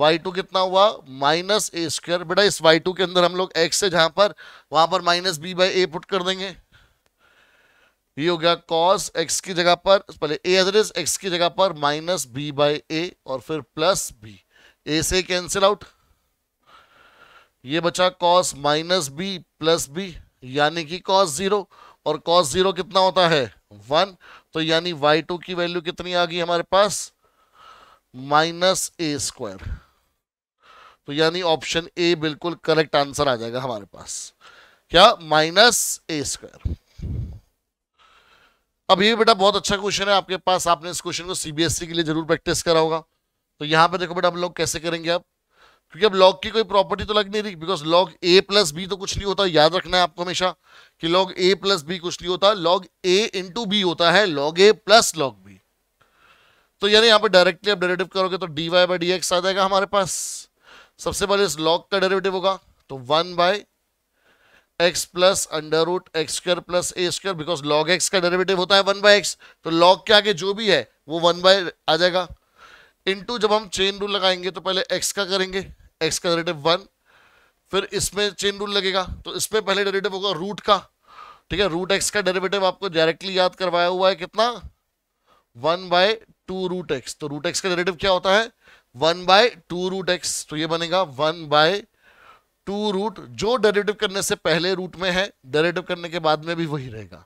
[SPEAKER 1] y two कितना हुआ माइनस ए स्क्वायर बेटा इस वाई टू के अंदर हम लोग एक्स है जहां पर वहां पर minus b by a put कर देंगे ये हो गया कॉस एक्स की जगह पर पहले ए एवरेज एक्स की जगह पर माइनस बी बाई ए और फिर प्लस बी ए से कैंसिल आउट ये बचा cos minus b plus b यानी कि कॉस जीरो और कॉस जीरो कितना होता है वन तो यानी वाई टू की वैल्यू कितनी आ गई हमारे पास माइनस ए स्क्वायर तो यानी ऑप्शन ए बिल्कुल करेक्ट आंसर आ जाएगा हमारे पास क्या माइनस ए स्क्वायर अब ये बेटा बहुत अच्छा क्वेश्चन है आपके पास आपने इस क्वेश्चन को सीबीएसई e के लिए जरूर प्रैक्टिस करा होगा तो यहां पे देखो बेटा हम लोग कैसे करेंगे आप क्योंकि अब लॉग की कोई प्रॉपर्टी तो लग नहीं रही because log a plus b तो कुछ नहीं होता याद रखना है आपको हमेशा कि लॉग ए प्लस बी कुछ नहीं होता लॉग ए इंटू बी होता है log a plus log b तो यानी यहाँ पे डायरेक्टली आप डेरेटिव करोगे तो d y by d x आ जाएगा हमारे पास सबसे पहले इस लॉग का डेरेटिव होगा तो one by x plus under root x square plus a square because log x का डेरेवेटिव होता है वन बाय एक्स तो लॉग के आगे जो भी है वो वन बाय आ जाएगा इनटू जब हम चेन रूल लगाएंगे तो पहले एक्स का करेंगे एक्स का डेरेटिव वन फिर इसमें चेन रूल लगेगा तो इसमें पहले डेरेटिव होगा रूट का ठीक है रूट एक्स का डेरेवेटिव आपको डायरेक्टली याद करवाया हुआ है कितना one by two root x तो रूट एक्स का डेरेटिव क्या होता है one by two root x तो ये बनेगा वन बाय टू रूट जो डेरेटिव करने से पहले रूट में है डेरेटिव करने के बाद में भी वही रहेगा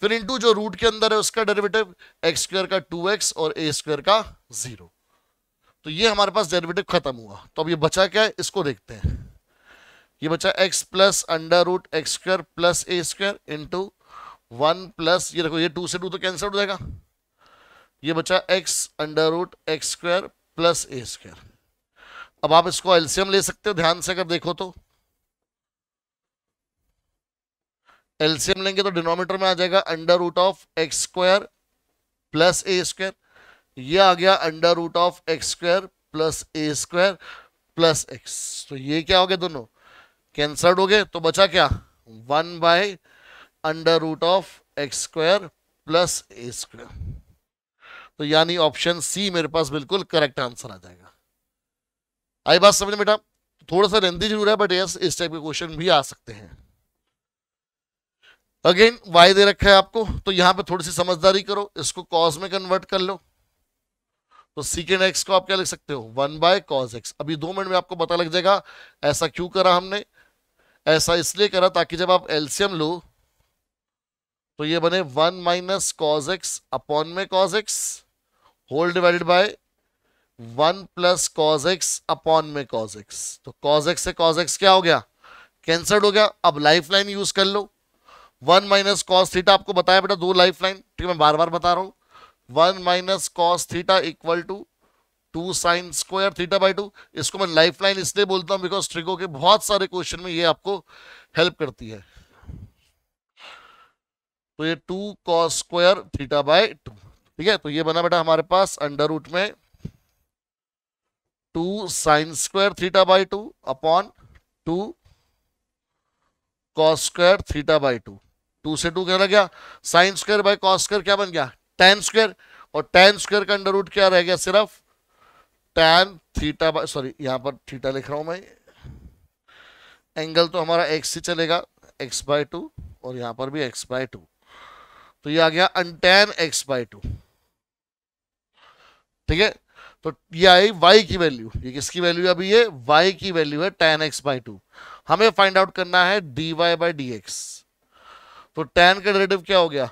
[SPEAKER 1] फिर इंटू जो रूट के अंदर है उसका डेरिवेटिव एक्स स्क्वायर का टू एक्स और ए स्क्वायर का जीरो तो ये हमारे पास डेरिवेटिव खत्म हुआ तो अब ये बचा क्या है इसको देखते हैं ये बचा x plus under root x square plus a square into one plus ये देखो ये टू से टू तो कैंसिल हो जाएगा ये बचा x under root x square plus a square अब आप इसको एल्सियम ले सकते हो ध्यान से अगर देखो तो एल्सियम लेंगे तो डिनोमीटर में आ जाएगा under root of x square plus a square ये आ गया under root of x square plus a square plus x तो ये क्या हो गया दोनों कैंसल्ड हो गए तो बचा क्या one by under root of x square plus a square तो यानी ऑप्शन सी मेरे पास बिल्कुल करेक्ट आंसर आ जाएगा आई बात समझ बेटा थोड़ा सा रेंदी जरूर है बट यस इस टाइप के क्वेश्चन भी आ सकते हैं अगेन वाई दे रखा है आपको तो यहां पे थोड़ी सी समझदारी करो इसको कॉज में कन्वर्ट कर लो तो सीकेंड एक्स को आप क्या लिख सकते हो वन बाय कॉज एक्स अभी दो मिनट में आपको पता लग जाएगा ऐसा क्यों करा हमने ऐसा इसलिए करा ताकि जब आप एल्सियम लो तो ये बने one minus cos x upon में cos x whole divided by one plus cos x upon में कॉज एक्स तो कॉज एक्स से कॉज एक्स क्या हो गया कैंसल्ड हो गया अब लाइफ लाइन यूज कर लो वन माइनस कॉज थीटा आपको बताया बेटा दो लाइफ लाइन ठीक है मैं बार बार बता रहा हूं one minus cos theta equal to two sine square theta by two इसको मैं लाइफ लाइन इसलिए बोलता हूं बिकॉज ट्रिगो के बहुत सारे क्वेश्चन में ये आपको हेल्प करती है तो ये two cos square theta by two ठीक है तो ये बना बेटा हमारे पास अंडर रूट में two sine square theta by two upon two cos square theta by two two से टू क्या लग गया sine square by cos square क्या बन गया टेन स्क्वायर और टेन स्क्वायर का अंडर रूट क्या रह गया सिर्फ टेन थीटा बाय सॉरी यहां पर थीटा लिख रहा हूं मैं एंगल तो हमारा एक्स से चलेगा एक्स बाय टू और यहां पर भी एक्स बाय टू तो ये आ गया अनटेन एक्स बाय टू ठीक है तो ये आई वाई की वैल्यू ये किसकी वैल्यू अभी ये वाई की वैल्यू है टेन एक्स बाय टू हमें फाइंड आउट करना है d y by d x तो टेन का डेरेटिव क्या हो गया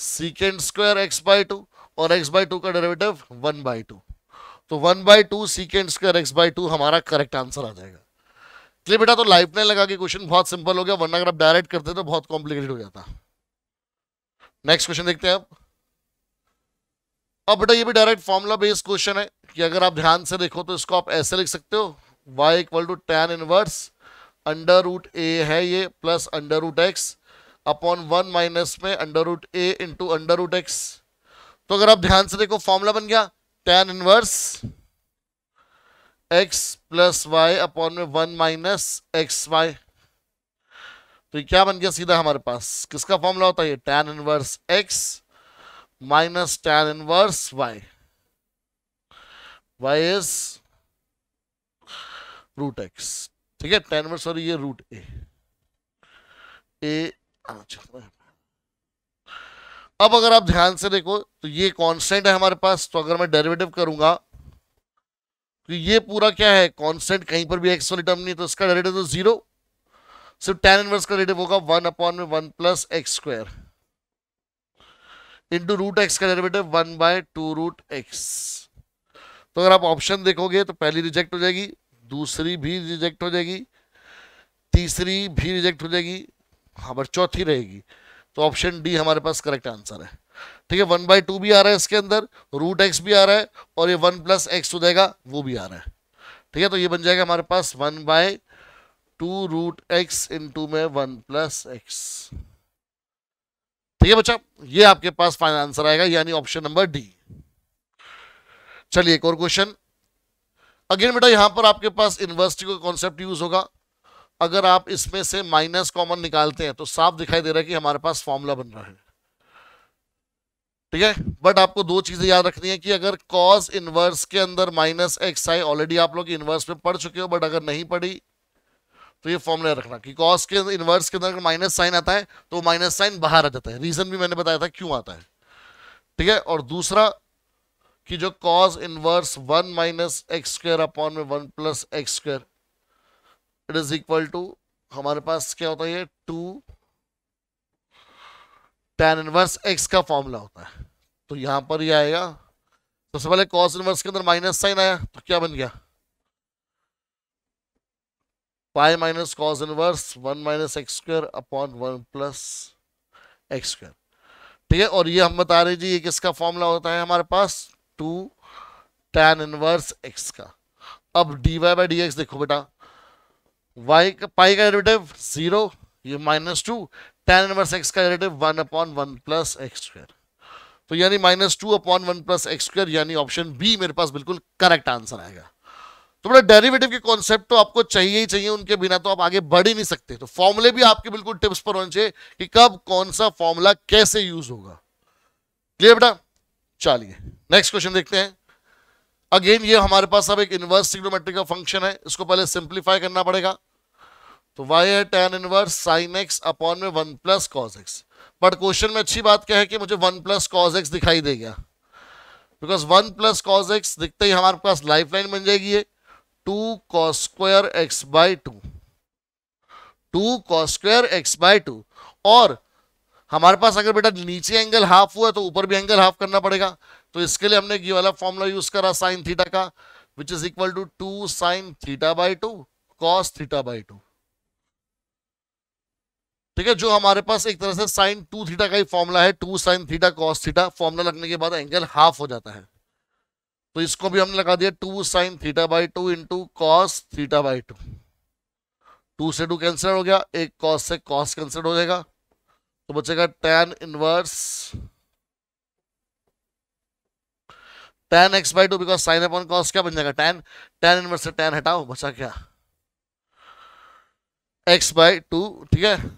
[SPEAKER 1] secant square x by two और एक्स बाई टू का डेरिवेटिव वन बाई टू तो one by two secant square x by two हमारा करेक्ट आंसर आ जाएगा क्लियर बेटा तो लाइफ ने लगा कि क्वेश्चन बहुत सिंपल हो गया वरना अगर आप डायरेक्ट करते तो बहुत कॉम्प्लिकेटेड हो जाता नेक्स्ट क्वेश्चन देखते हैं आप अब बेटा ये भी डायरेक्ट फॉर्मुला बेस्ड क्वेश्चन है कि अगर आप ध्यान से देखो तो इसको आप ऐसे लिख सकते हो y equal to tan inverse under root a है ये plus under root x upon one minus में under root a into under root x तो अगर आप ध्यान से देखो फॉर्मूला बन गया tan inverse x plus y upon में वन माइनस एक्स वाई तो क्या बन गया सीधा हमारे पास किसका फॉर्मूला होता है tan inverse x minus tan inverse y y is root x ठीक है टेन इनवर्स और ये रूट ए ए हाँ, अब अगर आप ध्यान से देखो तो ये कांस्टेंट है हमारे पास तो अगर मैं डेरिवेटिव करूंगा तो ये पूरा क्या है कांस्टेंट कहीं पर भी एक्स वाली टर्म नहीं तो इसका डेरिवेटिव तो जीरो सिर्फ टेन इनवर्स का डेरिवेटिव होगा वन अपॉन में one plus x square into root x का derivative one by two root x तो अगर आप ऑप्शन देखोगे तो पहली रिजेक्ट हो जाएगी दूसरी भी रिजेक्ट हो जाएगी तीसरी भी रिजेक्ट हो जाएगी हमारी चौथी रहेगी तो ऑप्शन डी हमारे पास करेक्ट आंसर है ठीक है वन बाई टू भी आ रहा है इसके अंदर रूट एक्स भी आ रहा है और ये वन प्लस एक्स हो जाएगा वो भी आ रहा है ठीक है तो ये बन जाएगा हमारे पास one by two root x into में वन प्लस एक्स ठीक है बच्चा ये आपके पास फाइनल आंसर आएगा यानी ऑप्शन नंबर डी चलिए एक और क्वेश्चन अगेन बेटा यहां पर आपके पास इन्वर्सिटी का कॉन्सेप्ट यूज होगा अगर आप इसमें से माइनस कॉमन निकालते हैं तो साफ दिखाई दे रहा है कि हमारे पास फॉर्मूला बन रहा है ठीक है बट आपको दो चीजें याद रखनी है कि अगर कॉज इनवर्स के अंदर माइनस एक्स आई ऑलरेडी आप लोग इनवर्स में पढ़ चुके हो बट अगर नहीं पढ़ी तो ये फॉर्मूला रखना कि कॉस के इनवर्स के अंदर अगर माइनस साइन आता है तो माइनस साइन बाहर आ जाता है रीजन भी मैंने बताया था क्यों आता है ठीक है और दूसरा कि जो cos inverse one minus x square upon में one plus x square it is equal to हमारे पास क्या होता है ये टू टेन इनवर्स एक्स का फॉर्मूला होता है तो यहां पर ये आएगा सबसे पहले कॉस इनवर्स के अंदर माइनस साइन आया तो क्या बन गया pi minus cos inverse one minus x square upon one plus x square ठीक है और ये हम बता रहे जी ये किसका फॉर्मूला होता है हमारे पास टू टेन इनवर्स एक्स का अब d y by d x देखो बेटा y का पाई का डेरिवेटिव जीरो ये minus two tan inverse x का derivative one upon one plus x square तो यानी minus two upon one plus x square यानी ऑप्शन बी मेरे पास बिल्कुल करेक्ट आंसर आएगा तो बड़ा डेरिवेटिव के कॉन्सेप्ट तो आपको चाहिए ही चाहिए उनके बिना तो आप आगे बढ़ ही नहीं सकते तो फॉर्मूले भी आपके बिल्कुल टिप्स पर होने चाहिए कि कब कौन सा फॉर्मूला कैसे यूज होगा क्लियर बेटा चलिए नेक्स्ट क्वेश्चन देखते हैं अगेन ये हमारे पास अब एक इनवर्स सिग्नोमेट्रिक का फंक्शन है इसको पहले सिंप्लीफाई करना पड़ेगा तो वाई है tan inverse sine x upon में one plus cos x but question में अच्छी बात क्या है कि मुझे वन प्लस कॉज एक्स दिखाई दे गया because one plus cos x दिखते ही हमारे पास लाइफ लाइन बन जाएगी ये two cos square x by two two cos square x by two और हमारे पास अगर बेटा नीचे एंगल हाफ हुआ तो ऊपर भी एंगल हाफ करना पड़ेगा तो इसके लिए हमने ये वाला फॉर्मूला यूज करा साइन थीटा का which is equal to two sine theta by two cos theta by two ठीक है जो हमारे पास एक तरह से साइन टू थीटा का ही फॉर्मूला है two sine theta cos theta formula लगने के बाद एंगल हाफ हो जाता है तो इसको भी हमने लगा दिया two sine theta by two into cos theta by two two से टू कैंसिल हो गया एक कॉस से कॉस कैंसिल हो जाएगा तो बचेगा tan inverse tan x by two because sine upon cos क्या बन जाएगा टेन टेन इनवर्स से टेन हटाओ बचा क्या एक्स बाई टू ठीक है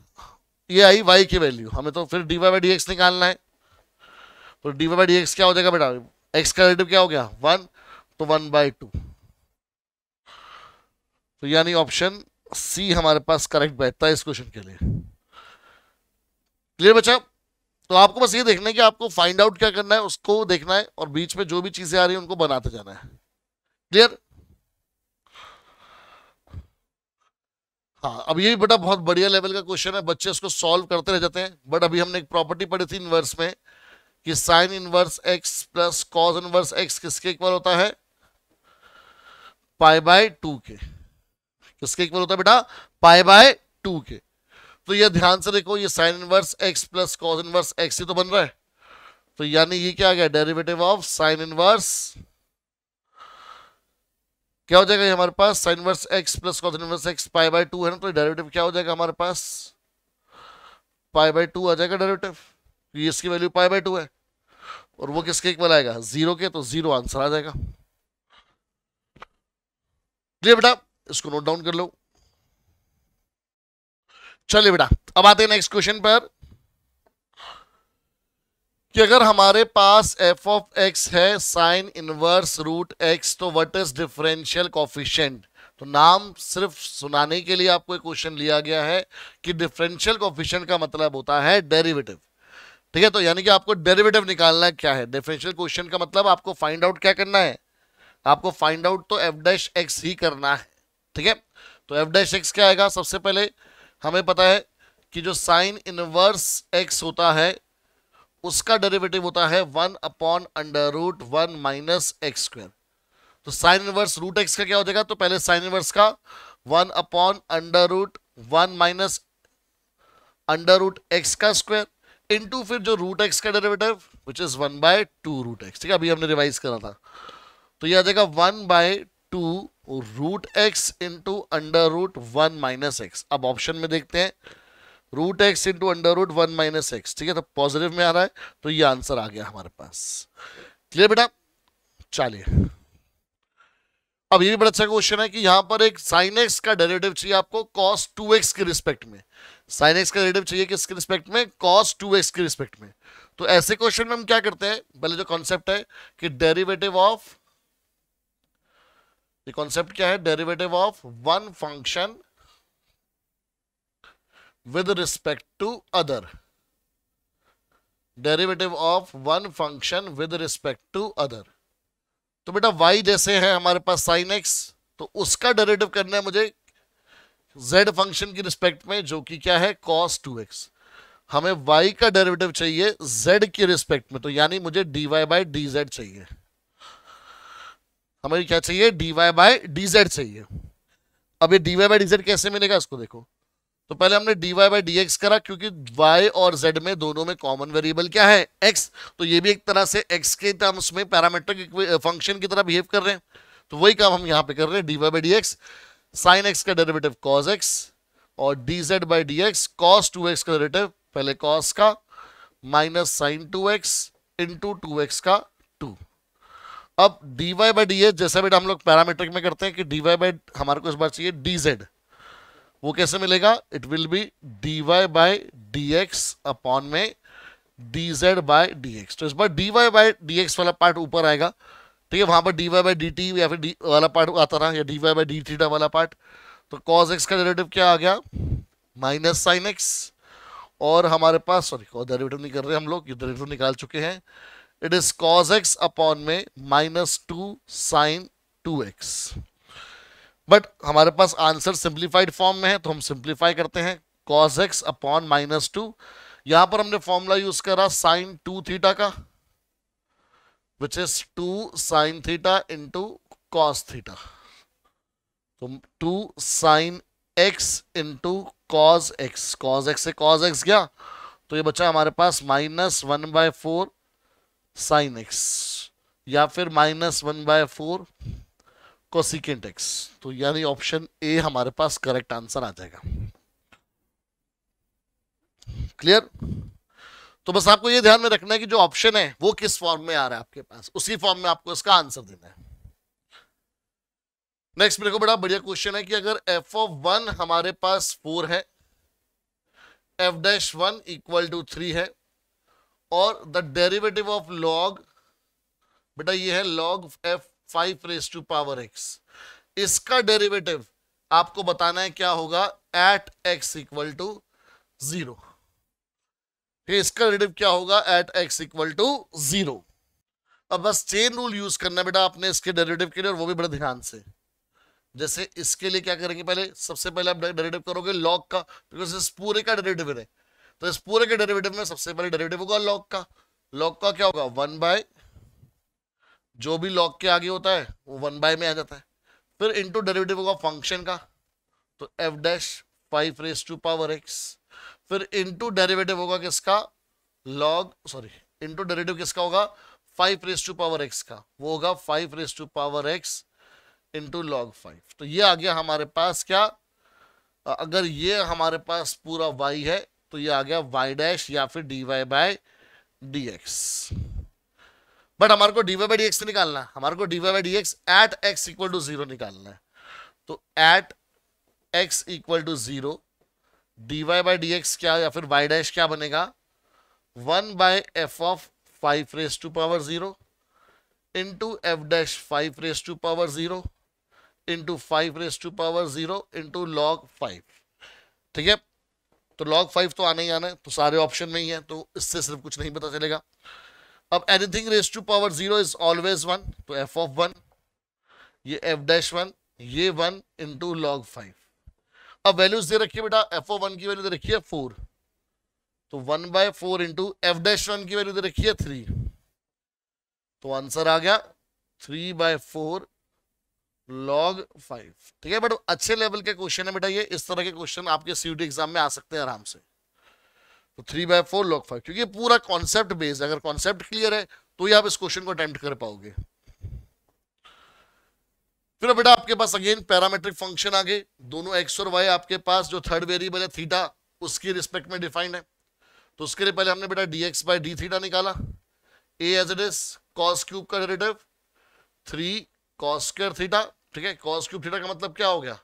[SPEAKER 1] ये आई वाई की वैल्यू हमें तो फिर डी वाई बाई डी निकालना है तो डी वाई बाई डी क्या हो जाएगा बेटा एक्स का रिलेटिव क्या हो गया वन तो वन बाई टू तो यानी ऑप्शन सी हमारे पास करेक्ट बैठता है इस क्वेश्चन के लिए क्लियर बच्चा तो आपको बस ये देखना है कि आपको फाइंड आउट क्या करना है उसको देखना है और बीच में जो भी चीजें आ रही है उनको बनाते जाना है क्लियर हाँ अब ये भी बेटा बहुत बढ़िया लेवल का क्वेश्चन है बच्चे उसको सॉल्व करते रह जाते हैं बट अभी हमने एक प्रॉपर्टी पढ़ी थी इनवर्स में कि sine inverse x plus cos inverse x किसके इक्वल होता है पाई बाय टू के किसके इक्वल होता है बेटा पाई बाय टू के तो ये ध्यान से देखो ये sine inverse x plus cos inverse x ही तो बन रहा है तो यानी ये क्या आ गया डेरिवेटिव ऑफ साइन इनवर्स क्या हो जाएगा ये हमारे पास sine inverse x plus cos inverse x pi by two है ना तो डेरिवेटिव क्या हो जाएगा हमारे पास पाई बाय टू आ जाएगा डेरिवेटिव ये इसकी वैल्यू पाई बाय टू है और वो किसके इक्वल आएगा जीरो के तो जीरो आंसर आ जाएगा क्लियर बेटा इसको नोट डाउन कर लो चलिए बेटा अब आते हैं नेक्स्ट क्वेश्चन पर कि अगर हमारे पास एफ ऑफ एक्स है साइन इनवर्स रूट एक्स तो व्हाट इज डिफरेंशियल कॉफिशियंट तो नाम सिर्फ सुनाने के लिए आपको एक क्वेश्चन लिया गया है कि डिफरेंशियल कॉफिशियंट का मतलब होता है डेरिवेटिव ठीक है तो यानी कि आपको डेरिवेटिव निकालना है क्या है डिफरेंशियल क्वेश्चन का मतलब आपको फाइंड आउट क्या करना है आपको फाइंड आउट तो एफ डैश एक्स ही करना है ठीक है तो एफ डैश एक्स क्या आएगा सबसे पहले हमें पता है कि जो साइन इनवर्स एक्स होता है उसका डेरिवेटिव होता है one upon under root one minus x square तो साइन इनवर्स रूट एक्स का क्या हो जाएगा तो पहले साइन इनवर्स का one upon under root one minus under root x का स्क्वायर इनटू फिर जो रूट एक्स का derivative which is one by two root x ठीक है अभी हमने रिवाइज करा था तो यह आ जाएगा one by two root x into under root one minus x अब ऑप्शन में देखते हैं root x into under root one minus x ठीक है तो पॉजिटिव में आ रहा है तो ये आंसर आ गया हमारे पास क्लियर बेटा चलिए अब ये भी बड़ा अच्छा क्वेश्चन है कि यहां पर एक साइन एक्स का डेरेटिव चाहिए आपको कॉस टू एक्स के रिस्पेक्ट में साइन एक्स का डेरेटिव चाहिए किसके रिस्पेक्ट में कॉस टू एक्स के रिस्पेक्ट में तो ऐसे क्वेश्चन में हम क्या करते हैं पहले जो कॉन्सेप्ट है कि डेरिवेटिव ऑफ ये कॉन्सेप्ट क्या है derivative of one function with respect to other derivative of one function with respect to other तो बेटा वाई जैसे है हमारे पास साइन एक्स तो उसका डेरिवेटिव करना है मुझे जेड फंक्शन की रिस्पेक्ट में जो कि क्या है कॉस टू एक्स हमें y का डेरिवेटिव चाहिए z की रिस्पेक्ट में तो यानी मुझे dy बाई डी चाहिए हमें क्या चाहिए d y by d z चाहिए अब ये d y by d z कैसे मिलेगा इसको देखो तो पहले हमने d y by d x करा क्योंकि y और z में दोनों में कॉमन वेरिएबल क्या है x तो ये भी एक तरह से x के टर्म्स में पैरामेट्रिक फंक्शन की तरह बिहेव कर रहे हैं तो वही काम हम यहाँ पे कर रहे हैं d y by d x sine x का डेरिवेटिव कॉस एक्स और d z by d x cos two x का डेरिवेटिव पहले कॉस का minus sine two x into two x का अब d y by d h जैसा बेटा हम लोग पैरामेट्रिक में करते हैं कि डी वाई बाई हमारे को इस बार चाहिए डी जेड वो कैसे मिलेगा it will be d y by d x upon में d z by d x तो इस बार d y by d x वाला पार्ट ऊपर आएगा ठीक है वहां पर d y by d t या फिर डी वाला पार्ट आता रहा या d y by d theta वाला पार्ट तो कॉज एक्स का डेरेटिव क्या आ गया माइनस साइन एक्स और हमारे पास सॉरी कॉज डेरेटिव नहीं कर रहे हम लोग ये डेरेटिव निकाल चुके हैं it is cos x upon में minus two sine two x but हमारे पास आंसर सिंप्लीफाइड फॉर्म में है तो हम सिंप्लीफाई करते हैं cos x upon minus two यहां पर हमने फॉर्मूला यूज करा साइन टू थीटा का which is two sine theta into cos theta two sine x into cos x cos x से कॉज एक्स गया तो ये बचा हमारे पास minus one by four sine x या फिर minus one by four cosecant x तो यानी ऑप्शन ए हमारे पास करेक्ट आंसर आ जाएगा क्लियर तो बस आपको ये ध्यान में रखना है कि जो ऑप्शन है वो किस फॉर्म में आ रहा है आपके पास उसी फॉर्म में आपको इसका आंसर देना है नेक्स्ट मेरे को बड़ा बढ़िया क्वेश्चन है कि अगर एफ ऑफ वन हमारे पास फोर है f dash one equal to three है और द डेरिवेटिव ऑफ लॉग बेटा ये है log f five raise to power x इसका डेरिवेटिव आपको बताना है क्या होगा at x equal to zero इसका डेरिवेटिव क्या होगा at x equal to zero अब बस चेन रूल यूज करना है बेटा आपने इसके डेरिवेटिव के लिए और वो भी बड़े ध्यान से जैसे इसके लिए क्या करेंगे पहले सबसे पहले आप डेरिवेटिव करोगे लॉग का बिकॉज इस पूरे का डेरिवेटिव है तो इस पूरे के डेरिवेटिव में सबसे पहले डेरिवेटिव होगा लॉक का लॉक का क्या होगा वन बाय जो भी लॉक के आगे होता है वो वन बाय में आ जाता है फिर इंटू डेरिवेटिव होगा फंक्शन का तो f dash five raise to power x फिर इंटू डेरिवेटिव होगा किसका लॉग सॉरी इंटू डेरिवेटिव किसका होगा five raise to power x का वो होगा five raise to power x into log five तो ये आ गया हमारे पास क्या अगर ये हमारे पास पूरा वाई है तो ये आ गया वाई डैश या फिर d y by d x but हमारे को d y by d x निकालना है हमारे को d y by d x at x equal to zero निकालना है तो at x equal to zero d y by d x क्या या फिर वाई डैश क्या बनेगा one by f of five raise to power zero into f dash five raise to power zero into five raise to power zero into log five ठीक है तो log five तो आना ही आना है तो सारे ऑप्शन में ही है तो इससे सिर्फ कुछ नहीं पता चलेगा अब anything raise to power zero is always one तो एफ ऑफ वन ये एफ डैश वन ये वन इंटू लॉग फाइव अब वैल्यूज दे रखिए बेटा एफ ओ वन की वैल्यू दे रखिए फोर तो one by four into f dash one की वैल्यू दे रखिए थ्री तो आंसर आ गया three by four log five ठीक है बट अच्छे लेवल के क्वेश्चन है बेटा ये इस तरह के क्वेश्चन आपके सीयूटी एग्जाम में आ सकते हैं आराम से तो three by four log five क्योंकि पूरा कॉन्सेप्ट बेस्ड अगर कॉन्सेप्ट क्लियर है तो ही आप इस क्वेश्चन को अटेम्प्ट कर पाओगे फिर बेटा आपके पास अगेन पैरामेट्रिक फंक्शन आ गए दोनों एक्स और वाई आपके पास जो थर्ड वेरिएबल है थीटा उसकी रिस्पेक्ट में डिफाइंड है तो उसके लिए पहले हमने बेटा d x by d theta निकाला a as it is cos cube का derivative three cos square theta ठीक है कॉस क्यूब थीटा का मतलब क्या हो गया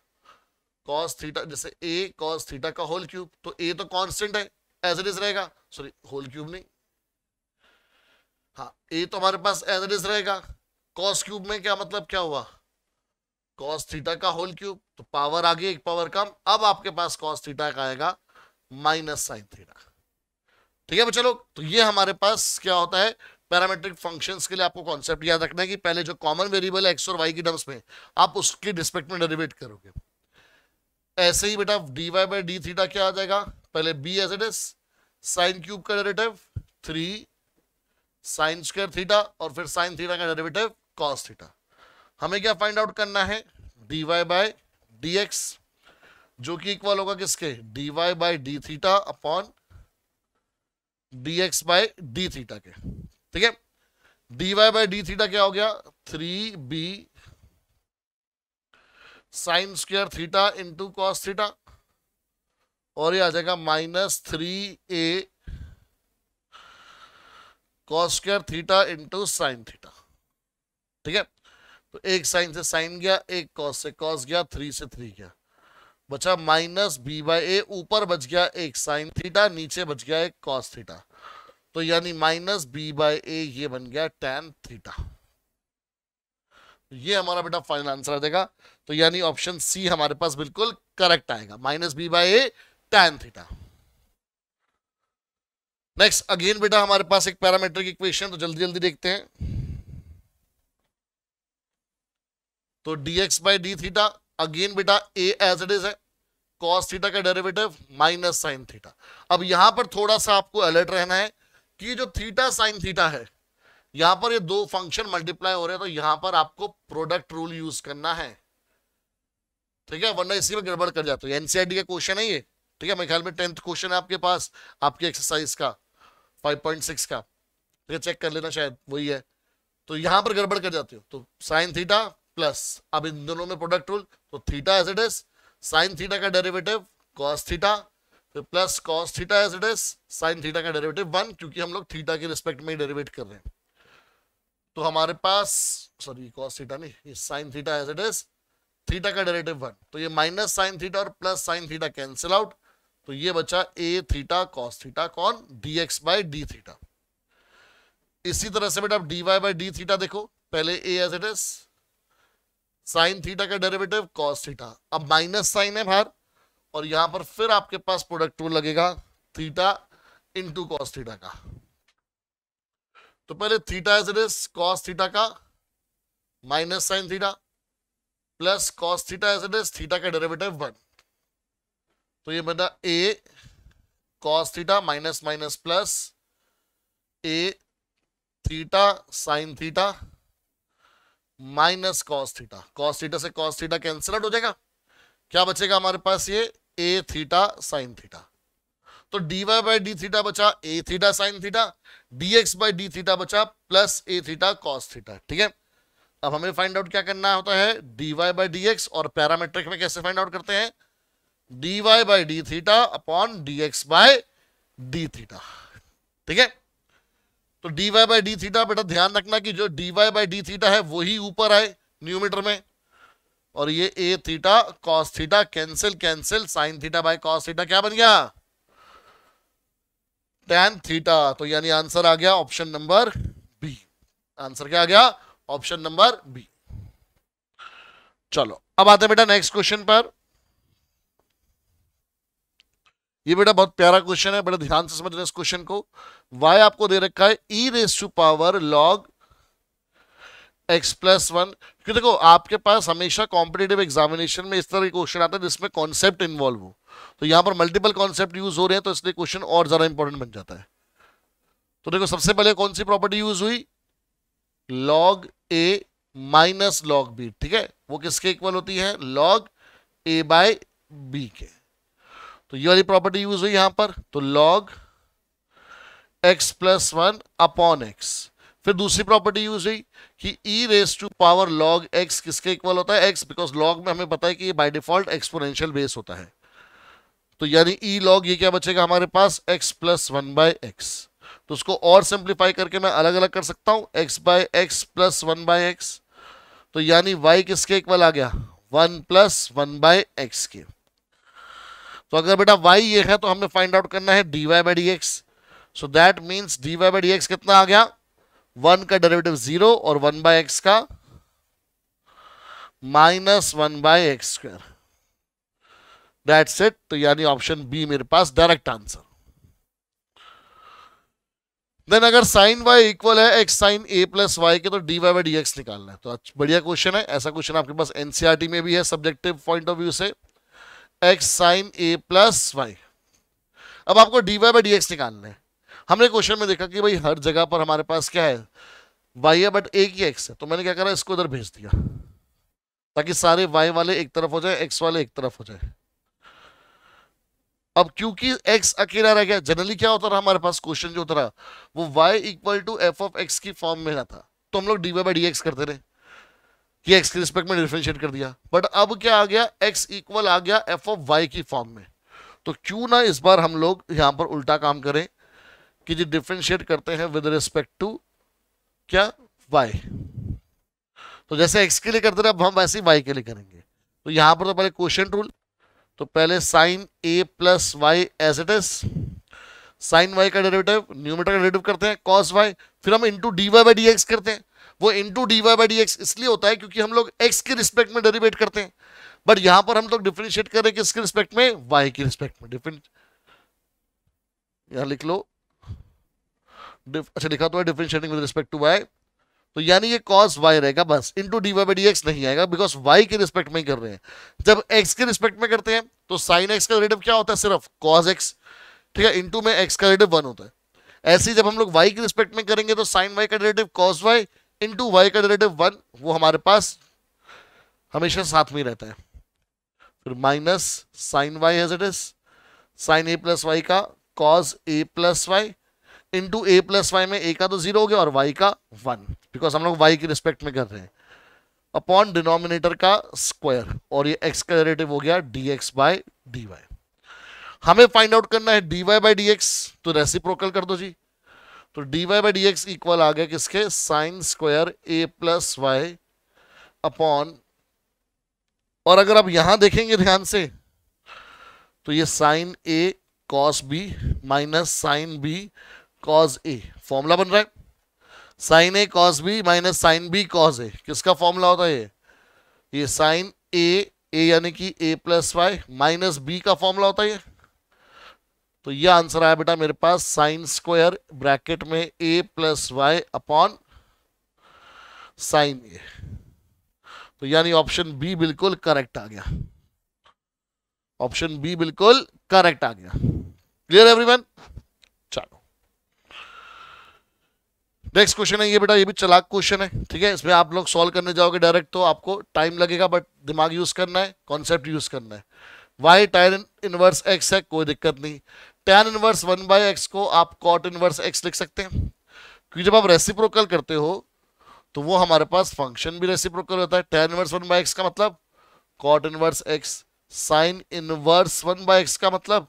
[SPEAKER 1] कॉस थीटा जैसे ए कॉस थीटा का होल क्यूब तो ए तो कॉन्स्टेंट है एज इट इज रहेगा सॉरी होल क्यूब नहीं हाँ ए तो हमारे पास एज इट इज रहेगा कॉस क्यूब में क्या मतलब क्या हुआ कॉस थीटा का होल क्यूब तो पावर आगे एक पावर कम अब आपके पास कॉस थीटा का आएगा माइनस साइन थीटा ठीक है बच्चे लोग तो ये हमारे पास क्या होता है पैरामेट्रिक फंक्शंस के लिए आपको कॉन्सेप्ट याद रखना है कि पहले जो कॉमन वेरिएबल है एक्स और वाई की टर्म्स में आप उसके रिस्पेक्ट में डेरिवेट करोगे ऐसे ही बेटा d y by d theta क्या आ जाएगा पहले b as it is sine cube का derivative three sine square theta और फिर साइन थीटा का डेरिवेटिव कॉस थीटा हमें क्या फाइंड आउट करना है d y by d x जो कि इक्वल होगा किसके d y by d theta upon d x by d theta के ठीक है d y by d theta क्या हो गया three b sine square theta into cos theta और ये आ जाएगा minus three a cos square theta into sine theta ठीक है तो एक साइन से साइन गया एक कॉस से कॉस गया थ्री से थ्री गया बचा माइनस बी बाई ए ऊपर बच गया एक साइन थीटा नीचे बच गया एक कॉस थीटा तो यानी माइनस बी बाय ए ये बन गया टेन थीटा ये हमारा बेटा फाइनल आंसर आ देगा तो यानी ऑप्शन सी हमारे पास बिल्कुल करेक्ट आएगा minus b by a tan theta next again बेटा हमारे पास एक पैरामीटर की इक्वेशन तो जल्दी जल्दी देखते हैं तो dx by d theta again बेटा a एज इट इज है cos थीटा का डेरिवेटिव माइनस साइन थीटा अब यहां पर थोड़ा सा आपको अलर्ट रहना है कि जो थीटा साइन थीटा है यहां पर ये दो फंक्शन मल्टीप्लाई हो रहे हैं तो यहां पर आपको प्रोडक्ट रूल यूज करना है ठीक है वरना इसी में गड़बड़ कर जाते हो का e क्वेश्चन है ये ठीक है मेरे ख्याल में टेंथ क्वेश्चन है आपके पास आपके एक्सरसाइज का 5.6 का ठीक है चेक कर लेना शायद वही है तो यहां पर गड़बड़ कर जाते हो तो साइन थीटा प्लस अब इन दोनों में प्रोडक्ट रूल तो theta as it is sine theta का डेरिवेटिव कॉस थीटा फिर plus cos theta as it is sine theta का डेरिवेटिव वन क्योंकि हम लोग थीटा के रिस्पेक्ट में ही डेरिवेट कर रहे हैं तो हमारे पास सॉरी कॉस थीटा नहीं ये sine theta as it is theta का डेरिवेटिव वन तो ये माइनस साइन थीटा और plus sine theta cancel out तो ये बचा ए थीटा कॉस थीटा कौन d x by d theta इसी तरह से बेटा d y by d theta देखो पहले a as it is sine theta का डेरिवेटिव कॉस थीटा अब माइनस साइन है बाहर और यहां पर फिर आपके पास प्रोडक्ट रूल लगेगा थीटा इंटू कॉस थीटा का तो पहले theta as it is cos theta का minus sine theta plus cos theta as it is theta का डेरिवेटिव वन तो ये बना a cos theta minus minus plus a theta sine theta minus cos theta cos theta से cos theta cancel out हो जाएगा क्या बचेगा हमारे पास ये ए थीटा साइन थीटा तो d y by d theta बचा a theta sine theta d x by d theta बचा plus a theta cos theta ठीक है अब हमें फाइंड आउट क्या करना होता है d y by d x और पैरामेट्रिक में कैसे फाइंड आउट करते हैं d y by d theta upon d x by d theta ठीक है तो d y by d theta बेटा ध्यान रखना कि जो d y by d theta है वही ऊपर आए न्यूमीटर में और ये a theta cos theta cancel cancel sine theta by cos theta क्या बन गया टेन थीटा तो यानी आंसर आ गया ऑप्शन नंबर बी आंसर क्या आ गया ऑप्शन नंबर बी चलो अब आते बेटा नेक्स्ट क्वेश्चन पर ये बेटा बहुत प्यारा क्वेश्चन है बड़ा ध्यान से समझना इस क्वेश्चन को वाई आपको दे रखा है e raise to power log x plus one क्योंकि देखो आपके पास हमेशा कॉम्पिटेटिव एग्जामिनेशन में इस तरह के क्वेश्चन आता है जिसमें कॉन्सेप्ट इन्वॉल्व हो तो यहाँ पर मल्टीपल कॉन्सेप्ट यूज हो रहे हैं तो इसलिए क्वेश्चन और ज़्यादा इंपॉर्टेंट बन जाता है तो देखो सबसे पहले कौन सी प्रॉपर्टी यूज हुई log a minus log b ठीक है वो किसके इक्वल होती है लॉग ए बाय बी के तो ये वाली प्रॉपर्टी यूज हुई यहां पर तो log x plus one upon x फिर दूसरी प्रॉपर्टी यूज हुई कि e raise to power log x किसके इक्वल होता है x बिकॉज लॉग में हमें पता है कि ये बाय डिफॉल्ट एक्सपोनेंशियल बेस होता है तो यानी e log ये क्या बचेगा हमारे पास x plus one by x तो उसको और सिंप्लीफाई करके मैं अलग अलग कर सकता हूं x by x plus one by x तो यानी y किसके इक्वल आ गया one plus one by x के तो अगर बेटा y ये है तो हमें फाइंड आउट करना है dy y by d x so that means d y by d x कितना आ गया वन का डेरिवेटिव जीरो और वन बाय एक्स का minus one by x square that's it तो यानी ऑप्शन बी मेरे पास डायरेक्ट आंसर देन अगर साइन वाई इक्वल है x sine a plus y के तो d y by d x निकालना है तो बढ़िया क्वेश्चन है ऐसा क्वेश्चन आपके पास एनसीआरटी e में भी है सब्जेक्टिव पॉइंट ऑफ व्यू से x sine a plus y अब आपको d y by d x निकालना है हमने क्वेश्चन में देखा कि भाई हर जगह पर हमारे पास क्या है वाई है बट एक ही एक्स है तो मैंने क्या करा इसको इधर भेज दिया ताकि सारे वाई वाले एक तरफ हो जाए एक्स वाले एक तरफ हो जाए अब क्योंकि एक्स अकेला रह गया जनरली क्या होता रहा हमारे पास क्वेश्चन जो होता रहा वो y equal to f of x की फॉर्म में था तो हम लोग d y by d x करते रहे कि एक्स के रिस्पेक्ट में डिफ्रेंशिएट कर दिया बट अब क्या आ गया एक्स इक्वल आ गया एफ ऑफ वाई की फॉर्म में तो क्यों ना इस बार हम लोग यहां पर उल्टा काम करें कि जी डिफ्रेंशिएट करते हैं विद रिस्पेक्ट टू क्या वाई तो जैसे एक्स के लिए करते रहे अब हम वैसे ही वाई के लिए करेंगे तो यहां पर तो पहले क्वेश्चन रूल तो पहले sine a plus y as it is sine y का डेरिवेटिव न्यूमीटर का डेरिवेटिव करते हैं कॉस वाई फिर हम into d y by d x करते हैं वो into d y by d x इसलिए होता है क्योंकि हम लोग एक्स के रिस्पेक्ट में डेरिवेट करते हैं बट यहां पर हम लोग डिफ्रेंशिएट करें किसके रिस्पेक्ट में वाई के रिस्पेक्ट में डिफरेंट यहां लिख लो अच्छा लिखा तो है differentiating with respect to y तो यानी ये कॉस वाई रहेगा बस into d y by d x नहीं आएगा बिकॉज वाई के रिस्पेक्ट में ही कर रहे हैं जब एक्स के रिस्पेक्ट में करते हैं तो साइन एक्स का रिलेटिव क्या होता है सिर्फ कॉस एक्स ठीक है इंटू में एक्स का रिलेटिव वन होता है ऐसे ही जब हम लोग वाई के रिस्पेक्ट में करेंगे तो साइन वाई का relative cos y into y का रिलेटिव वन वो हमारे पास हमेशा साथ में रहता है फिर minus sine y as it is sine a plus y का cos a plus y into a plus y में ए का तो जीरो हो गया और वाई का वन बिकॉज हम लोग वाई की रिस्पेक्ट में कर रहे हैं अपॉन डिनोमिनेटर का स्क्वायर और ये एक्स का रिलेटिव हो गया d x by d y हमें फाइंड आउट करना है d y by d x तो रेसिप्रोकल कर दो जी तो d y by d x equal आ गया किसके sine square a plus y upon और अगर आप यहां देखेंगे ध्यान से तो ये sine a cos b minus sine b cos a formula बन रहा है sine a cos b minus sine b cos ए किसका फॉर्मूला होता है ये ये साइन ए ए यानी कि a plus y minus b का फॉर्मूला होता है ये तो ये आंसर आया बेटा मेरे पास साइन स्क्वायर ब्रैकेट में a plus y upon sine a तो यानी ऑप्शन बी बिल्कुल करेक्ट आ गया ऑप्शन बी बिल्कुल करेक्ट आ गया क्लियर एवरीवन नेक्स्ट क्वेश्चन है ये बेटा ये भी चलाक क्वेश्चन है ठीक है इसमें आप लोग सॉल्व करने जाओगे डायरेक्ट तो आपको टाइम लगेगा बट दिमाग यूज करना है कॉन्सेप्ट यूज करना है वाई टैन इनवर्स एक्स है कोई दिक्कत नहीं tan inverse one by x को आप कॉट इनवर्स एक्स लिख सकते हैं क्योंकि जब आप रेसिप्रोकल करते हो तो वो हमारे पास फंक्शन भी रेसिप्रोकल होता है tan inverse one by x का मतलब cot inverse x sine inverse one by x का मतलब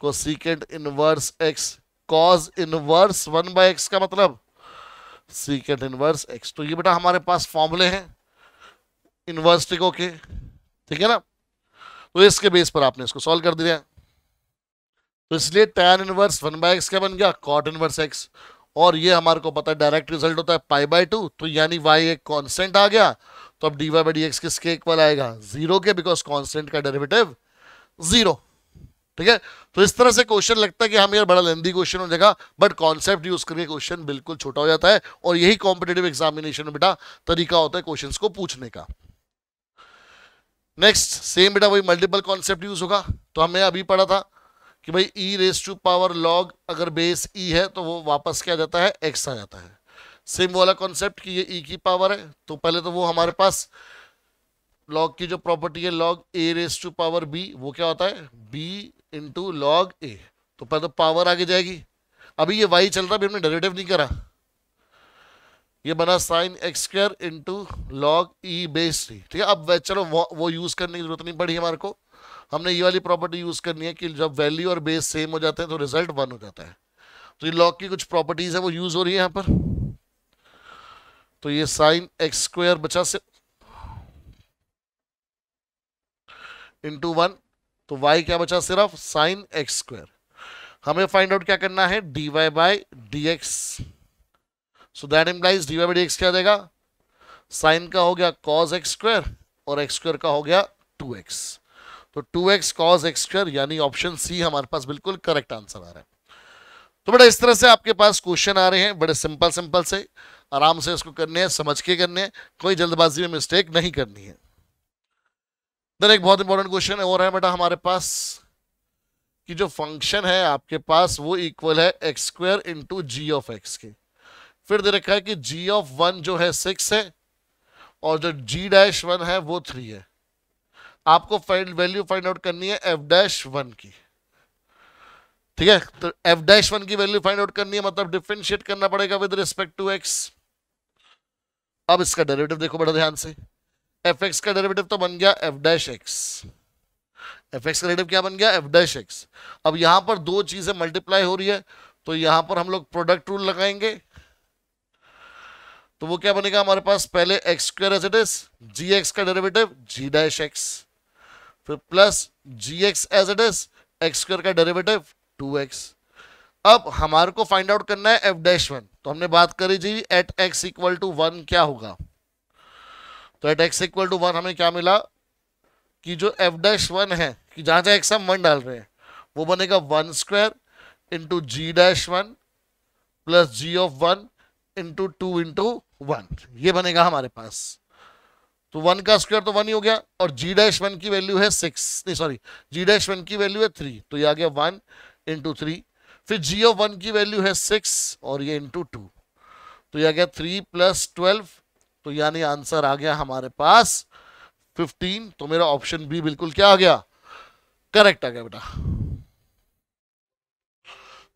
[SPEAKER 1] cosecant inverse x cos inverse one by x का मतलब सीकेंट इनवर्स एक्स तो ये बेटा हमारे पास फॉर्मूले हैं इनवर्स टिको के ठीक है ना तो इसके बेस पर आपने इसको सॉल्व कर दिया तो इसलिए tan inverse one by x क्या बन गया कॉट इनवर्स एक्स और ये हमारे को पता है डायरेक्ट रिजल्ट होता है पाई बाय टू तो यानी वाई एक कॉन्स्टेंट आ गया तो अब d y by d x किसके इक्वल आएगा जीरो के बिकॉज कॉन्स्टेंट का डेरिवेटिव जीरो ठीक है तो इस तरह से क्वेश्चन लगता है कि हम हाँ, यार बड़ा लेंदी क्वेश्चन हो जाएगा बट कॉन्सेप्ट यूज करके क्वेश्चन बिल्कुल छोटा हो जाता है और यही कॉम्पिटेटिव एग्जामिनेशन में बेटा तरीका होता है क्वेश्चन को पूछने का नेक्स्ट सेम बेटा वही मल्टीपल कॉन्सेप्ट यूज होगा तो हमने अभी पढ़ा था कि भाई e raise to power log अगर बेस ई e है तो वो वापस क्या जाता है एक्स आ जाता है सेम वाला कॉन्सेप्ट कि ये ई e की पावर है तो पहले तो वो हमारे पास लॉग की जो प्रॉपर्टी है log a raise to power b वो क्या होता है बी इंटू लॉग ए तो पहले तो पावर आगे जाएगी अभी ये वाई चल रहा अभी हमने डेरिवेटिव नहीं करा ये बना sine x square into log e base three ठीक है अब चलो वो, वो यूज़ करने की जरूरत नहीं पड़ी हमारे को हमने ये वाली प्रॉपर्टी यूज़ करनी है कि जब वैल्यू और बेस सेम हो जाते हैं तो रिजल्ट वन हो जाता है तो ये लॉग की कुछ प्रॉपर्टीज़ है वो यूज़ हो रही है यहां पर तो ये साइन एक्स स्क्वायर बचा से इंटू वन तो y क्या बचा सिर्फ साइन एक्स स्क्वायर हमें फाइंड आउट क्या करना है d y by d x so that implies d y by क्या देगा साइन का हो गया कॉज एक्स स्क्वायर और एक्स स्क्वायर का हो गया टू एक्स तो two x cos x square यानी ऑप्शन सी हमारे पास बिल्कुल करेक्ट आंसर आ रहा है तो बेटा इस तरह से आपके पास क्वेश्चन आ रहे हैं बड़े सिंपल सिंपल से आराम से इसको करने हैं समझ के करने हैं कोई जल्दबाजी में मिस्टेक नहीं करनी है इधर एक बहुत इंपॉर्टेंट क्वेश्चन और है बेटा हमारे पास कि जो फंक्शन है आपके पास वो इक्वल है x square into g of x के फिर दे रखा है कि जी ऑफ वन जो है सिक्स है और जो जी डैश वन है वो थ्री है आपको फाइंड वैल्यू फाइंड आउट करनी है एफ डैश वन की ठीक है तो एफ डैश वन की वैल्यू फाइंड आउट करनी है मतलब डिफ्रेंशिएट करना पड़ेगा विद रिस्पेक्ट टू एक्स अब इसका डेरिवेटिव देखो बड़ा ध्यान से एफ एक्स का डेरिवेटिव तो बन गया f dash x f x का डेरिवेटिव क्या बन गया एफ डैश एक्स अब यहां पर दो चीज़ें मल्टीप्लाई हो रही है तो यहां पर हम लोग प्रोडक्ट रूल लगाएंगे तो वो क्या बनेगा हमारे पास पहले x square as it is g x का डेरिवेटिव जी डैश एक्स फिर plus g x as it is x square का डेरिवेटिव टू एक्स अब हमारे को फाइंड आउट करना है एफ डैश वन तो हमने बात करी g at x equal to one क्या होगा तो at x equal to one हमें क्या मिला कि जो एफ डैश वन है कि जहां जहां एक्स हम वन डाल रहे हैं वो बनेगा one square into g dash one plus g of one into two into one ये बनेगा हमारे पास तो वन का स्क्वायर तो वन ही हो गया और जी डैश वन की वैल्यू है सिक्स नहीं सॉरी जी डैश वन की वैल्यू है थ्री तो ये आ गया वन इंटू थ्री फिर जी ऑफ वन की वैल्यू है सिक्स और ये इंटू टू तो ये आ गया थ्री प्लस ट्वेल्व तो यानी आंसर आ गया हमारे पास 15 तो मेरा ऑप्शन बी बिल्कुल क्या आ गया करेक्ट आ गया बेटा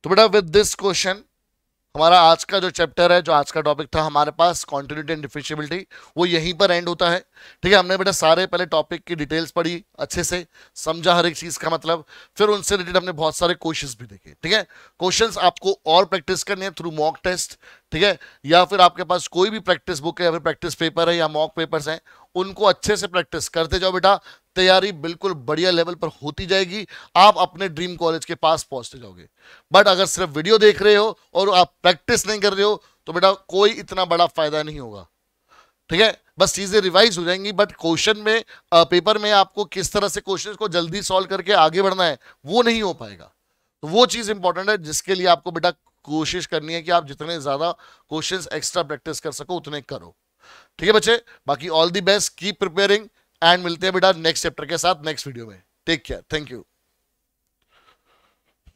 [SPEAKER 1] तो बेटा विद दिस क्वेश्चन हमारा आज का जो चैप्टर है जो आज का टॉपिक था हमारे पास कॉन्टिन्यूटी एंड डिफिशियबिलिटी वो यहीं पर एंड होता है ठीक है हमने बेटा सारे पहले टॉपिक की डिटेल्स पढ़ी अच्छे से समझा हर एक चीज़ का मतलब फिर उनसे रिलेटेड हमने बहुत सारे क्वेश्चंस भी देखे ठीक है क्वेश्चंस आपको और प्रैक्टिस करने थ्रू मॉक टेस्ट ठीक है या फिर आपके पास कोई भी प्रैक्टिस बुक है या फिर प्रैक्टिस पेपर है या मॉक पेपर्स हैं उनको अच्छे से प्रैक्टिस करते जाओ बेटा तैयारी बिल्कुल बढ़िया लेवल पर होती जाएगी आप अपने ड्रीम कॉलेज के पास पहुंचते जाओगे बट अगर सिर्फ वीडियो देख रहे हो और आप प्रैक्टिस नहीं कर रहे हो तो बेटा कोई इतना बड़ा फायदा नहीं होगा ठीक है बस चीज़ें रिवाइज हो जाएंगी बट क्वेश्चन में पेपर में आपको किस तरह से क्वेश्चन को जल्दी सॉल्व करके आगे बढ़ना है वो नहीं हो पाएगा तो वो चीज़ इंपॉर्टेंट है जिसके लिए आपको बेटा कोशिश करनी है कि आप जितने ज़्यादा क्वेश्चन एक्स्ट्रा प्रैक्टिस कर सको उतने करो ठीक है बच्चे बाकी all the best keep preparing and मिलते हैं बेटा नेक्स्ट चैप्टर के साथ नेक्स्ट वीडियो में टेक केयर थैंक यू